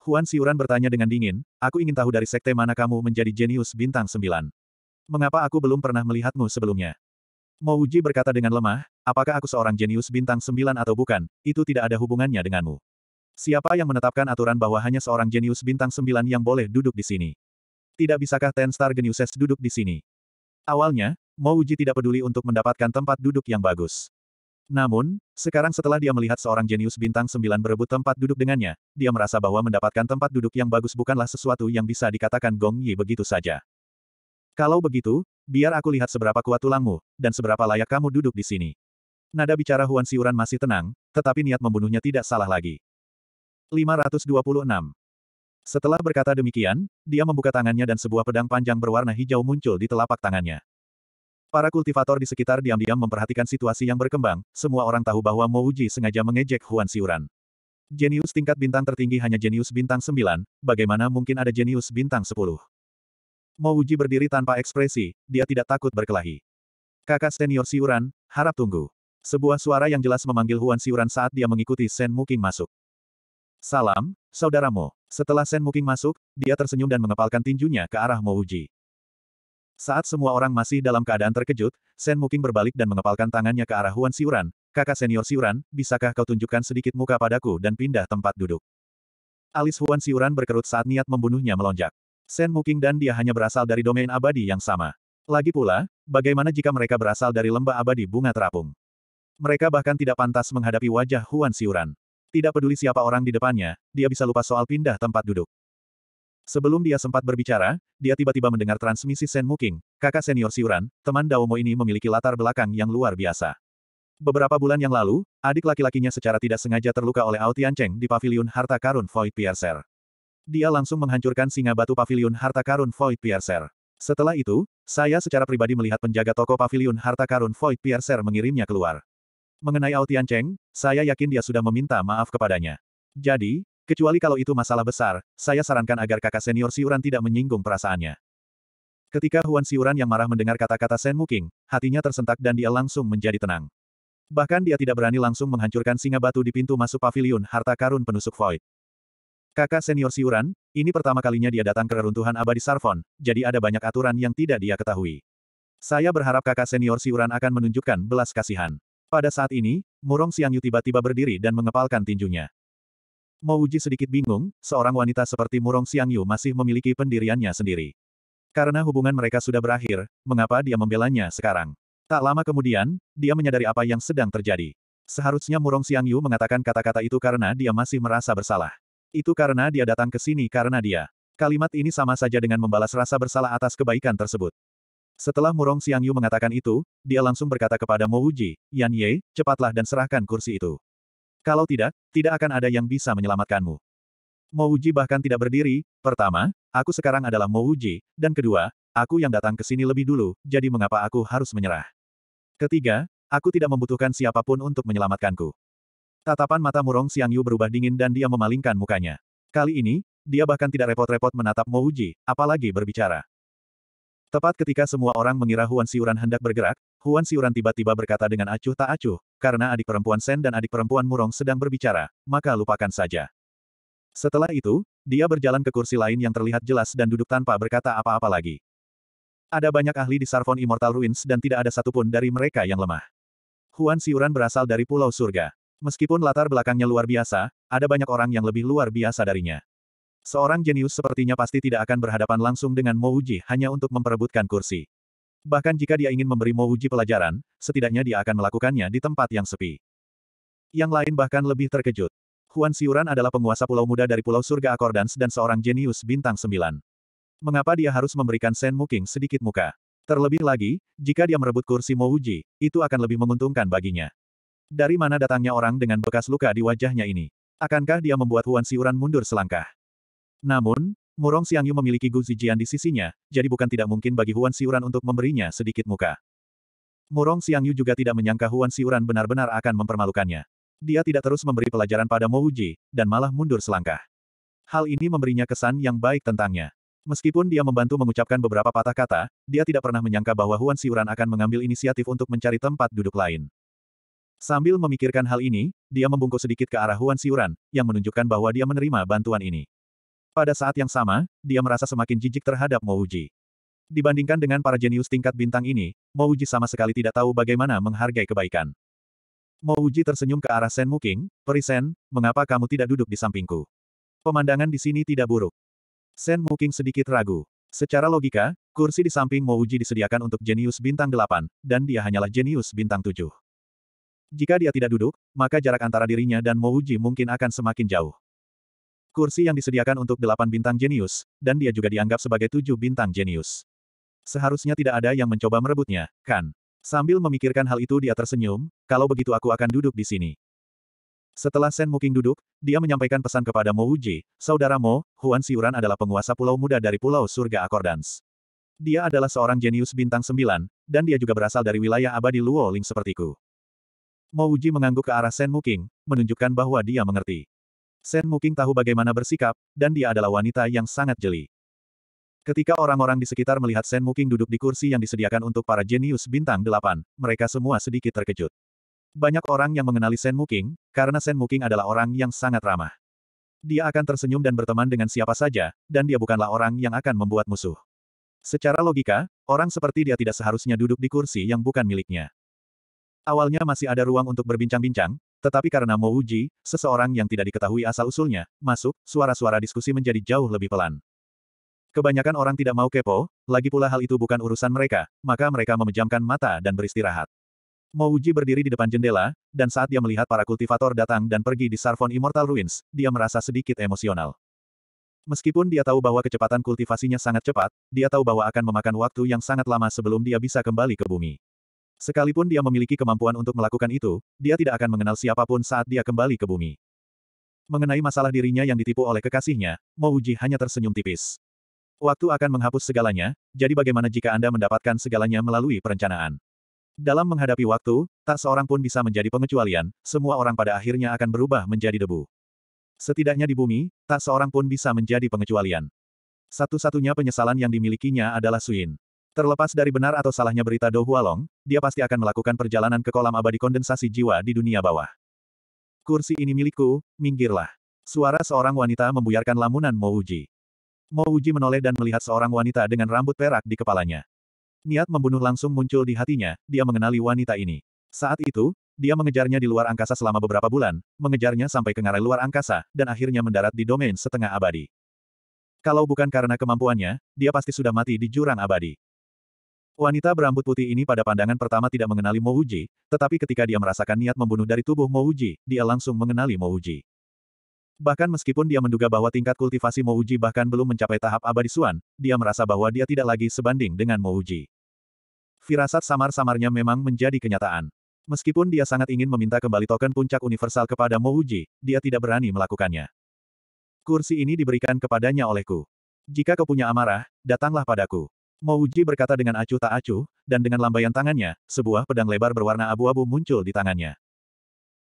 Huan Siuran bertanya dengan dingin, aku ingin tahu dari sekte mana kamu menjadi jenius bintang sembilan. Mengapa aku belum pernah melihatmu sebelumnya? Mouji berkata dengan lemah, apakah aku seorang jenius bintang sembilan atau bukan, itu tidak ada hubungannya denganmu. Siapa yang menetapkan aturan bahwa hanya seorang jenius bintang sembilan yang boleh duduk di sini? Tidak bisakah Ten Star Geniuses duduk di sini? Awalnya, Mo Uji tidak peduli untuk mendapatkan tempat duduk yang bagus. Namun, sekarang setelah dia melihat seorang jenius bintang sembilan berebut tempat duduk dengannya, dia merasa bahwa mendapatkan tempat duduk yang bagus bukanlah sesuatu yang bisa dikatakan Gong Yi begitu saja. Kalau begitu, biar aku lihat seberapa kuat tulangmu, dan seberapa layak kamu duduk di sini. Nada bicara Huan Siuran masih tenang, tetapi niat membunuhnya tidak salah lagi. 526. Setelah berkata demikian, dia membuka tangannya dan sebuah pedang panjang berwarna hijau muncul di telapak tangannya. Para kultivator di sekitar diam-diam memperhatikan situasi yang berkembang, semua orang tahu bahwa Mo Uji sengaja mengejek Huan Siuran. Jenius tingkat bintang tertinggi hanya jenius bintang 9, bagaimana mungkin ada jenius bintang 10? Mo Uji berdiri tanpa ekspresi, dia tidak takut berkelahi. Kakak senior Siuran, harap tunggu. Sebuah suara yang jelas memanggil Huan Siuran saat dia mengikuti Sen Muking masuk. Salam, saudaramu. Setelah Sen Muking masuk, dia tersenyum dan mengepalkan tinjunya ke arah Mo Uji. Saat semua orang masih dalam keadaan terkejut, Shen Muking berbalik dan mengepalkan tangannya ke arah Huan Siuran, kakak senior Siuran, bisakah kau tunjukkan sedikit muka padaku dan pindah tempat duduk. Alis Huan Siuran berkerut saat niat membunuhnya melonjak. Shen Muking dan dia hanya berasal dari domain abadi yang sama. Lagi pula, bagaimana jika mereka berasal dari lembah abadi bunga terapung? Mereka bahkan tidak pantas menghadapi wajah Huan Siuran. Tidak peduli siapa orang di depannya, dia bisa lupa soal pindah tempat duduk. Sebelum dia sempat berbicara, dia tiba-tiba mendengar transmisi Sen Muking, kakak senior Siuran, teman Daomo ini memiliki latar belakang yang luar biasa. Beberapa bulan yang lalu, adik laki-lakinya secara tidak sengaja terluka oleh Ao Tiancheng di pavilion harta karun Void Piercer. Dia langsung menghancurkan singa batu pavilion harta karun Void Piercer. Setelah itu, saya secara pribadi melihat penjaga toko pavilion harta karun Void Piercer mengirimnya keluar. Mengenai Ao Tiancheng, saya yakin dia sudah meminta maaf kepadanya. Jadi, Kecuali kalau itu masalah besar, saya sarankan agar kakak senior Siuran tidak menyinggung perasaannya. Ketika Huan Siuran yang marah mendengar kata-kata Sen Muking, hatinya tersentak dan dia langsung menjadi tenang. Bahkan dia tidak berani langsung menghancurkan singa batu di pintu masuk Pavilion harta karun penusuk Void. Kakak senior Siuran, ini pertama kalinya dia datang ke reruntuhan abadi Sarfon, jadi ada banyak aturan yang tidak dia ketahui. Saya berharap kakak senior Siuran akan menunjukkan belas kasihan. Pada saat ini, Murong Siang Xiangyu tiba-tiba berdiri dan mengepalkan tinjunya. Mo Uji sedikit bingung, seorang wanita seperti Murong Xiangyu masih memiliki pendiriannya sendiri. Karena hubungan mereka sudah berakhir, mengapa dia membelanya sekarang? Tak lama kemudian, dia menyadari apa yang sedang terjadi. Seharusnya Murong Xiangyu mengatakan kata-kata itu karena dia masih merasa bersalah. Itu karena dia datang ke sini karena dia. Kalimat ini sama saja dengan membalas rasa bersalah atas kebaikan tersebut. Setelah Murong Xiangyu mengatakan itu, dia langsung berkata kepada Mo Uji, Yan Ye, cepatlah dan serahkan kursi itu. Kalau tidak, tidak akan ada yang bisa menyelamatkanmu. Mouji bahkan tidak berdiri, pertama, aku sekarang adalah Mouji, dan kedua, aku yang datang ke sini lebih dulu, jadi mengapa aku harus menyerah? Ketiga, aku tidak membutuhkan siapapun untuk menyelamatkanku. Tatapan mata murong Siang Yu berubah dingin dan dia memalingkan mukanya. Kali ini, dia bahkan tidak repot-repot menatap Mouji, apalagi berbicara. Tepat ketika semua orang mengira Huan Siuran hendak bergerak, Huan Siuran tiba-tiba berkata dengan acuh tak acuh, karena adik perempuan Sen dan adik perempuan Murong sedang berbicara, maka lupakan saja. Setelah itu, dia berjalan ke kursi lain yang terlihat jelas dan duduk tanpa berkata apa-apa lagi. Ada banyak ahli di Sarvon Immortal Ruins dan tidak ada satupun dari mereka yang lemah. Huan Siuran berasal dari Pulau Surga. Meskipun latar belakangnya luar biasa, ada banyak orang yang lebih luar biasa darinya. Seorang jenius sepertinya pasti tidak akan berhadapan langsung dengan Mo hanya untuk memperebutkan kursi. Bahkan jika dia ingin memberi uji pelajaran, setidaknya dia akan melakukannya di tempat yang sepi. Yang lain bahkan lebih terkejut. Huan Siuran adalah penguasa Pulau Muda dari Pulau Surga Akordans dan seorang jenius bintang sembilan. Mengapa dia harus memberikan Sen Muking sedikit muka? Terlebih lagi, jika dia merebut kursi Mo Mouji, itu akan lebih menguntungkan baginya. Dari mana datangnya orang dengan bekas luka di wajahnya ini? Akankah dia membuat Huan Siuran mundur selangkah? Namun, Murong Xiangyu memiliki Gu Zijian di sisinya, jadi bukan tidak mungkin bagi Huan Siuran untuk memberinya sedikit muka. Murong Xiangyu juga tidak menyangka Huan Siuran benar-benar akan mempermalukannya. Dia tidak terus memberi pelajaran pada Mo Wuji, dan malah mundur selangkah. Hal ini memberinya kesan yang baik tentangnya. Meskipun dia membantu mengucapkan beberapa patah kata, dia tidak pernah menyangka bahwa Huan Siuran akan mengambil inisiatif untuk mencari tempat duduk lain. Sambil memikirkan hal ini, dia membungkuk sedikit ke arah Huan Siuran, yang menunjukkan bahwa dia menerima bantuan ini. Pada saat yang sama, dia merasa semakin jijik terhadap Mo Uji. Dibandingkan dengan para jenius tingkat bintang ini, Mo Uji sama sekali tidak tahu bagaimana menghargai kebaikan. Mo Uji tersenyum ke arah Sen Muking, Perisen, mengapa kamu tidak duduk di sampingku? Pemandangan di sini tidak buruk. Sen Muking sedikit ragu. Secara logika, kursi di samping Mo Uji disediakan untuk jenius bintang 8, dan dia hanyalah jenius bintang 7. Jika dia tidak duduk, maka jarak antara dirinya dan Mo Uji mungkin akan semakin jauh. Kursi yang disediakan untuk delapan bintang jenius, dan dia juga dianggap sebagai tujuh bintang jenius. Seharusnya tidak ada yang mencoba merebutnya, kan? Sambil memikirkan hal itu dia tersenyum, kalau begitu aku akan duduk di sini. Setelah Sen Muking duduk, dia menyampaikan pesan kepada Mo Wuji, Saudara Mo, Huan Siuran adalah penguasa pulau muda dari Pulau Surga Akordans. Dia adalah seorang jenius bintang sembilan, dan dia juga berasal dari wilayah abadi Luo Ling sepertiku. Mo Wuji mengangguk ke arah Sen Muking, menunjukkan bahwa dia mengerti. Sen Muking tahu bagaimana bersikap, dan dia adalah wanita yang sangat jeli. Ketika orang-orang di sekitar melihat Sen Muking duduk di kursi yang disediakan untuk para jenius bintang delapan, mereka semua sedikit terkejut. Banyak orang yang mengenali Sen Muking, karena Sen Muking adalah orang yang sangat ramah. Dia akan tersenyum dan berteman dengan siapa saja, dan dia bukanlah orang yang akan membuat musuh. Secara logika, orang seperti dia tidak seharusnya duduk di kursi yang bukan miliknya. Awalnya masih ada ruang untuk berbincang-bincang, tetapi karena Mo Uji, seseorang yang tidak diketahui asal-usulnya, masuk, suara-suara diskusi menjadi jauh lebih pelan. Kebanyakan orang tidak mau kepo, lagi pula hal itu bukan urusan mereka, maka mereka memejamkan mata dan beristirahat. Mo Uji berdiri di depan jendela, dan saat dia melihat para kultivator datang dan pergi di Sarfon Immortal Ruins, dia merasa sedikit emosional. Meskipun dia tahu bahwa kecepatan kultivasinya sangat cepat, dia tahu bahwa akan memakan waktu yang sangat lama sebelum dia bisa kembali ke bumi. Sekalipun dia memiliki kemampuan untuk melakukan itu, dia tidak akan mengenal siapapun saat dia kembali ke bumi. Mengenai masalah dirinya yang ditipu oleh kekasihnya, Mouji hanya tersenyum tipis. Waktu akan menghapus segalanya, jadi bagaimana jika Anda mendapatkan segalanya melalui perencanaan? Dalam menghadapi waktu, tak seorang pun bisa menjadi pengecualian, semua orang pada akhirnya akan berubah menjadi debu. Setidaknya di bumi, tak seorang pun bisa menjadi pengecualian. Satu-satunya penyesalan yang dimilikinya adalah Suin. Terlepas dari benar atau salahnya berita Do Hualong, dia pasti akan melakukan perjalanan ke kolam abadi kondensasi jiwa di dunia bawah. Kursi ini milikku, minggirlah. Suara seorang wanita membuyarkan lamunan Mo Uji. Mo Uji menoleh dan melihat seorang wanita dengan rambut perak di kepalanya. Niat membunuh langsung muncul di hatinya, dia mengenali wanita ini. Saat itu, dia mengejarnya di luar angkasa selama beberapa bulan, mengejarnya sampai ke ngarai luar angkasa, dan akhirnya mendarat di domain setengah abadi. Kalau bukan karena kemampuannya, dia pasti sudah mati di jurang abadi. Wanita berambut putih ini pada pandangan pertama tidak mengenali Mo Uji, tetapi ketika dia merasakan niat membunuh dari tubuh Mo Uji, dia langsung mengenali Mo Uji. Bahkan meskipun dia menduga bahwa tingkat kultivasi Mo Uji bahkan belum mencapai tahap abadi Suan, dia merasa bahwa dia tidak lagi sebanding dengan Mo Uji. Firasat samar-samarnya memang menjadi kenyataan. Meskipun dia sangat ingin meminta kembali token puncak universal kepada Mo Uji, dia tidak berani melakukannya. Kursi ini diberikan kepadanya olehku. Jika kau punya amarah, datanglah padaku. Mo Uji berkata dengan acuh tak acuh, dan dengan lambaian tangannya, sebuah pedang lebar berwarna abu-abu muncul di tangannya.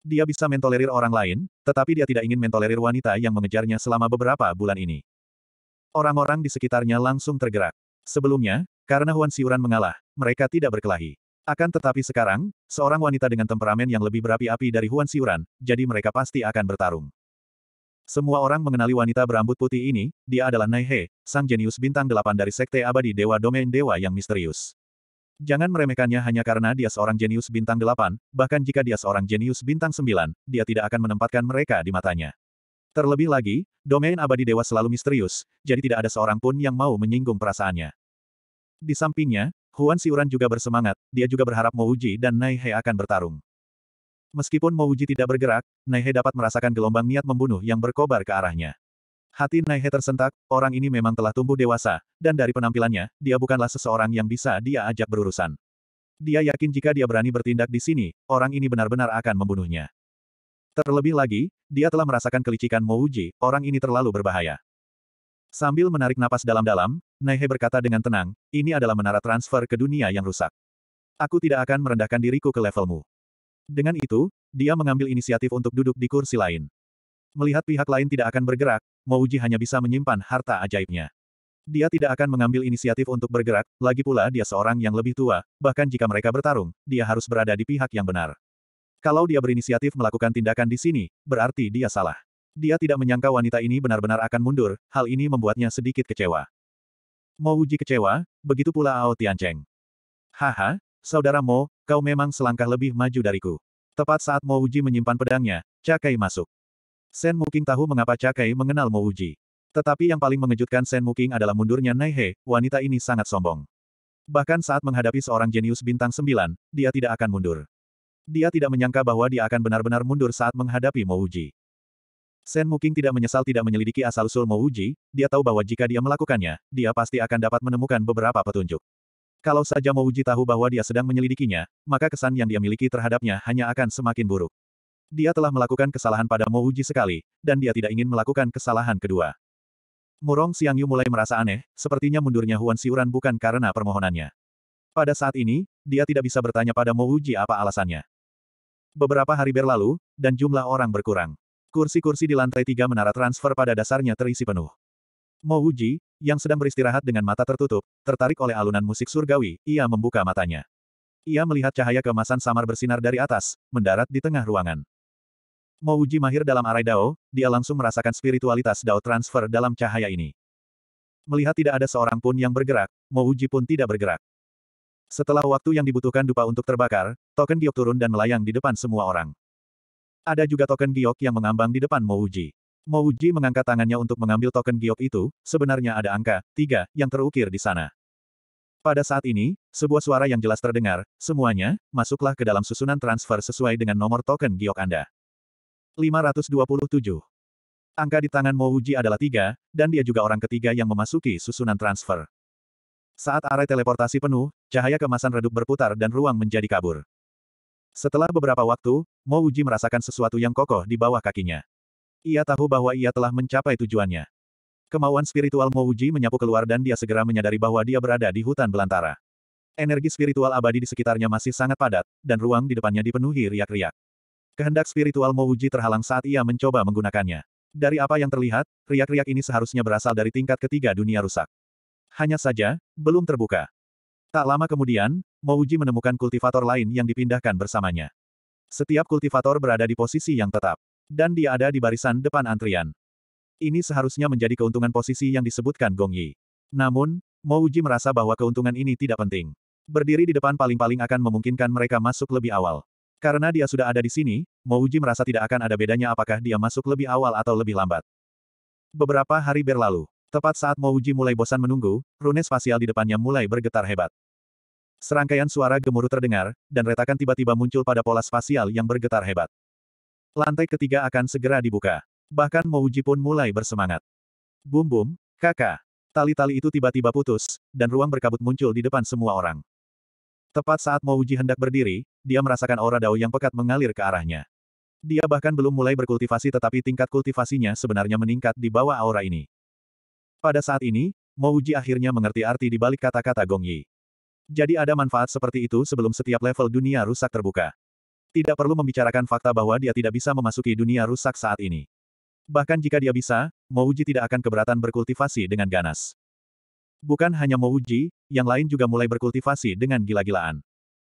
Dia bisa mentolerir orang lain, tetapi dia tidak ingin mentolerir wanita yang mengejarnya selama beberapa bulan ini. Orang-orang di sekitarnya langsung tergerak. Sebelumnya, karena Huan Siuran mengalah, mereka tidak berkelahi. Akan tetapi sekarang, seorang wanita dengan temperamen yang lebih berapi-api dari Huan Siuran, jadi mereka pasti akan bertarung. Semua orang mengenali wanita berambut putih ini, dia adalah He, sang jenius bintang delapan dari Sekte Abadi Dewa Domain Dewa yang misterius. Jangan meremehkannya hanya karena dia seorang jenius bintang delapan, bahkan jika dia seorang jenius bintang sembilan, dia tidak akan menempatkan mereka di matanya. Terlebih lagi, domain abadi dewa selalu misterius, jadi tidak ada seorang pun yang mau menyinggung perasaannya. Di sampingnya, Huan Siuran juga bersemangat, dia juga berharap Mouji dan Nai He akan bertarung. Meskipun Mouji tidak bergerak, Naihe dapat merasakan gelombang niat membunuh yang berkobar ke arahnya. Hati Naihe tersentak, orang ini memang telah tumbuh dewasa, dan dari penampilannya, dia bukanlah seseorang yang bisa dia ajak berurusan. Dia yakin jika dia berani bertindak di sini, orang ini benar-benar akan membunuhnya. Terlebih lagi, dia telah merasakan kelicikan Mouji, orang ini terlalu berbahaya. Sambil menarik napas dalam-dalam, Naihe berkata dengan tenang, ini adalah menara transfer ke dunia yang rusak. Aku tidak akan merendahkan diriku ke levelmu. Dengan itu, dia mengambil inisiatif untuk duduk di kursi lain. Melihat pihak lain tidak akan bergerak, Mouji hanya bisa menyimpan harta ajaibnya. Dia tidak akan mengambil inisiatif untuk bergerak, lagi pula dia seorang yang lebih tua, bahkan jika mereka bertarung, dia harus berada di pihak yang benar. Kalau dia berinisiatif melakukan tindakan di sini, berarti dia salah. Dia tidak menyangka wanita ini benar-benar akan mundur, hal ini membuatnya sedikit kecewa. Mo Uji kecewa, begitu pula Ao Tiancheng. Haha, saudara Mo, Kau memang selangkah lebih maju dariku. Tepat saat Mo Uji menyimpan pedangnya, Cakai masuk. Sen Muking tahu mengapa Cakai mengenal Mo Uji. Tetapi yang paling mengejutkan Sen Muking adalah mundurnya Naihe, wanita ini sangat sombong. Bahkan saat menghadapi seorang jenius bintang sembilan, dia tidak akan mundur. Dia tidak menyangka bahwa dia akan benar-benar mundur saat menghadapi Mo Uji. Sen Muking tidak menyesal tidak menyelidiki asal-usul Uji. dia tahu bahwa jika dia melakukannya, dia pasti akan dapat menemukan beberapa petunjuk. Kalau saja Mouji tahu bahwa dia sedang menyelidikinya, maka kesan yang dia miliki terhadapnya hanya akan semakin buruk. Dia telah melakukan kesalahan pada Mouji sekali, dan dia tidak ingin melakukan kesalahan kedua. Murong Yu mulai merasa aneh, sepertinya mundurnya Huan Siuran bukan karena permohonannya. Pada saat ini, dia tidak bisa bertanya pada Mouji apa alasannya. Beberapa hari berlalu, dan jumlah orang berkurang. Kursi-kursi di lantai tiga menara transfer pada dasarnya terisi penuh. Mouji, yang sedang beristirahat dengan mata tertutup, tertarik oleh alunan musik surgawi, ia membuka matanya. Ia melihat cahaya kemasan samar bersinar dari atas, mendarat di tengah ruangan. Mau uji mahir dalam arai Dao, dia langsung merasakan spiritualitas Dao transfer dalam cahaya ini. Melihat tidak ada seorang pun yang bergerak, Mau uji pun tidak bergerak. Setelah waktu yang dibutuhkan dupa untuk terbakar, token giok turun dan melayang di depan semua orang. Ada juga token giok yang mengambang di depan Mau uji. Mo mengangkat tangannya untuk mengambil token giok itu, sebenarnya ada angka, tiga, yang terukir di sana. Pada saat ini, sebuah suara yang jelas terdengar, semuanya, masuklah ke dalam susunan transfer sesuai dengan nomor token giok Anda. 527. Angka di tangan Mo adalah tiga, dan dia juga orang ketiga yang memasuki susunan transfer. Saat arai teleportasi penuh, cahaya kemasan redup berputar dan ruang menjadi kabur. Setelah beberapa waktu, Mo merasakan sesuatu yang kokoh di bawah kakinya. Ia tahu bahwa ia telah mencapai tujuannya. Kemauan spiritual Mouji menyapu keluar dan dia segera menyadari bahwa dia berada di hutan belantara. Energi spiritual abadi di sekitarnya masih sangat padat, dan ruang di depannya dipenuhi riak-riak. Kehendak spiritual Mouji terhalang saat ia mencoba menggunakannya. Dari apa yang terlihat, riak-riak ini seharusnya berasal dari tingkat ketiga dunia rusak. Hanya saja, belum terbuka. Tak lama kemudian, Mouji menemukan kultivator lain yang dipindahkan bersamanya. Setiap kultivator berada di posisi yang tetap. Dan dia ada di barisan depan antrian. Ini seharusnya menjadi keuntungan posisi yang disebutkan Gong Yi. Namun, Mo Uji merasa bahwa keuntungan ini tidak penting. Berdiri di depan paling-paling akan memungkinkan mereka masuk lebih awal. Karena dia sudah ada di sini, Mo Uji merasa tidak akan ada bedanya apakah dia masuk lebih awal atau lebih lambat. Beberapa hari berlalu. Tepat saat Mo Uji mulai bosan menunggu, rune spasial di depannya mulai bergetar hebat. Serangkaian suara gemuruh terdengar, dan retakan tiba-tiba muncul pada pola spasial yang bergetar hebat. Lantai ketiga akan segera dibuka. Bahkan Mouji pun mulai bersemangat. Bum bum, kakak. Tali-tali itu tiba-tiba putus, dan ruang berkabut muncul di depan semua orang. Tepat saat Mouji hendak berdiri, dia merasakan aura dao yang pekat mengalir ke arahnya. Dia bahkan belum mulai berkultivasi tetapi tingkat kultivasinya sebenarnya meningkat di bawah aura ini. Pada saat ini, Mouji akhirnya mengerti arti di balik kata-kata Gong Yi. Jadi ada manfaat seperti itu sebelum setiap level dunia rusak terbuka. Tidak perlu membicarakan fakta bahwa dia tidak bisa memasuki dunia rusak saat ini. Bahkan jika dia bisa, Mouji tidak akan keberatan berkultivasi dengan ganas. Bukan hanya Mouji, yang lain juga mulai berkultivasi dengan gila-gilaan.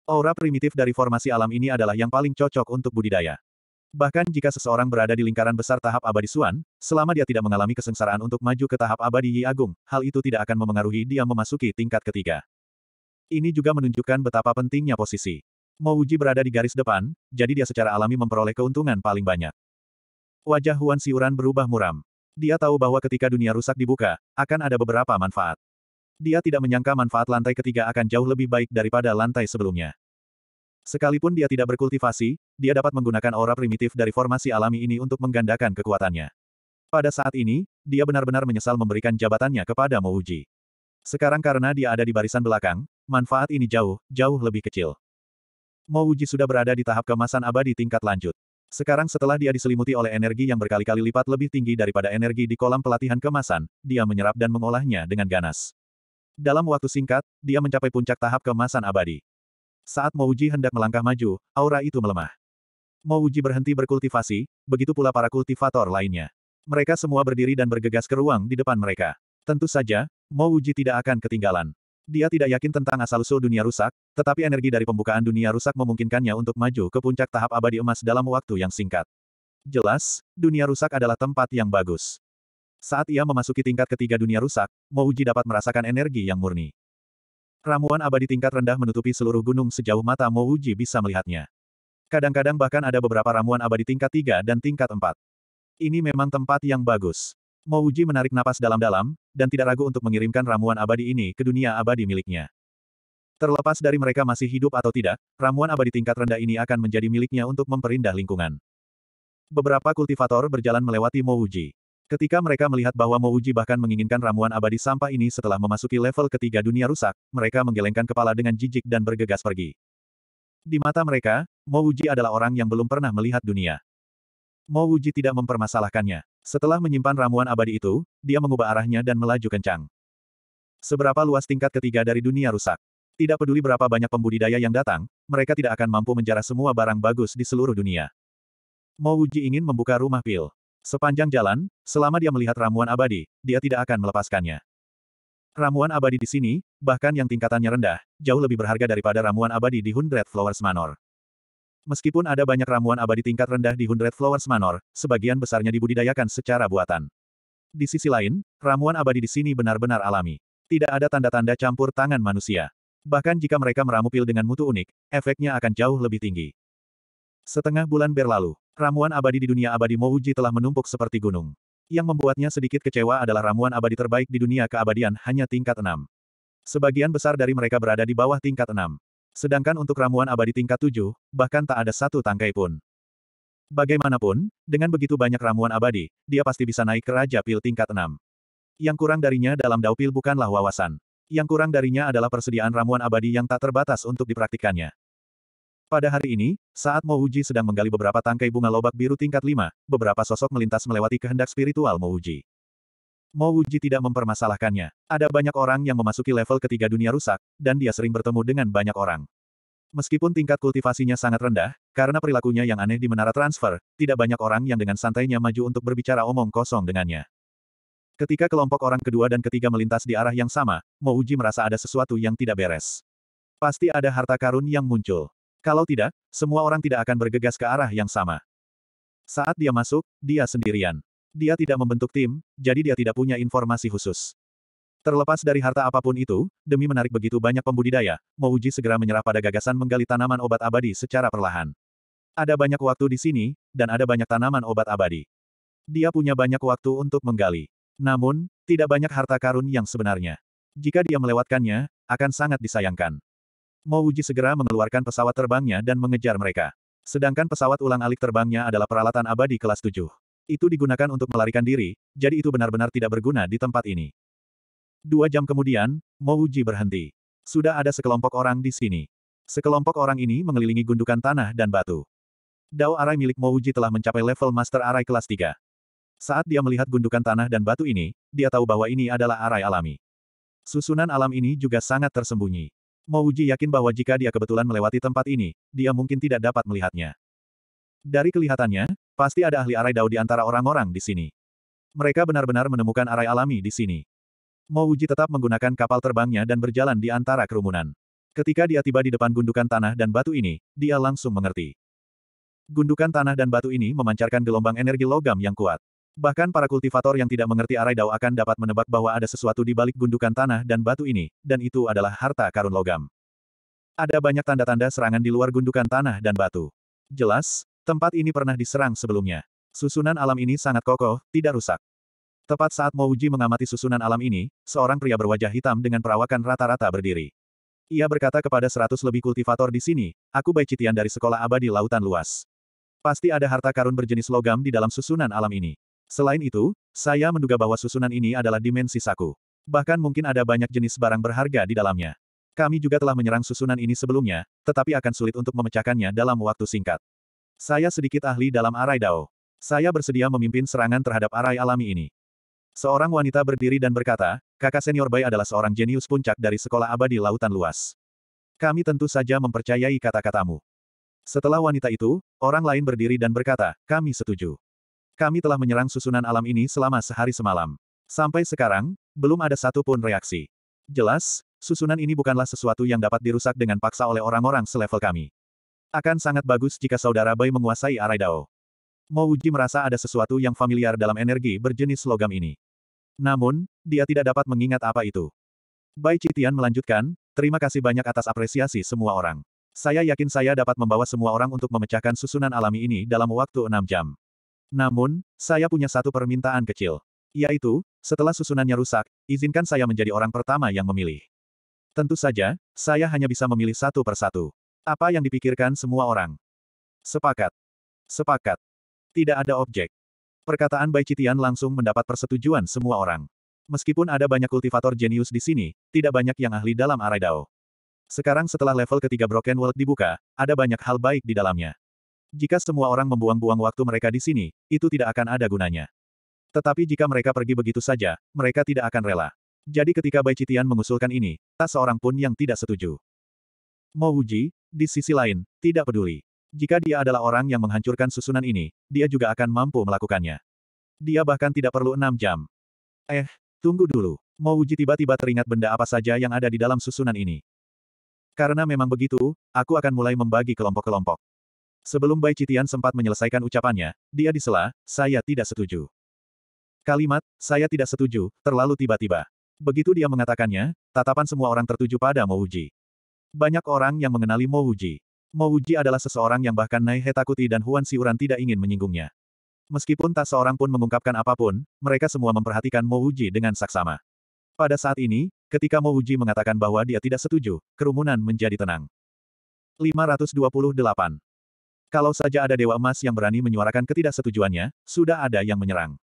Aura primitif dari formasi alam ini adalah yang paling cocok untuk budidaya. Bahkan jika seseorang berada di lingkaran besar tahap abadi Suan, selama dia tidak mengalami kesengsaraan untuk maju ke tahap abadi Yi Agung, hal itu tidak akan memengaruhi dia memasuki tingkat ketiga. Ini juga menunjukkan betapa pentingnya posisi. Mo Uji berada di garis depan, jadi dia secara alami memperoleh keuntungan paling banyak. Wajah Huan Siuran berubah muram. Dia tahu bahwa ketika dunia rusak dibuka, akan ada beberapa manfaat. Dia tidak menyangka manfaat lantai ketiga akan jauh lebih baik daripada lantai sebelumnya. Sekalipun dia tidak berkultivasi, dia dapat menggunakan aura primitif dari formasi alami ini untuk menggandakan kekuatannya. Pada saat ini, dia benar-benar menyesal memberikan jabatannya kepada Mo Uji. Sekarang karena dia ada di barisan belakang, manfaat ini jauh, jauh lebih kecil. Mo Wuji sudah berada di tahap kemasan abadi tingkat lanjut. Sekarang setelah dia diselimuti oleh energi yang berkali-kali lipat lebih tinggi daripada energi di kolam pelatihan kemasan, dia menyerap dan mengolahnya dengan ganas. Dalam waktu singkat, dia mencapai puncak tahap kemasan abadi. Saat Mo Wuji hendak melangkah maju, aura itu melemah. Mo Wuji berhenti berkultivasi, begitu pula para kultivator lainnya. Mereka semua berdiri dan bergegas ke ruang di depan mereka. Tentu saja, Mo Wuji tidak akan ketinggalan. Dia tidak yakin tentang asal-usul dunia rusak, tetapi energi dari pembukaan dunia rusak memungkinkannya untuk maju ke puncak tahap abadi emas dalam waktu yang singkat. Jelas, dunia rusak adalah tempat yang bagus. Saat ia memasuki tingkat ketiga dunia rusak, Mouji dapat merasakan energi yang murni. Ramuan abadi tingkat rendah menutupi seluruh gunung sejauh mata Mouji bisa melihatnya. Kadang-kadang bahkan ada beberapa ramuan abadi tingkat tiga dan tingkat empat. Ini memang tempat yang bagus. Uji menarik napas dalam-dalam, dan tidak ragu untuk mengirimkan ramuan abadi ini ke dunia abadi miliknya. Terlepas dari mereka masih hidup atau tidak, ramuan abadi tingkat rendah ini akan menjadi miliknya untuk memperindah lingkungan. Beberapa kultivator berjalan melewati Uji. Ketika mereka melihat bahwa Mouji bahkan menginginkan ramuan abadi sampah ini setelah memasuki level ketiga dunia rusak, mereka menggelengkan kepala dengan jijik dan bergegas pergi. Di mata mereka, Mouji adalah orang yang belum pernah melihat dunia. Mouji tidak mempermasalahkannya. Setelah menyimpan ramuan abadi itu, dia mengubah arahnya dan melaju kencang. Seberapa luas tingkat ketiga dari dunia rusak? Tidak peduli berapa banyak pembudidaya yang datang, mereka tidak akan mampu menjarah semua barang bagus di seluruh dunia. Mo Wuji ingin membuka rumah pil. Sepanjang jalan, selama dia melihat ramuan abadi, dia tidak akan melepaskannya. Ramuan abadi di sini, bahkan yang tingkatannya rendah, jauh lebih berharga daripada ramuan abadi di Hundred Flowers Manor. Meskipun ada banyak ramuan abadi tingkat rendah di Hundred Flowers Manor, sebagian besarnya dibudidayakan secara buatan. Di sisi lain, ramuan abadi di sini benar-benar alami. Tidak ada tanda-tanda campur tangan manusia. Bahkan jika mereka meramu pil dengan mutu unik, efeknya akan jauh lebih tinggi. Setengah bulan berlalu, ramuan abadi di dunia abadi Mouji telah menumpuk seperti gunung. Yang membuatnya sedikit kecewa adalah ramuan abadi terbaik di dunia keabadian hanya tingkat 6. Sebagian besar dari mereka berada di bawah tingkat 6. Sedangkan untuk ramuan abadi tingkat tujuh bahkan tak ada satu tangkai pun. Bagaimanapun, dengan begitu banyak ramuan abadi, dia pasti bisa naik ke Raja Pil tingkat enam Yang kurang darinya dalam Daupil bukanlah wawasan. Yang kurang darinya adalah persediaan ramuan abadi yang tak terbatas untuk dipraktikannya. Pada hari ini, saat Mouji sedang menggali beberapa tangkai bunga lobak biru tingkat lima beberapa sosok melintas melewati kehendak spiritual Mouji. Mo Wuji tidak mempermasalahkannya. Ada banyak orang yang memasuki level ketiga dunia rusak, dan dia sering bertemu dengan banyak orang. Meskipun tingkat kultivasinya sangat rendah, karena perilakunya yang aneh di menara transfer, tidak banyak orang yang dengan santainya maju untuk berbicara omong kosong dengannya. Ketika kelompok orang kedua dan ketiga melintas di arah yang sama, Mo Wuji merasa ada sesuatu yang tidak beres. Pasti ada harta karun yang muncul. Kalau tidak, semua orang tidak akan bergegas ke arah yang sama. Saat dia masuk, dia sendirian. Dia tidak membentuk tim, jadi dia tidak punya informasi khusus. Terlepas dari harta apapun itu, demi menarik begitu banyak pembudidaya, Mouji segera menyerah pada gagasan menggali tanaman obat abadi secara perlahan. Ada banyak waktu di sini, dan ada banyak tanaman obat abadi. Dia punya banyak waktu untuk menggali. Namun, tidak banyak harta karun yang sebenarnya. Jika dia melewatkannya, akan sangat disayangkan. Mouji segera mengeluarkan pesawat terbangnya dan mengejar mereka. Sedangkan pesawat ulang alik terbangnya adalah peralatan abadi kelas 7. Itu digunakan untuk melarikan diri, jadi itu benar-benar tidak berguna di tempat ini. Dua jam kemudian, Mouji berhenti. Sudah ada sekelompok orang di sini. Sekelompok orang ini mengelilingi gundukan tanah dan batu. Dao Arai milik Mouji telah mencapai level Master Arai kelas 3. Saat dia melihat gundukan tanah dan batu ini, dia tahu bahwa ini adalah arai alami. Susunan alam ini juga sangat tersembunyi. Mouji yakin bahwa jika dia kebetulan melewati tempat ini, dia mungkin tidak dapat melihatnya. Dari kelihatannya, Pasti ada ahli arai dao di antara orang-orang di sini. Mereka benar-benar menemukan arai alami di sini. Mo Wuji tetap menggunakan kapal terbangnya dan berjalan di antara kerumunan. Ketika dia tiba di depan gundukan tanah dan batu ini, dia langsung mengerti. Gundukan tanah dan batu ini memancarkan gelombang energi logam yang kuat. Bahkan para kultivator yang tidak mengerti arai dao akan dapat menebak bahwa ada sesuatu di balik gundukan tanah dan batu ini, dan itu adalah harta karun logam. Ada banyak tanda-tanda serangan di luar gundukan tanah dan batu. Jelas, Tempat ini pernah diserang sebelumnya. Susunan alam ini sangat kokoh, tidak rusak. Tepat saat Mouji mengamati susunan alam ini, seorang pria berwajah hitam dengan perawakan rata-rata berdiri. Ia berkata kepada seratus lebih kultivator di sini, aku Bai Citian dari Sekolah Abadi Lautan Luas. Pasti ada harta karun berjenis logam di dalam susunan alam ini. Selain itu, saya menduga bahwa susunan ini adalah dimensi saku. Bahkan mungkin ada banyak jenis barang berharga di dalamnya. Kami juga telah menyerang susunan ini sebelumnya, tetapi akan sulit untuk memecahkannya dalam waktu singkat. Saya sedikit ahli dalam arai Dao. Saya bersedia memimpin serangan terhadap arai alami ini. Seorang wanita berdiri dan berkata, kakak senior Bai adalah seorang jenius puncak dari sekolah abadi lautan luas. Kami tentu saja mempercayai kata-katamu. Setelah wanita itu, orang lain berdiri dan berkata, kami setuju. Kami telah menyerang susunan alam ini selama sehari semalam. Sampai sekarang, belum ada satu pun reaksi. Jelas, susunan ini bukanlah sesuatu yang dapat dirusak dengan paksa oleh orang-orang selevel kami. Akan sangat bagus jika saudara Bai menguasai arai Dao. Mo Uji merasa ada sesuatu yang familiar dalam energi berjenis logam ini. Namun, dia tidak dapat mengingat apa itu. Bai Citian melanjutkan, terima kasih banyak atas apresiasi semua orang. Saya yakin saya dapat membawa semua orang untuk memecahkan susunan alami ini dalam waktu enam jam. Namun, saya punya satu permintaan kecil. Yaitu, setelah susunannya rusak, izinkan saya menjadi orang pertama yang memilih. Tentu saja, saya hanya bisa memilih satu persatu. Apa yang dipikirkan semua orang? Sepakat. Sepakat. Tidak ada objek. Perkataan Bai Citian langsung mendapat persetujuan semua orang. Meskipun ada banyak kultivator jenius di sini, tidak banyak yang ahli dalam arai Dao. Sekarang setelah level ketiga Broken World dibuka, ada banyak hal baik di dalamnya. Jika semua orang membuang-buang waktu mereka di sini, itu tidak akan ada gunanya. Tetapi jika mereka pergi begitu saja, mereka tidak akan rela. Jadi ketika Bai Citian mengusulkan ini, tak seorang pun yang tidak setuju. Mo Wuji, di sisi lain, tidak peduli. Jika dia adalah orang yang menghancurkan susunan ini, dia juga akan mampu melakukannya. Dia bahkan tidak perlu enam jam. Eh, tunggu dulu. Mo Wuji tiba-tiba teringat benda apa saja yang ada di dalam susunan ini. Karena memang begitu, aku akan mulai membagi kelompok-kelompok. Sebelum Bai Citian sempat menyelesaikan ucapannya, dia disela, saya tidak setuju. Kalimat, saya tidak setuju, terlalu tiba-tiba. Begitu dia mengatakannya, tatapan semua orang tertuju pada Mouji. Banyak orang yang mengenali Mo Wuji. Mo Wuji adalah seseorang yang bahkan Nai Hetakuti dan Huan Siuran tidak ingin menyinggungnya. Meskipun tak seorang pun mengungkapkan apapun, mereka semua memperhatikan Mo Wuji dengan saksama. Pada saat ini, ketika Mo Wuji mengatakan bahwa dia tidak setuju, kerumunan menjadi tenang. 528. Kalau saja ada Dewa Emas yang berani menyuarakan ketidaksetujuannya, sudah ada yang menyerang.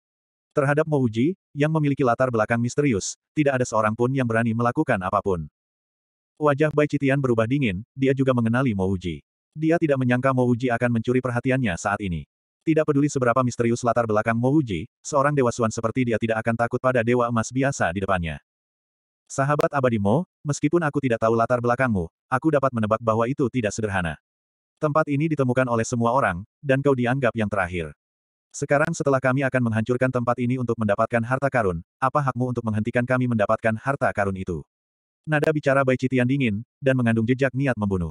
Terhadap Mo Wuji, yang memiliki latar belakang misterius, tidak ada seorang pun yang berani melakukan apapun. Wajah Bai Citian berubah dingin, dia juga mengenali Mo Uji. Dia tidak menyangka Mo Uji akan mencuri perhatiannya saat ini. Tidak peduli seberapa misterius latar belakang Mo Uji, seorang dewa suan seperti dia tidak akan takut pada dewa emas biasa di depannya. Sahabat abadi Mo, meskipun aku tidak tahu latar belakangmu, aku dapat menebak bahwa itu tidak sederhana. Tempat ini ditemukan oleh semua orang, dan kau dianggap yang terakhir. Sekarang setelah kami akan menghancurkan tempat ini untuk mendapatkan harta karun, apa hakmu untuk menghentikan kami mendapatkan harta karun itu? Nada bicara Bai Citian dingin, dan mengandung jejak niat membunuh.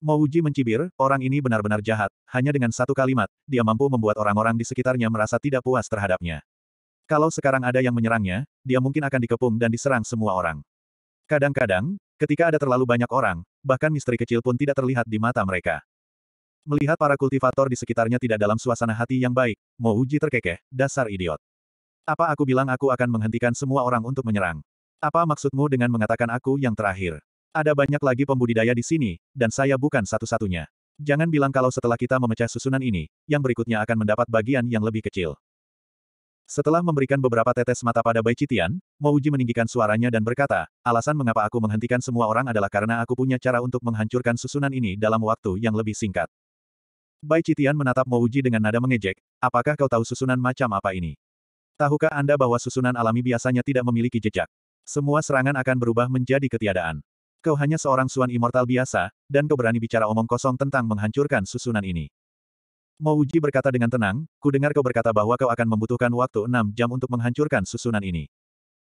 Uji mencibir, orang ini benar-benar jahat, hanya dengan satu kalimat, dia mampu membuat orang-orang di sekitarnya merasa tidak puas terhadapnya. Kalau sekarang ada yang menyerangnya, dia mungkin akan dikepung dan diserang semua orang. Kadang-kadang, ketika ada terlalu banyak orang, bahkan misteri kecil pun tidak terlihat di mata mereka. Melihat para kultivator di sekitarnya tidak dalam suasana hati yang baik, Uji terkekeh, dasar idiot. Apa aku bilang aku akan menghentikan semua orang untuk menyerang? Apa maksudmu dengan mengatakan aku yang terakhir? Ada banyak lagi pembudidaya di sini, dan saya bukan satu-satunya. Jangan bilang kalau setelah kita memecah susunan ini, yang berikutnya akan mendapat bagian yang lebih kecil. Setelah memberikan beberapa tetes mata pada Bai Citian, Mouji meninggikan suaranya dan berkata, alasan mengapa aku menghentikan semua orang adalah karena aku punya cara untuk menghancurkan susunan ini dalam waktu yang lebih singkat. Bai Citian menatap Mouji dengan nada mengejek, apakah kau tahu susunan macam apa ini? Tahukah Anda bahwa susunan alami biasanya tidak memiliki jejak? Semua serangan akan berubah menjadi ketiadaan. Kau hanya seorang suan immortal biasa, dan kau berani bicara omong kosong tentang menghancurkan susunan ini. Mouji berkata dengan tenang, ku dengar kau berkata bahwa kau akan membutuhkan waktu enam jam untuk menghancurkan susunan ini.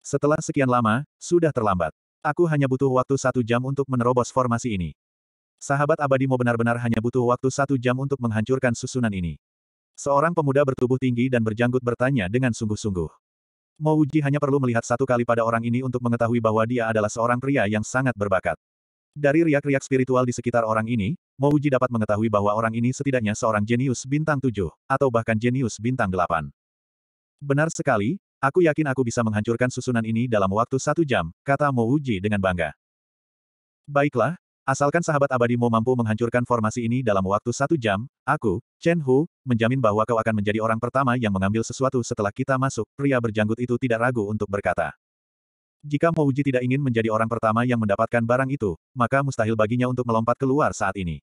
Setelah sekian lama, sudah terlambat. Aku hanya butuh waktu satu jam untuk menerobos formasi ini. Sahabat Abadi mau benar-benar hanya butuh waktu satu jam untuk menghancurkan susunan ini. Seorang pemuda bertubuh tinggi dan berjanggut bertanya dengan sungguh-sungguh. Mo Uji hanya perlu melihat satu kali pada orang ini untuk mengetahui bahwa dia adalah seorang pria yang sangat berbakat. Dari riak-riak spiritual di sekitar orang ini, Mo Uji dapat mengetahui bahwa orang ini setidaknya seorang jenius bintang tujuh, atau bahkan jenius bintang delapan. Benar sekali, aku yakin aku bisa menghancurkan susunan ini dalam waktu satu jam, kata Mo Uji dengan bangga. Baiklah, Asalkan sahabat abadi mau mampu menghancurkan formasi ini dalam waktu satu jam, aku, Chen Hu, menjamin bahwa kau akan menjadi orang pertama yang mengambil sesuatu setelah kita masuk, pria berjanggut itu tidak ragu untuk berkata. Jika Mo Uji tidak ingin menjadi orang pertama yang mendapatkan barang itu, maka mustahil baginya untuk melompat keluar saat ini.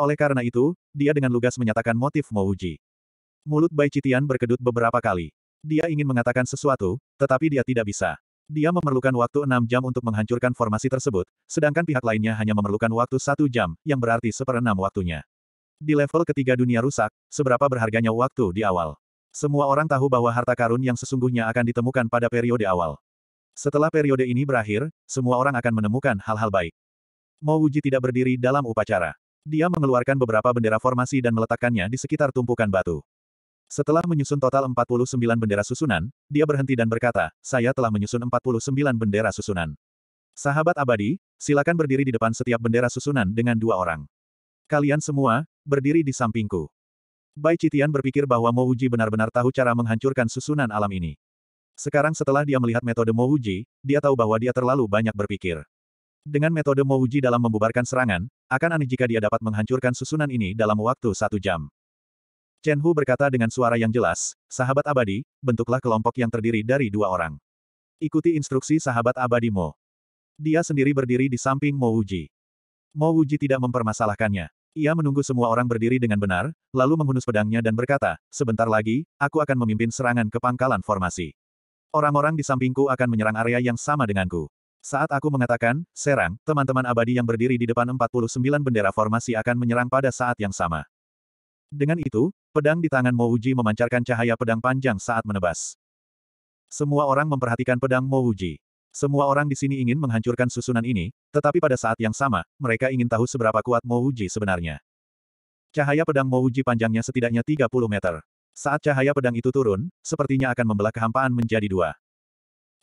Oleh karena itu, dia dengan lugas menyatakan motif Mo Uji. Mulut Bai Citian berkedut beberapa kali. Dia ingin mengatakan sesuatu, tetapi dia tidak bisa. Dia memerlukan waktu enam jam untuk menghancurkan formasi tersebut, sedangkan pihak lainnya hanya memerlukan waktu satu jam, yang berarti seperenam waktunya. Di level ketiga dunia rusak, seberapa berharganya waktu di awal. Semua orang tahu bahwa harta karun yang sesungguhnya akan ditemukan pada periode awal. Setelah periode ini berakhir, semua orang akan menemukan hal-hal baik. Wuji tidak berdiri dalam upacara. Dia mengeluarkan beberapa bendera formasi dan meletakkannya di sekitar tumpukan batu. Setelah menyusun total 49 bendera susunan, dia berhenti dan berkata, saya telah menyusun 49 bendera susunan. Sahabat abadi, silakan berdiri di depan setiap bendera susunan dengan dua orang. Kalian semua, berdiri di sampingku. Bai Citian berpikir bahwa Mo Uji benar-benar tahu cara menghancurkan susunan alam ini. Sekarang setelah dia melihat metode Mo Uji, dia tahu bahwa dia terlalu banyak berpikir. Dengan metode Mo Uji dalam membubarkan serangan, akan aneh jika dia dapat menghancurkan susunan ini dalam waktu satu jam. Chen Hu berkata dengan suara yang jelas, sahabat abadi, bentuklah kelompok yang terdiri dari dua orang. Ikuti instruksi sahabat abadi Mo. Dia sendiri berdiri di samping Mo Wuji. Mo Wuji tidak mempermasalahkannya. Ia menunggu semua orang berdiri dengan benar, lalu menghunus pedangnya dan berkata, sebentar lagi, aku akan memimpin serangan ke pangkalan formasi. Orang-orang di sampingku akan menyerang area yang sama denganku. Saat aku mengatakan, serang, teman-teman abadi yang berdiri di depan 49 bendera formasi akan menyerang pada saat yang sama. Dengan itu, Pedang di tangan Mouji memancarkan cahaya pedang panjang saat menebas. Semua orang memperhatikan pedang Mouji. Semua orang di sini ingin menghancurkan susunan ini, tetapi pada saat yang sama, mereka ingin tahu seberapa kuat Mouji sebenarnya. Cahaya pedang Mouji panjangnya setidaknya 30 meter. Saat cahaya pedang itu turun, sepertinya akan membelah kehampaan menjadi dua.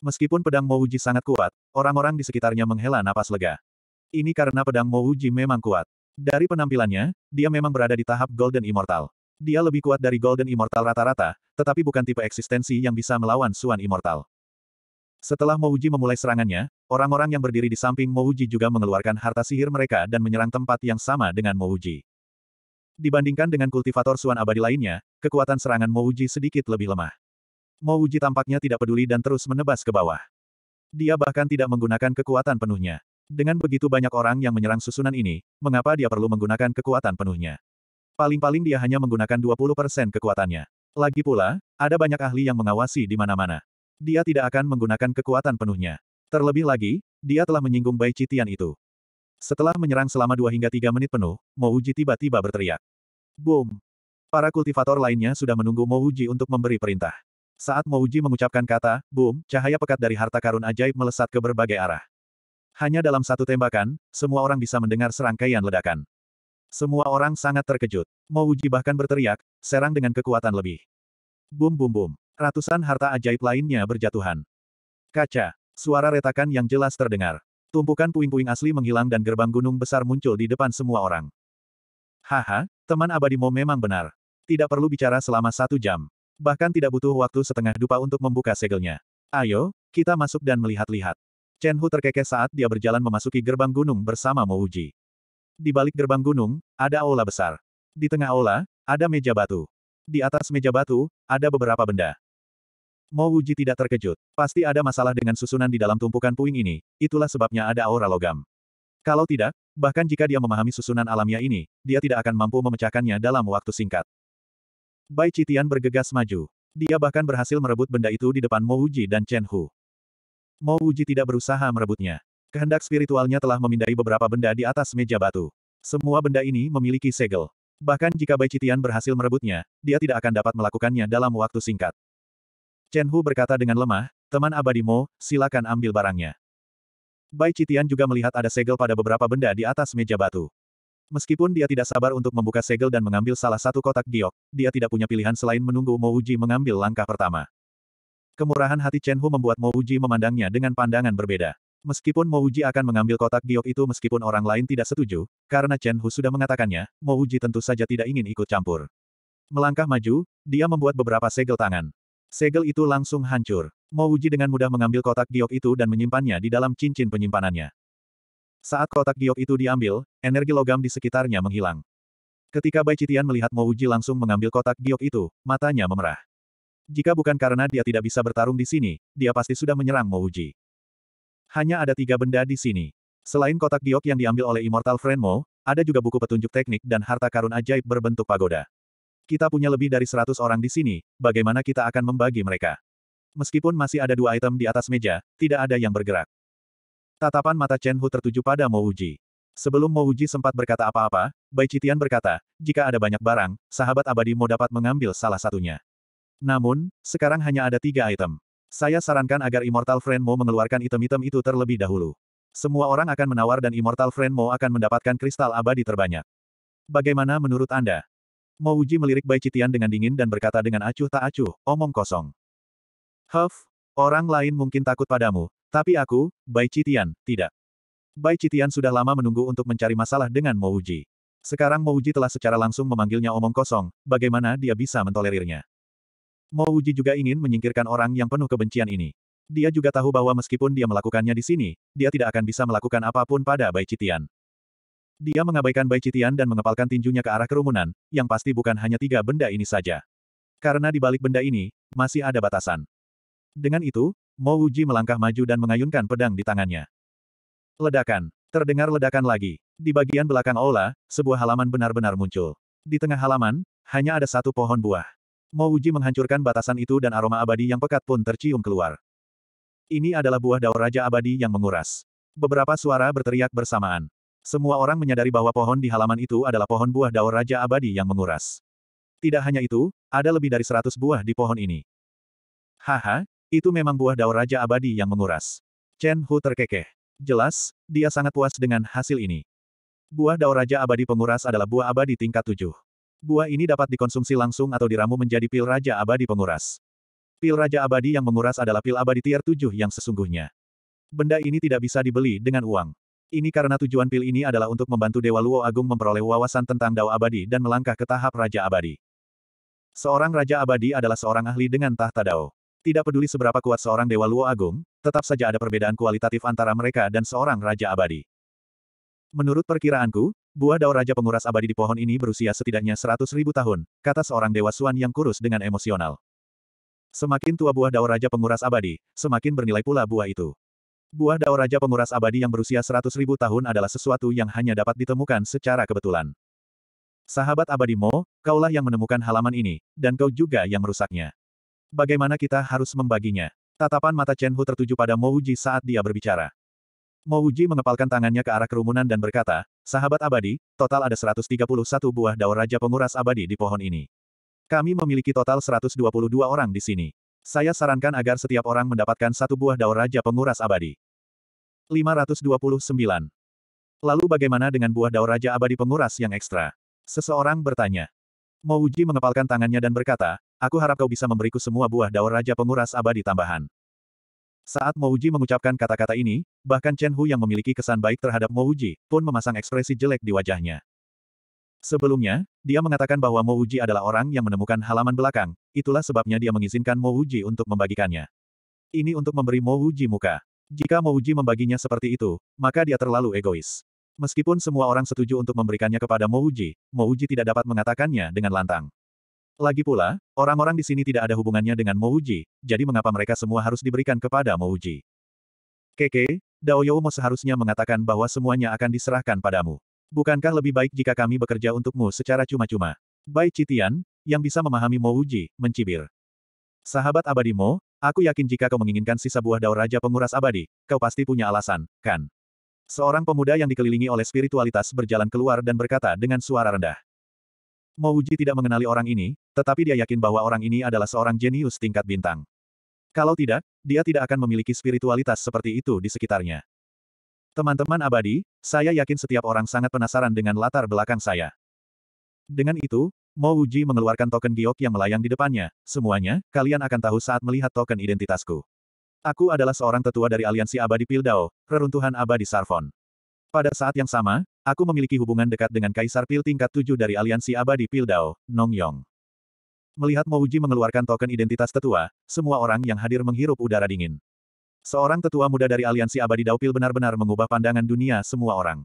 Meskipun pedang Mouji sangat kuat, orang-orang di sekitarnya menghela napas lega. Ini karena pedang Mouji memang kuat. Dari penampilannya, dia memang berada di tahap Golden Immortal. Dia lebih kuat dari Golden Immortal rata-rata, tetapi bukan tipe eksistensi yang bisa melawan Suan Immortal. Setelah Mouji memulai serangannya, orang-orang yang berdiri di samping Mouji juga mengeluarkan harta sihir mereka dan menyerang tempat yang sama dengan Mouji. Dibandingkan dengan kultivator Suan Abadi lainnya, kekuatan serangan Mouji sedikit lebih lemah. Mouji tampaknya tidak peduli dan terus menebas ke bawah. Dia bahkan tidak menggunakan kekuatan penuhnya. Dengan begitu banyak orang yang menyerang susunan ini, mengapa dia perlu menggunakan kekuatan penuhnya? Paling-paling dia hanya menggunakan 20% kekuatannya. Lagi pula, ada banyak ahli yang mengawasi di mana-mana. Dia tidak akan menggunakan kekuatan penuhnya. Terlebih lagi, dia telah menyinggung Bai Citian itu. Setelah menyerang selama dua hingga tiga menit penuh, Mouji tiba-tiba berteriak. Boom! Para kultivator lainnya sudah menunggu Mouji untuk memberi perintah. Saat Mouji mengucapkan kata, boom, cahaya pekat dari harta karun ajaib melesat ke berbagai arah. Hanya dalam satu tembakan, semua orang bisa mendengar serangkaian ledakan. Semua orang sangat terkejut. Mouji bahkan berteriak, serang dengan kekuatan lebih. Bum bum bum. Ratusan harta ajaib lainnya berjatuhan. Kaca. Suara retakan yang jelas terdengar. Tumpukan puing-puing asli menghilang dan gerbang gunung besar muncul di depan semua orang. Haha, teman abadi Mo memang benar. Tidak perlu bicara selama satu jam. Bahkan tidak butuh waktu setengah dupa untuk membuka segelnya. Ayo, kita masuk dan melihat-lihat. Chen Hu terkekeh saat dia berjalan memasuki gerbang gunung bersama Mouji. Di balik gerbang gunung, ada aula besar. Di tengah aula, ada meja batu. Di atas meja batu, ada beberapa benda. Mo Wuji tidak terkejut. Pasti ada masalah dengan susunan di dalam tumpukan puing ini, itulah sebabnya ada aura logam. Kalau tidak, bahkan jika dia memahami susunan alamiah ini, dia tidak akan mampu memecahkannya dalam waktu singkat. Bai Citian bergegas maju. Dia bahkan berhasil merebut benda itu di depan Mo Wuji dan Chen Hu. Mo Wuji tidak berusaha merebutnya. Kehendak spiritualnya telah memindai beberapa benda di atas meja batu. Semua benda ini memiliki segel. Bahkan jika Bai Citian berhasil merebutnya, dia tidak akan dapat melakukannya dalam waktu singkat. Chen Hu berkata dengan lemah, teman abadimu, silakan ambil barangnya. Bai Citian juga melihat ada segel pada beberapa benda di atas meja batu. Meskipun dia tidak sabar untuk membuka segel dan mengambil salah satu kotak giok, dia tidak punya pilihan selain menunggu Mo Uji mengambil langkah pertama. Kemurahan hati Chen Hu membuat Mo Uji memandangnya dengan pandangan berbeda. Meskipun Mouji akan mengambil kotak giok itu meskipun orang lain tidak setuju, karena Chen Hu sudah mengatakannya, Mouji tentu saja tidak ingin ikut campur. Melangkah maju, dia membuat beberapa segel tangan. Segel itu langsung hancur. Mouji dengan mudah mengambil kotak giok itu dan menyimpannya di dalam cincin penyimpanannya. Saat kotak giok itu diambil, energi logam di sekitarnya menghilang. Ketika Bai Citian melihat Mouji langsung mengambil kotak giok itu, matanya memerah. Jika bukan karena dia tidak bisa bertarung di sini, dia pasti sudah menyerang Mouji. Hanya ada tiga benda di sini. Selain kotak giok yang diambil oleh Immortal Friend Mo, ada juga buku petunjuk teknik dan harta karun ajaib berbentuk pagoda. Kita punya lebih dari seratus orang di sini, bagaimana kita akan membagi mereka? Meskipun masih ada dua item di atas meja, tidak ada yang bergerak. Tatapan mata Chen Hu tertuju pada Mo Uji. Sebelum Mo Uji sempat berkata apa-apa, Bai Citian berkata, jika ada banyak barang, sahabat abadi Mo dapat mengambil salah satunya. Namun, sekarang hanya ada tiga item. Saya sarankan agar Immortal Friend Mo mengeluarkan item-item itu terlebih dahulu. Semua orang akan menawar dan Immortal Friend Mo akan mendapatkan kristal abadi terbanyak. Bagaimana menurut Anda? Mo Uji melirik Bai Citian dengan dingin dan berkata dengan acuh tak acuh, omong kosong. Huff, orang lain mungkin takut padamu, tapi aku, Bai Citian, tidak. Bai Citian sudah lama menunggu untuk mencari masalah dengan Mo Uji. Sekarang Mo Uji telah secara langsung memanggilnya omong kosong, bagaimana dia bisa mentolerirnya? Mo Uji juga ingin menyingkirkan orang yang penuh kebencian ini. Dia juga tahu bahwa meskipun dia melakukannya di sini, dia tidak akan bisa melakukan apapun pada Bai Citian. Dia mengabaikan Bai Citian dan mengepalkan tinjunya ke arah kerumunan, yang pasti bukan hanya tiga benda ini saja. Karena di balik benda ini, masih ada batasan. Dengan itu, Mo Uji melangkah maju dan mengayunkan pedang di tangannya. Ledakan. Terdengar ledakan lagi. Di bagian belakang aula, sebuah halaman benar-benar muncul. Di tengah halaman, hanya ada satu pohon buah. Mo Uji menghancurkan batasan itu dan aroma abadi yang pekat pun tercium keluar. Ini adalah buah daun raja abadi yang menguras. Beberapa suara berteriak bersamaan. Semua orang menyadari bahwa pohon di halaman itu adalah pohon buah daun raja abadi yang menguras. Tidak hanya itu, ada lebih dari seratus buah di pohon ini. Haha, itu memang buah daun raja abadi yang menguras. Chen Hu terkekeh. Jelas, dia sangat puas dengan hasil ini. Buah daun raja abadi penguras adalah buah abadi tingkat tujuh. Buah ini dapat dikonsumsi langsung atau diramu menjadi pil Raja Abadi penguras. Pil Raja Abadi yang menguras adalah pil abadi tier 7 yang sesungguhnya. Benda ini tidak bisa dibeli dengan uang. Ini karena tujuan pil ini adalah untuk membantu Dewa Luo Agung memperoleh wawasan tentang Dao Abadi dan melangkah ke tahap Raja Abadi. Seorang Raja Abadi adalah seorang ahli dengan tahta Dao. Tidak peduli seberapa kuat seorang Dewa Luo Agung, tetap saja ada perbedaan kualitatif antara mereka dan seorang Raja Abadi. Menurut perkiraanku, Buah dao Raja Penguras Abadi di pohon ini berusia setidaknya seratus ribu tahun, kata seorang Dewa Suan yang kurus dengan emosional. Semakin tua buah dao Raja Penguras Abadi, semakin bernilai pula buah itu. Buah dao Raja Penguras Abadi yang berusia seratus ribu tahun adalah sesuatu yang hanya dapat ditemukan secara kebetulan. Sahabat abadi Mo, kaulah yang menemukan halaman ini, dan kau juga yang merusaknya. Bagaimana kita harus membaginya? Tatapan mata Chen Hu tertuju pada Mo Uji saat dia berbicara. Mo Uji mengepalkan tangannya ke arah kerumunan dan berkata, Sahabat abadi, total ada 131 buah daur Raja Penguras Abadi di pohon ini. Kami memiliki total 122 orang di sini. Saya sarankan agar setiap orang mendapatkan satu buah daur Raja Penguras Abadi. 529. Lalu bagaimana dengan buah daur Raja Abadi Penguras yang ekstra? Seseorang bertanya. Mouji mengepalkan tangannya dan berkata, Aku harap kau bisa memberiku semua buah daur Raja Penguras Abadi tambahan. Saat Mouji mengucapkan kata-kata ini, bahkan Chen Hu yang memiliki kesan baik terhadap Mouji, pun memasang ekspresi jelek di wajahnya. Sebelumnya, dia mengatakan bahwa Mouji adalah orang yang menemukan halaman belakang, itulah sebabnya dia mengizinkan Mouji untuk membagikannya. Ini untuk memberi Mouji muka. Jika Mouji membaginya seperti itu, maka dia terlalu egois. Meskipun semua orang setuju untuk memberikannya kepada Mouji, Mouji tidak dapat mengatakannya dengan lantang. Lagi pula, orang-orang di sini tidak ada hubungannya dengan Mouji, jadi mengapa mereka semua harus diberikan kepada Mouji? Keke, Dao Youmo seharusnya mengatakan bahwa semuanya akan diserahkan padamu. Bukankah lebih baik jika kami bekerja untukmu secara cuma-cuma? Bai Citian, yang bisa memahami Mouji, mencibir. Sahabat abadi aku yakin jika kau menginginkan sisa buah dao Raja Penguras Abadi, kau pasti punya alasan, kan? Seorang pemuda yang dikelilingi oleh spiritualitas berjalan keluar dan berkata dengan suara rendah. Mo tidak mengenali orang ini, tetapi dia yakin bahwa orang ini adalah seorang jenius tingkat bintang. Kalau tidak, dia tidak akan memiliki spiritualitas seperti itu di sekitarnya. Teman-teman abadi, saya yakin setiap orang sangat penasaran dengan latar belakang saya. Dengan itu, Mo Uji mengeluarkan token giok yang melayang di depannya. Semuanya, kalian akan tahu saat melihat token identitasku. Aku adalah seorang tetua dari aliansi abadi Pildao, reruntuhan abadi Sarfon. Pada saat yang sama, Aku memiliki hubungan dekat dengan Kaisar Pil tingkat 7 dari Aliansi Abadi Pildao, Nong Yong. Melihat Mouji mengeluarkan token identitas tetua, semua orang yang hadir menghirup udara dingin. Seorang tetua muda dari Aliansi Abadi Dao Pil benar-benar mengubah pandangan dunia semua orang.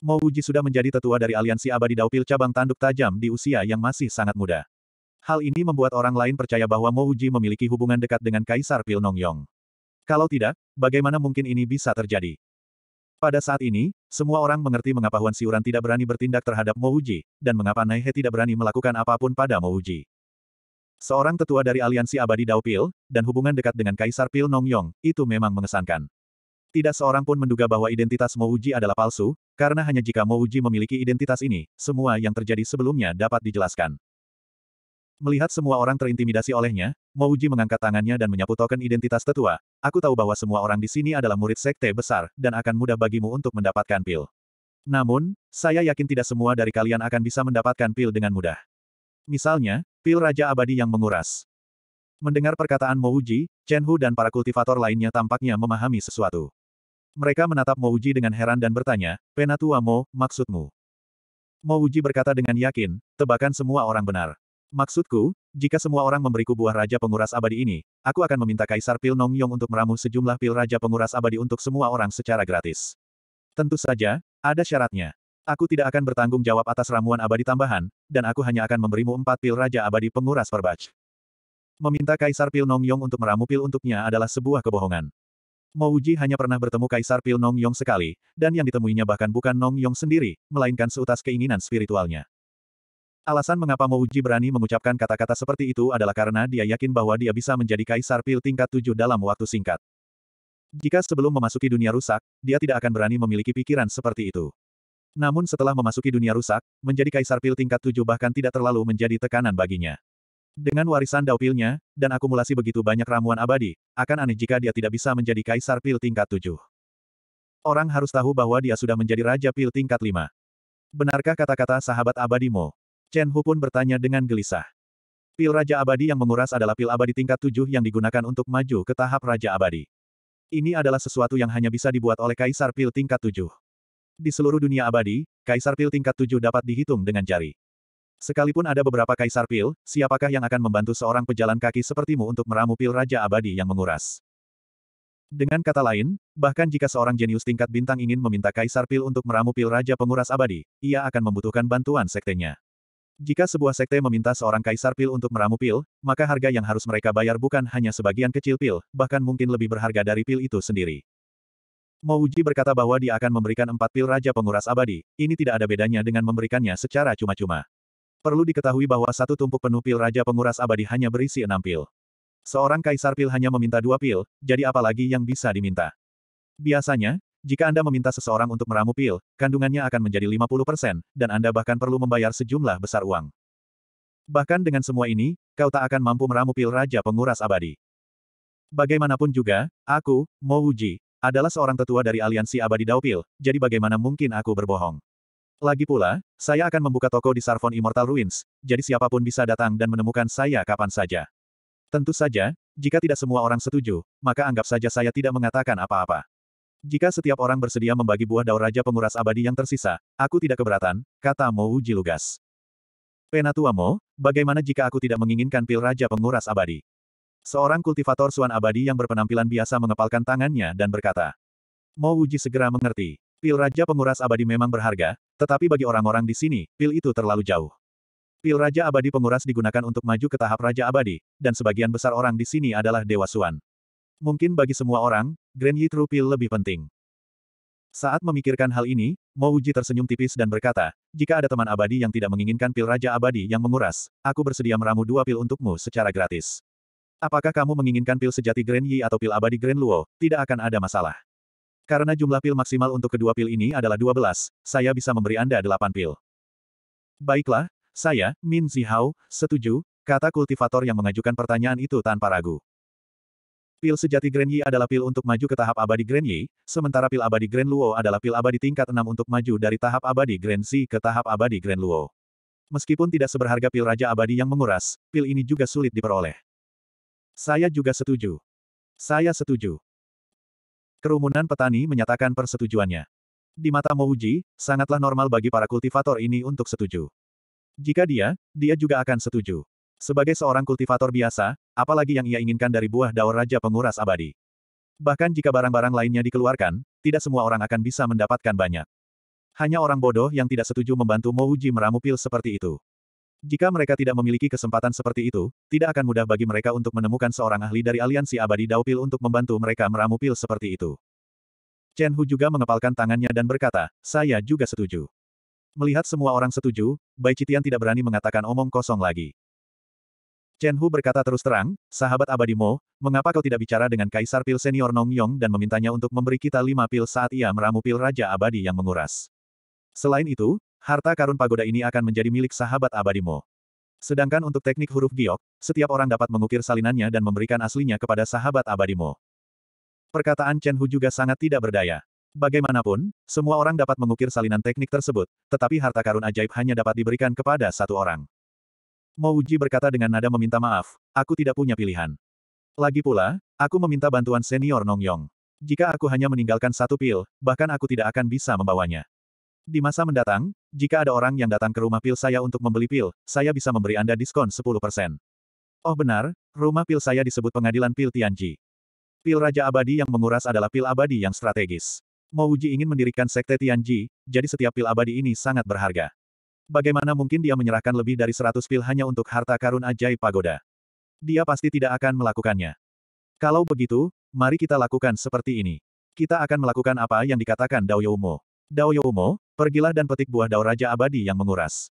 Mouji sudah menjadi tetua dari Aliansi Abadi Dao Pil cabang tanduk tajam di usia yang masih sangat muda. Hal ini membuat orang lain percaya bahwa Mouji memiliki hubungan dekat dengan Kaisar Pil Nong Yong. Kalau tidak, bagaimana mungkin ini bisa terjadi? Pada saat ini, semua orang mengerti mengapa Huan Siuran tidak berani bertindak terhadap Mo Uji, dan mengapa Naihe tidak berani melakukan apapun pada Mo Uji. Seorang tetua dari aliansi abadi Dao Pil, dan hubungan dekat dengan Kaisar Pil Nongyong, itu memang mengesankan. Tidak seorang pun menduga bahwa identitas Mo Uji adalah palsu, karena hanya jika Mo Uji memiliki identitas ini, semua yang terjadi sebelumnya dapat dijelaskan. Melihat semua orang terintimidasi olehnya, Mouji mengangkat tangannya dan menyapu token identitas tetua. Aku tahu bahwa semua orang di sini adalah murid sekte besar, dan akan mudah bagimu untuk mendapatkan pil. Namun, saya yakin tidak semua dari kalian akan bisa mendapatkan pil dengan mudah. Misalnya, pil Raja Abadi yang menguras. Mendengar perkataan Mouji, Chen Hu dan para kultivator lainnya tampaknya memahami sesuatu. Mereka menatap Mouji dengan heran dan bertanya, Penatua Mo, maksudmu? Mouji berkata dengan yakin, tebakan semua orang benar. Maksudku, jika semua orang memberiku buah Raja Penguras Abadi ini, aku akan meminta Kaisar Pil Nong Yong untuk meramu sejumlah pil Raja Penguras Abadi untuk semua orang secara gratis. Tentu saja, ada syaratnya. Aku tidak akan bertanggung jawab atas ramuan abadi tambahan, dan aku hanya akan memberimu empat pil Raja Abadi Penguras per batch. Meminta Kaisar Pil Nong Yong untuk meramu pil untuknya adalah sebuah kebohongan. Mouji hanya pernah bertemu Kaisar Pil Nong Yong sekali, dan yang ditemuinya bahkan bukan Nong Yong sendiri, melainkan seutas keinginan spiritualnya. Alasan mengapa Mouji berani mengucapkan kata-kata seperti itu adalah karena dia yakin bahwa dia bisa menjadi kaisar pil tingkat tujuh dalam waktu singkat. Jika sebelum memasuki dunia rusak, dia tidak akan berani memiliki pikiran seperti itu. Namun setelah memasuki dunia rusak, menjadi kaisar pil tingkat tujuh bahkan tidak terlalu menjadi tekanan baginya. Dengan warisan daupilnya, dan akumulasi begitu banyak ramuan abadi, akan aneh jika dia tidak bisa menjadi kaisar pil tingkat tujuh. Orang harus tahu bahwa dia sudah menjadi raja pil tingkat lima. Benarkah kata-kata sahabat abadimu? Chen Hu pun bertanya dengan gelisah. Pil Raja Abadi yang menguras adalah pil abadi tingkat tujuh yang digunakan untuk maju ke tahap Raja Abadi. Ini adalah sesuatu yang hanya bisa dibuat oleh Kaisar Pil tingkat tujuh. Di seluruh dunia abadi, Kaisar Pil tingkat tujuh dapat dihitung dengan jari. Sekalipun ada beberapa Kaisar Pil, siapakah yang akan membantu seorang pejalan kaki sepertimu untuk meramu Pil Raja Abadi yang menguras? Dengan kata lain, bahkan jika seorang jenius tingkat bintang ingin meminta Kaisar Pil untuk meramu Pil Raja Penguras Abadi, ia akan membutuhkan bantuan sektenya. Jika sebuah sekte meminta seorang kaisar pil untuk meramu pil, maka harga yang harus mereka bayar bukan hanya sebagian kecil pil, bahkan mungkin lebih berharga dari pil itu sendiri. Mouji berkata bahwa dia akan memberikan empat pil Raja Penguras Abadi, ini tidak ada bedanya dengan memberikannya secara cuma-cuma. Perlu diketahui bahwa satu tumpuk penuh pil Raja Penguras Abadi hanya berisi enam pil. Seorang kaisar pil hanya meminta dua pil, jadi apalagi yang bisa diminta. Biasanya, jika Anda meminta seseorang untuk meramu pil, kandungannya akan menjadi 50%, dan Anda bahkan perlu membayar sejumlah besar uang. Bahkan dengan semua ini, kau tak akan mampu meramu pil Raja Penguras Abadi. Bagaimanapun juga, aku, Mo Uji, adalah seorang tetua dari aliansi abadi Daupil, jadi bagaimana mungkin aku berbohong? Lagi pula, saya akan membuka toko di Sarfon Immortal Ruins, jadi siapapun bisa datang dan menemukan saya kapan saja. Tentu saja, jika tidak semua orang setuju, maka anggap saja saya tidak mengatakan apa-apa. Jika setiap orang bersedia membagi buah daur Raja Penguras Abadi yang tersisa, aku tidak keberatan, kata Mo Uji lugas. Penatua Mo, bagaimana jika aku tidak menginginkan pil Raja Penguras Abadi? Seorang kultivator suan abadi yang berpenampilan biasa mengepalkan tangannya dan berkata. Mo Uji segera mengerti. Pil Raja Penguras Abadi memang berharga, tetapi bagi orang-orang di sini, pil itu terlalu jauh. Pil Raja Abadi Penguras digunakan untuk maju ke tahap Raja Abadi, dan sebagian besar orang di sini adalah Dewa Suan. Mungkin bagi semua orang, Grand Yitru Pil lebih penting. Saat memikirkan hal ini, Mo Uji tersenyum tipis dan berkata, jika ada teman abadi yang tidak menginginkan pil Raja Abadi yang menguras, aku bersedia meramu dua pil untukmu secara gratis. Apakah kamu menginginkan pil sejati Grand Yi atau pil abadi Grand Luo, tidak akan ada masalah. Karena jumlah pil maksimal untuk kedua pil ini adalah 12, saya bisa memberi Anda 8 pil. Baiklah, saya, Min Zihao, setuju, kata kultivator yang mengajukan pertanyaan itu tanpa ragu. Pil sejati Grand Yi adalah pil untuk maju ke tahap abadi Grand Yi, sementara pil abadi Grand Luo adalah pil abadi tingkat 6 untuk maju dari tahap abadi Grand Xi ke tahap abadi Grand Luo. Meskipun tidak seberharga pil Raja Abadi yang menguras, pil ini juga sulit diperoleh. Saya juga setuju. Saya setuju. Kerumunan petani menyatakan persetujuannya. Di mata Mouji, sangatlah normal bagi para kultivator ini untuk setuju. Jika dia, dia juga akan setuju. Sebagai seorang kultivator biasa, apalagi yang ia inginkan dari buah daur Raja Penguras Abadi. Bahkan jika barang-barang lainnya dikeluarkan, tidak semua orang akan bisa mendapatkan banyak. Hanya orang bodoh yang tidak setuju membantu Mouji meramu pil seperti itu. Jika mereka tidak memiliki kesempatan seperti itu, tidak akan mudah bagi mereka untuk menemukan seorang ahli dari aliansi abadi Daupil untuk membantu mereka meramu pil seperti itu. Chen Hu juga mengepalkan tangannya dan berkata, saya juga setuju. Melihat semua orang setuju, Bai Citian tidak berani mengatakan omong kosong lagi. Chen Hu berkata terus terang, sahabat abadi Mo, mengapa kau tidak bicara dengan Kaisar Pil Senior Nong Yong dan memintanya untuk memberi kita lima pil saat ia meramu pil Raja Abadi yang menguras? Selain itu, harta karun pagoda ini akan menjadi milik sahabat abadi Mo. Sedangkan untuk teknik huruf giok, setiap orang dapat mengukir salinannya dan memberikan aslinya kepada sahabat abadi Mo. Perkataan Chen Hu juga sangat tidak berdaya. Bagaimanapun, semua orang dapat mengukir salinan teknik tersebut, tetapi harta karun ajaib hanya dapat diberikan kepada satu orang. Mo Uji berkata dengan nada meminta maaf, aku tidak punya pilihan. Lagi pula, aku meminta bantuan senior Nong Yong. Jika aku hanya meninggalkan satu pil, bahkan aku tidak akan bisa membawanya. Di masa mendatang, jika ada orang yang datang ke rumah pil saya untuk membeli pil, saya bisa memberi Anda diskon 10%. Oh benar, rumah pil saya disebut pengadilan pil Tianji. Pil Raja Abadi yang menguras adalah pil abadi yang strategis. Mo Uji ingin mendirikan sekte Tianji, jadi setiap pil abadi ini sangat berharga. Bagaimana mungkin dia menyerahkan lebih dari seratus pil hanya untuk harta karun ajaib pagoda? Dia pasti tidak akan melakukannya. Kalau begitu, mari kita lakukan seperti ini. Kita akan melakukan apa yang dikatakan Daoyoumo. Daoyoumo, pergilah dan petik buah dao Raja Abadi yang menguras.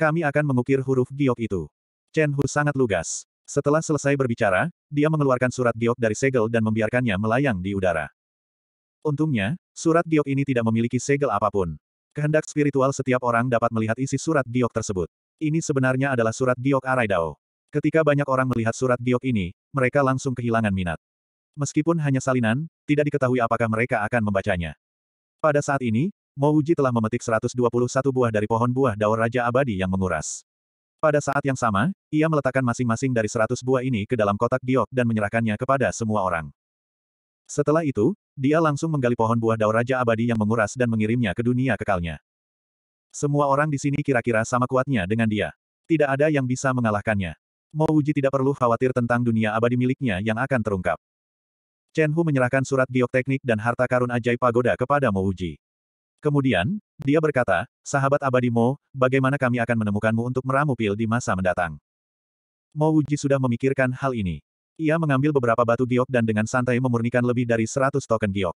Kami akan mengukir huruf giok itu. Chen Hu sangat lugas. Setelah selesai berbicara, dia mengeluarkan surat giok dari segel dan membiarkannya melayang di udara. Untungnya, surat giok ini tidak memiliki segel apapun. Kehendak spiritual setiap orang dapat melihat isi surat giok tersebut. Ini sebenarnya adalah surat giok Araidao. Ketika banyak orang melihat surat giok ini, mereka langsung kehilangan minat. Meskipun hanya salinan, tidak diketahui apakah mereka akan membacanya. Pada saat ini, Mouji telah memetik 121 buah dari pohon buah daur Raja Abadi yang menguras. Pada saat yang sama, ia meletakkan masing-masing dari 100 buah ini ke dalam kotak giok dan menyerahkannya kepada semua orang. Setelah itu, dia langsung menggali pohon buah dao Raja Abadi yang menguras dan mengirimnya ke dunia kekalnya. Semua orang di sini kira-kira sama kuatnya dengan dia. Tidak ada yang bisa mengalahkannya. Mo Uji tidak perlu khawatir tentang dunia abadi miliknya yang akan terungkap. Chen Hu menyerahkan surat geoteknik dan harta karun ajaib pagoda kepada Mo Uji. Kemudian, dia berkata, sahabat abadi Mo, bagaimana kami akan menemukanmu untuk meramu pil di masa mendatang? Mo Uji sudah memikirkan hal ini. Ia mengambil beberapa batu giok dan dengan santai memurnikan lebih dari 100 token giok.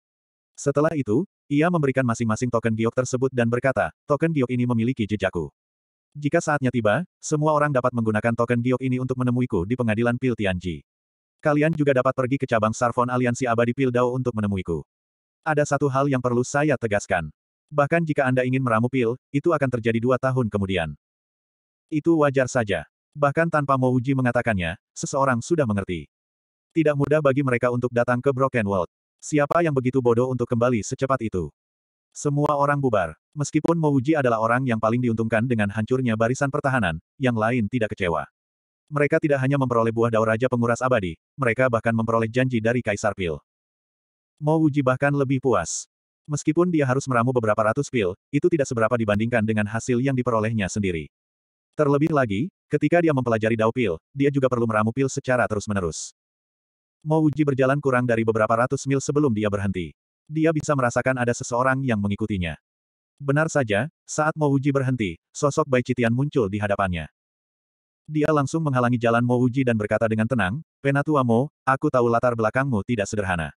Setelah itu, ia memberikan masing-masing token giok tersebut dan berkata, token giok ini memiliki jejakku. Jika saatnya tiba, semua orang dapat menggunakan token giok ini untuk menemuiku di pengadilan Pil Tianji. Kalian juga dapat pergi ke cabang Sarfon Aliansi Abadi Pil Dao untuk menemuiku. Ada satu hal yang perlu saya tegaskan. Bahkan jika Anda ingin meramu pil, itu akan terjadi dua tahun kemudian. Itu wajar saja. Bahkan tanpa Mo uji mengatakannya, seseorang sudah mengerti. Tidak mudah bagi mereka untuk datang ke Broken World. Siapa yang begitu bodoh untuk kembali secepat itu? Semua orang bubar. Meskipun Mo Mouji adalah orang yang paling diuntungkan dengan hancurnya barisan pertahanan, yang lain tidak kecewa. Mereka tidak hanya memperoleh buah daun Raja Penguras Abadi, mereka bahkan memperoleh janji dari Kaisar Pil. Mouji bahkan lebih puas. Meskipun dia harus meramu beberapa ratus pil, itu tidak seberapa dibandingkan dengan hasil yang diperolehnya sendiri. Terlebih lagi, ketika dia mempelajari Dao Pil, dia juga perlu meramu pil secara terus-menerus. Uji berjalan kurang dari beberapa ratus mil sebelum dia berhenti. Dia bisa merasakan ada seseorang yang mengikutinya. Benar saja, saat Uji berhenti, sosok Bai Citian muncul di hadapannya. Dia langsung menghalangi jalan Uji dan berkata dengan tenang, Penatua Mo, aku tahu latar belakangmu tidak sederhana.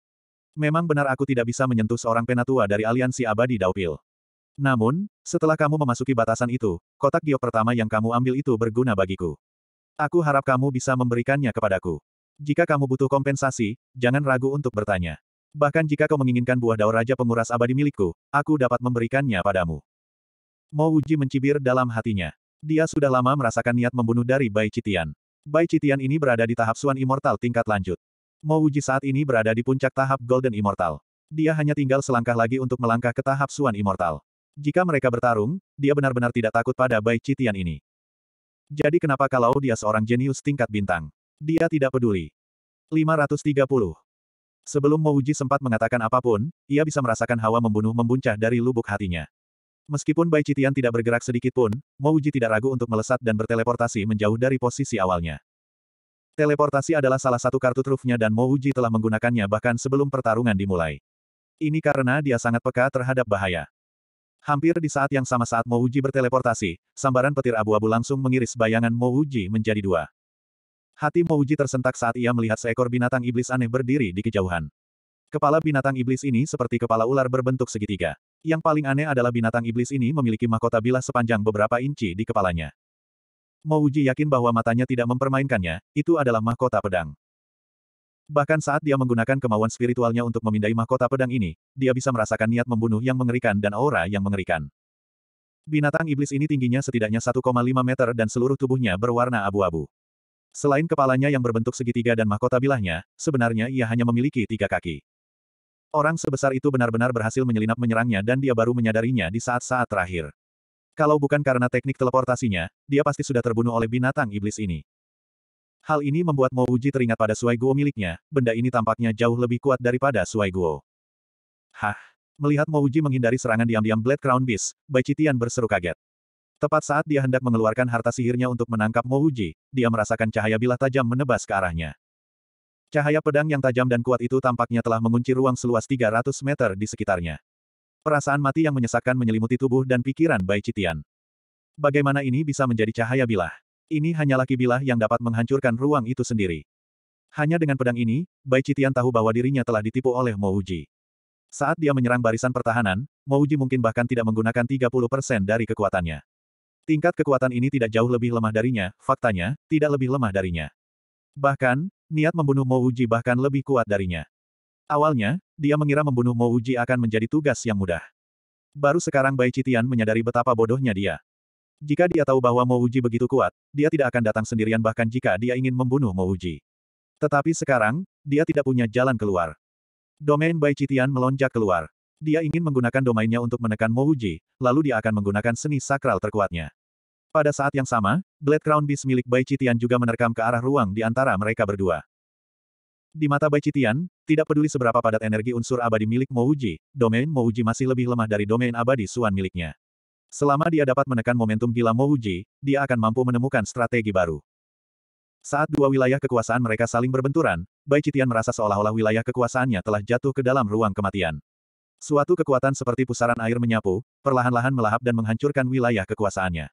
Memang benar aku tidak bisa menyentuh seorang penatua dari aliansi abadi Daupil. Namun, setelah kamu memasuki batasan itu, kotak giok pertama yang kamu ambil itu berguna bagiku. Aku harap kamu bisa memberikannya kepadaku. Jika kamu butuh kompensasi, jangan ragu untuk bertanya. Bahkan jika kau menginginkan buah dao Raja Penguras Abadi milikku, aku dapat memberikannya padamu. Mo Wuji mencibir dalam hatinya. Dia sudah lama merasakan niat membunuh dari Bai Citian. Bai Citian ini berada di tahap Suan Immortal tingkat lanjut. Mo Wuji saat ini berada di puncak tahap Golden Immortal. Dia hanya tinggal selangkah lagi untuk melangkah ke tahap Suan Immortal. Jika mereka bertarung, dia benar-benar tidak takut pada Bai Citian ini. Jadi kenapa kalau dia seorang jenius tingkat bintang? Dia tidak peduli. 530. Sebelum Mouji sempat mengatakan apapun, ia bisa merasakan hawa membunuh membuncah dari lubuk hatinya. Meskipun Bai Citian tidak bergerak sedikit pun, Mouji tidak ragu untuk melesat dan berteleportasi menjauh dari posisi awalnya. Teleportasi adalah salah satu kartu trufnya dan Mouji telah menggunakannya bahkan sebelum pertarungan dimulai. Ini karena dia sangat peka terhadap bahaya. Hampir di saat yang sama saat Mouji berteleportasi, sambaran petir abu-abu langsung mengiris bayangan Mouji menjadi dua. Hati Mouji tersentak saat ia melihat seekor binatang iblis aneh berdiri di kejauhan. Kepala binatang iblis ini seperti kepala ular berbentuk segitiga. Yang paling aneh adalah binatang iblis ini memiliki mahkota bilah sepanjang beberapa inci di kepalanya. Mouji yakin bahwa matanya tidak mempermainkannya, itu adalah mahkota pedang. Bahkan saat dia menggunakan kemauan spiritualnya untuk memindai mahkota pedang ini, dia bisa merasakan niat membunuh yang mengerikan dan aura yang mengerikan. Binatang iblis ini tingginya setidaknya 1,5 meter dan seluruh tubuhnya berwarna abu-abu. Selain kepalanya yang berbentuk segitiga dan mahkota bilahnya, sebenarnya ia hanya memiliki tiga kaki. Orang sebesar itu benar-benar berhasil menyelinap menyerangnya dan dia baru menyadarinya di saat-saat terakhir. Kalau bukan karena teknik teleportasinya, dia pasti sudah terbunuh oleh binatang iblis ini. Hal ini membuat Mo Uji teringat pada Suai Guo miliknya, benda ini tampaknya jauh lebih kuat daripada Suai Guo. Hah! Melihat Mo Uji menghindari serangan diam-diam Blade Crown Beast, Bai Citian berseru kaget. Tepat saat dia hendak mengeluarkan harta sihirnya untuk menangkap Mo Uji, dia merasakan cahaya bilah tajam menebas ke arahnya. Cahaya pedang yang tajam dan kuat itu tampaknya telah mengunci ruang seluas 300 meter di sekitarnya. Perasaan mati yang menyesakkan menyelimuti tubuh dan pikiran Bai Citian. Bagaimana ini bisa menjadi cahaya bilah? Ini hanyalah kibilah yang dapat menghancurkan ruang itu sendiri. Hanya dengan pedang ini, Bai Citian tahu bahwa dirinya telah ditipu oleh Mo Uji. Saat dia menyerang barisan pertahanan, Mo Uji mungkin bahkan tidak menggunakan 30% dari kekuatannya. Tingkat kekuatan ini tidak jauh lebih lemah darinya, faktanya, tidak lebih lemah darinya. Bahkan, niat membunuh Mo Uji bahkan lebih kuat darinya. Awalnya, dia mengira membunuh Mo Uji akan menjadi tugas yang mudah. Baru sekarang Bai Citian menyadari betapa bodohnya dia. Jika dia tahu bahwa Mouji begitu kuat, dia tidak akan datang sendirian bahkan jika dia ingin membunuh Mouji. Tetapi sekarang, dia tidak punya jalan keluar. Domain Bai Citian melonjak keluar. Dia ingin menggunakan domainnya untuk menekan Mouji, lalu dia akan menggunakan seni sakral terkuatnya. Pada saat yang sama, Blade Crown Beast milik Bai Citian juga menerkam ke arah ruang di antara mereka berdua. Di mata Bai Citian, tidak peduli seberapa padat energi unsur abadi milik Mouji, domain Mouji masih lebih lemah dari domain abadi Suan miliknya. Selama dia dapat menekan momentum gila Mouji, dia akan mampu menemukan strategi baru. Saat dua wilayah kekuasaan mereka saling berbenturan, Bai Citian merasa seolah-olah wilayah kekuasaannya telah jatuh ke dalam ruang kematian. Suatu kekuatan seperti pusaran air menyapu, perlahan-lahan melahap dan menghancurkan wilayah kekuasaannya.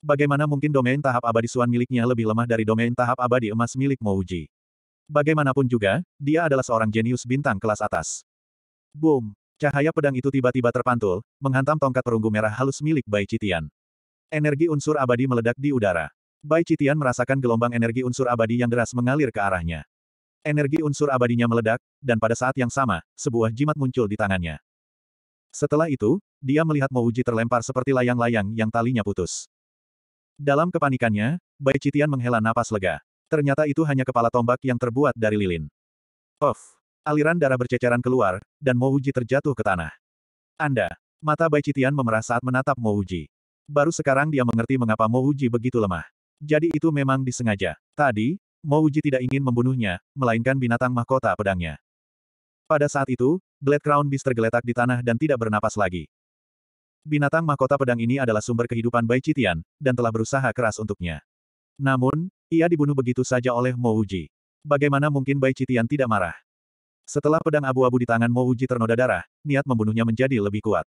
Bagaimana mungkin domain tahap abadi Suan miliknya lebih lemah dari domain tahap abadi emas milik Mouji? Bagaimanapun juga, dia adalah seorang jenius bintang kelas atas. Boom! Cahaya pedang itu tiba-tiba terpantul, menghantam tongkat perunggu merah halus milik Bai Citian. Energi unsur abadi meledak di udara. Bai Citian merasakan gelombang energi unsur abadi yang deras mengalir ke arahnya. Energi unsur abadinya meledak, dan pada saat yang sama, sebuah jimat muncul di tangannya. Setelah itu, dia melihat Mouji terlempar seperti layang-layang yang talinya putus. Dalam kepanikannya, Bai Citian menghela napas lega. Ternyata itu hanya kepala tombak yang terbuat dari lilin. Of. Aliran darah berceceran keluar, dan Mouji terjatuh ke tanah. Anda. Mata Bai Citian memerah saat menatap Mouji. Baru sekarang dia mengerti mengapa Mouji begitu lemah. Jadi itu memang disengaja. Tadi, Mouji tidak ingin membunuhnya, melainkan binatang mahkota pedangnya. Pada saat itu, Blade Crown Beast tergeletak di tanah dan tidak bernapas lagi. Binatang mahkota pedang ini adalah sumber kehidupan Bai Citian, dan telah berusaha keras untuknya. Namun, ia dibunuh begitu saja oleh Mouji. Bagaimana mungkin Bai Citian tidak marah? Setelah pedang abu-abu di tangan Mouji ternoda darah, niat membunuhnya menjadi lebih kuat.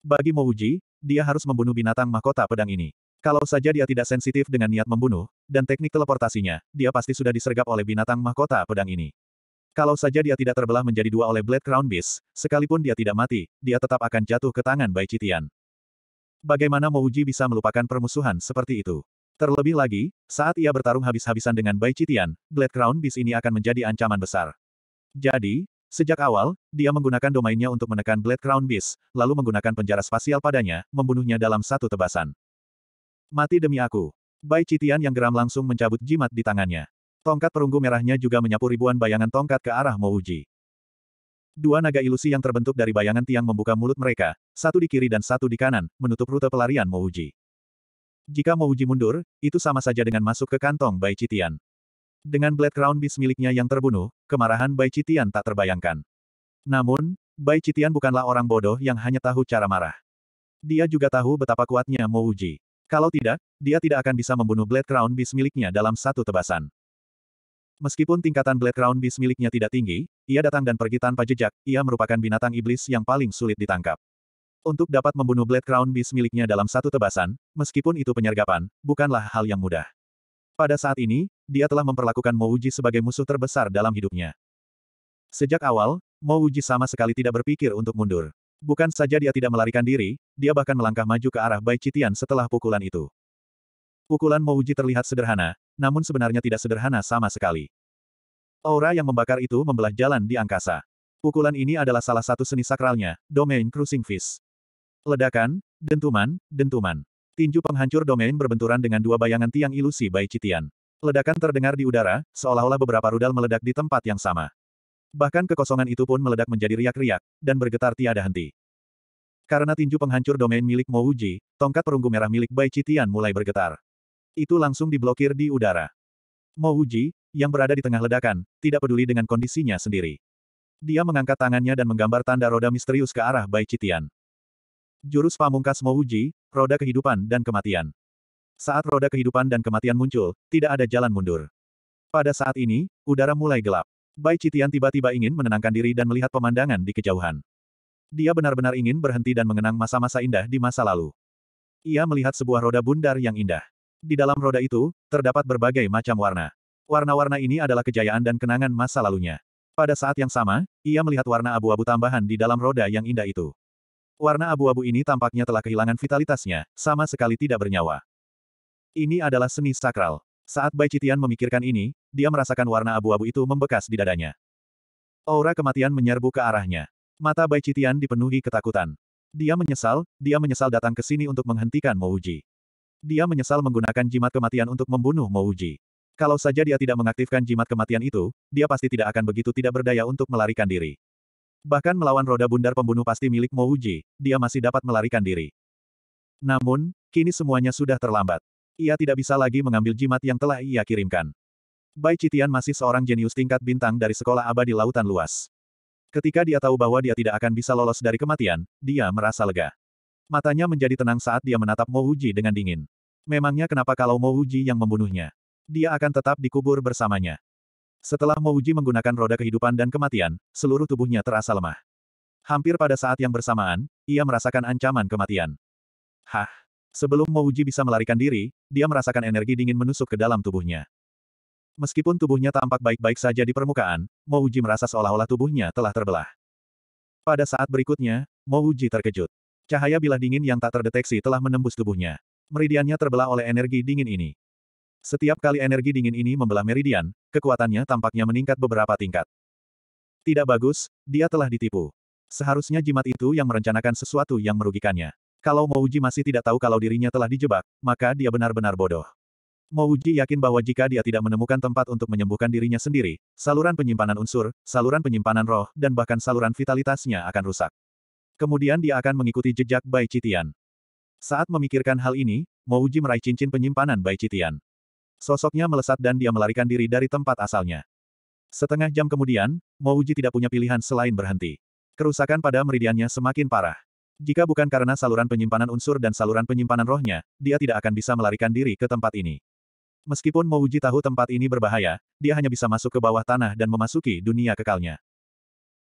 Bagi Mouji, dia harus membunuh binatang mahkota pedang ini. Kalau saja dia tidak sensitif dengan niat membunuh, dan teknik teleportasinya, dia pasti sudah disergap oleh binatang mahkota pedang ini. Kalau saja dia tidak terbelah menjadi dua oleh Blade Crown Beast, sekalipun dia tidak mati, dia tetap akan jatuh ke tangan Bai Citian. Bagaimana Mouji bisa melupakan permusuhan seperti itu? Terlebih lagi, saat ia bertarung habis-habisan dengan Bai Citian, Blade Crown Beast ini akan menjadi ancaman besar. Jadi, sejak awal, dia menggunakan domainnya untuk menekan Blade Crown Beast, lalu menggunakan penjara spasial padanya, membunuhnya dalam satu tebasan. Mati demi aku. Bai Citian yang geram langsung mencabut jimat di tangannya. Tongkat perunggu merahnya juga menyapu ribuan bayangan tongkat ke arah Mouji. Dua naga ilusi yang terbentuk dari bayangan tiang membuka mulut mereka, satu di kiri dan satu di kanan, menutup rute pelarian Mouji. Jika Mouji mundur, itu sama saja dengan masuk ke kantong Bai Citian. Dengan Blade Crown Beast miliknya yang terbunuh, kemarahan Bai Citian tak terbayangkan. Namun, Bai Citian bukanlah orang bodoh yang hanya tahu cara marah. Dia juga tahu betapa kuatnya Mo Uji. Kalau tidak, dia tidak akan bisa membunuh Blade Crown Beast miliknya dalam satu tebasan. Meskipun tingkatan Blade Crown Beast miliknya tidak tinggi, ia datang dan pergi tanpa jejak, ia merupakan binatang iblis yang paling sulit ditangkap. Untuk dapat membunuh Blade Crown Beast miliknya dalam satu tebasan, meskipun itu penyergapan, bukanlah hal yang mudah. Pada saat ini, dia telah memperlakukan Mouji sebagai musuh terbesar dalam hidupnya. Sejak awal, Mouji sama sekali tidak berpikir untuk mundur. Bukan saja dia tidak melarikan diri, dia bahkan melangkah maju ke arah Bai Citian setelah pukulan itu. Pukulan Mouji terlihat sederhana, namun sebenarnya tidak sederhana sama sekali. Aura yang membakar itu membelah jalan di angkasa. Pukulan ini adalah salah satu seni sakralnya, domain cruising fist. Ledakan, dentuman, dentuman. Tinju penghancur domain berbenturan dengan dua bayangan tiang ilusi Bai Citian. Ledakan terdengar di udara, seolah-olah beberapa rudal meledak di tempat yang sama. Bahkan kekosongan itu pun meledak menjadi riak-riak, dan bergetar tiada henti. Karena tinju penghancur domain milik Mo Uji, tongkat perunggu merah milik Bai Citian mulai bergetar. Itu langsung diblokir di udara. Mo Uji, yang berada di tengah ledakan, tidak peduli dengan kondisinya sendiri. Dia mengangkat tangannya dan menggambar tanda roda misterius ke arah Bai Citian. Jurus pamungkas Mo Uji, roda kehidupan dan kematian. Saat roda kehidupan dan kematian muncul, tidak ada jalan mundur. Pada saat ini, udara mulai gelap. Bai Citian tiba-tiba ingin menenangkan diri dan melihat pemandangan di kejauhan. Dia benar-benar ingin berhenti dan mengenang masa-masa indah di masa lalu. Ia melihat sebuah roda bundar yang indah. Di dalam roda itu, terdapat berbagai macam warna. Warna-warna ini adalah kejayaan dan kenangan masa lalunya. Pada saat yang sama, ia melihat warna abu-abu tambahan di dalam roda yang indah itu. Warna abu-abu ini tampaknya telah kehilangan vitalitasnya, sama sekali tidak bernyawa. Ini adalah seni sakral. Saat Bai Citian memikirkan ini, dia merasakan warna abu-abu itu membekas di dadanya. Aura kematian menyerbu ke arahnya. Mata Bai Citian dipenuhi ketakutan. Dia menyesal, dia menyesal datang ke sini untuk menghentikan Mouji. Dia menyesal menggunakan jimat kematian untuk membunuh Mouji. Kalau saja dia tidak mengaktifkan jimat kematian itu, dia pasti tidak akan begitu tidak berdaya untuk melarikan diri. Bahkan melawan roda bundar pembunuh pasti milik Mouji, dia masih dapat melarikan diri. Namun, kini semuanya sudah terlambat. Ia tidak bisa lagi mengambil jimat yang telah ia kirimkan. Bai Citian masih seorang jenius tingkat bintang dari sekolah abadi lautan luas. Ketika dia tahu bahwa dia tidak akan bisa lolos dari kematian, dia merasa lega. Matanya menjadi tenang saat dia menatap Mo Uji dengan dingin. Memangnya kenapa kalau Mo Uji yang membunuhnya? Dia akan tetap dikubur bersamanya. Setelah Mo Uji menggunakan roda kehidupan dan kematian, seluruh tubuhnya terasa lemah. Hampir pada saat yang bersamaan, ia merasakan ancaman kematian. Hah? Sebelum Mouji bisa melarikan diri, dia merasakan energi dingin menusuk ke dalam tubuhnya. Meskipun tubuhnya tampak baik-baik saja di permukaan, Mouji merasa seolah-olah tubuhnya telah terbelah. Pada saat berikutnya, Mouji terkejut. Cahaya bilah dingin yang tak terdeteksi telah menembus tubuhnya. Meridiannya terbelah oleh energi dingin ini. Setiap kali energi dingin ini membelah meridian, kekuatannya tampaknya meningkat beberapa tingkat. Tidak bagus, dia telah ditipu. Seharusnya jimat itu yang merencanakan sesuatu yang merugikannya. Kalau Mouji masih tidak tahu kalau dirinya telah dijebak, maka dia benar-benar bodoh. Mouji yakin bahwa jika dia tidak menemukan tempat untuk menyembuhkan dirinya sendiri, saluran penyimpanan unsur, saluran penyimpanan roh, dan bahkan saluran vitalitasnya akan rusak. Kemudian dia akan mengikuti jejak Bai Citian. Saat memikirkan hal ini, Mouji meraih cincin penyimpanan Bai Citian. Sosoknya melesat dan dia melarikan diri dari tempat asalnya. Setengah jam kemudian, Mouji tidak punya pilihan selain berhenti. Kerusakan pada meridiannya semakin parah. Jika bukan karena saluran penyimpanan unsur dan saluran penyimpanan rohnya, dia tidak akan bisa melarikan diri ke tempat ini. Meskipun Mouji tahu tempat ini berbahaya, dia hanya bisa masuk ke bawah tanah dan memasuki dunia kekalnya.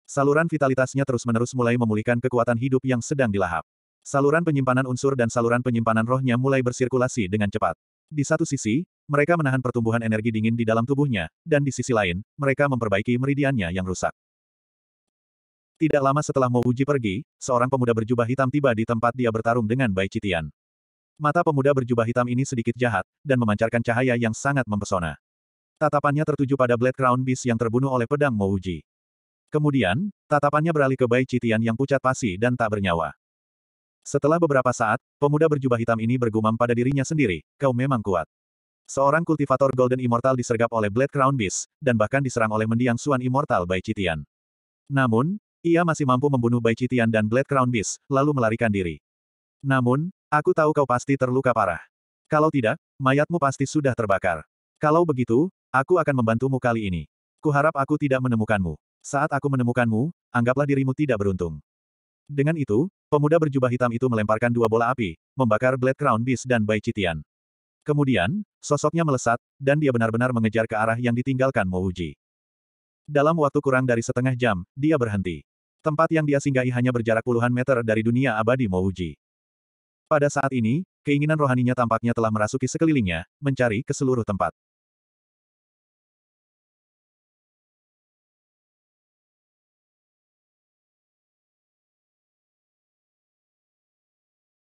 Saluran vitalitasnya terus-menerus mulai memulihkan kekuatan hidup yang sedang dilahap. Saluran penyimpanan unsur dan saluran penyimpanan rohnya mulai bersirkulasi dengan cepat. Di satu sisi, mereka menahan pertumbuhan energi dingin di dalam tubuhnya, dan di sisi lain, mereka memperbaiki meridiannya yang rusak. Tidak lama setelah Mo Uji pergi, seorang pemuda berjubah hitam tiba di tempat dia bertarung dengan Bai Citian. Mata pemuda berjubah hitam ini sedikit jahat, dan memancarkan cahaya yang sangat mempesona. Tatapannya tertuju pada Blade Crown Beast yang terbunuh oleh pedang Mo Uji. Kemudian, tatapannya beralih ke Bai Citian yang pucat pasi dan tak bernyawa. Setelah beberapa saat, pemuda berjubah hitam ini bergumam pada dirinya sendiri, kau memang kuat. Seorang kultivator Golden Immortal disergap oleh Blade Crown Beast, dan bahkan diserang oleh mendiang Suan Immortal Bai Citian. Namun, ia masih mampu membunuh Bai Citian dan Blade Crown Beast, lalu melarikan diri. Namun, aku tahu kau pasti terluka parah. Kalau tidak, mayatmu pasti sudah terbakar. Kalau begitu, aku akan membantumu kali ini. Kuharap aku tidak menemukanmu. Saat aku menemukanmu, anggaplah dirimu tidak beruntung. Dengan itu, pemuda berjubah hitam itu melemparkan dua bola api, membakar Blade Crown Beast dan Bai Citian. Kemudian, sosoknya melesat, dan dia benar-benar mengejar ke arah yang ditinggalkan Mouji. Dalam waktu kurang dari setengah jam, dia berhenti. Tempat yang dia singgahi hanya berjarak puluhan meter dari dunia abadi Mouji. Pada saat ini, keinginan rohaninya tampaknya telah merasuki sekelilingnya, mencari ke seluruh tempat.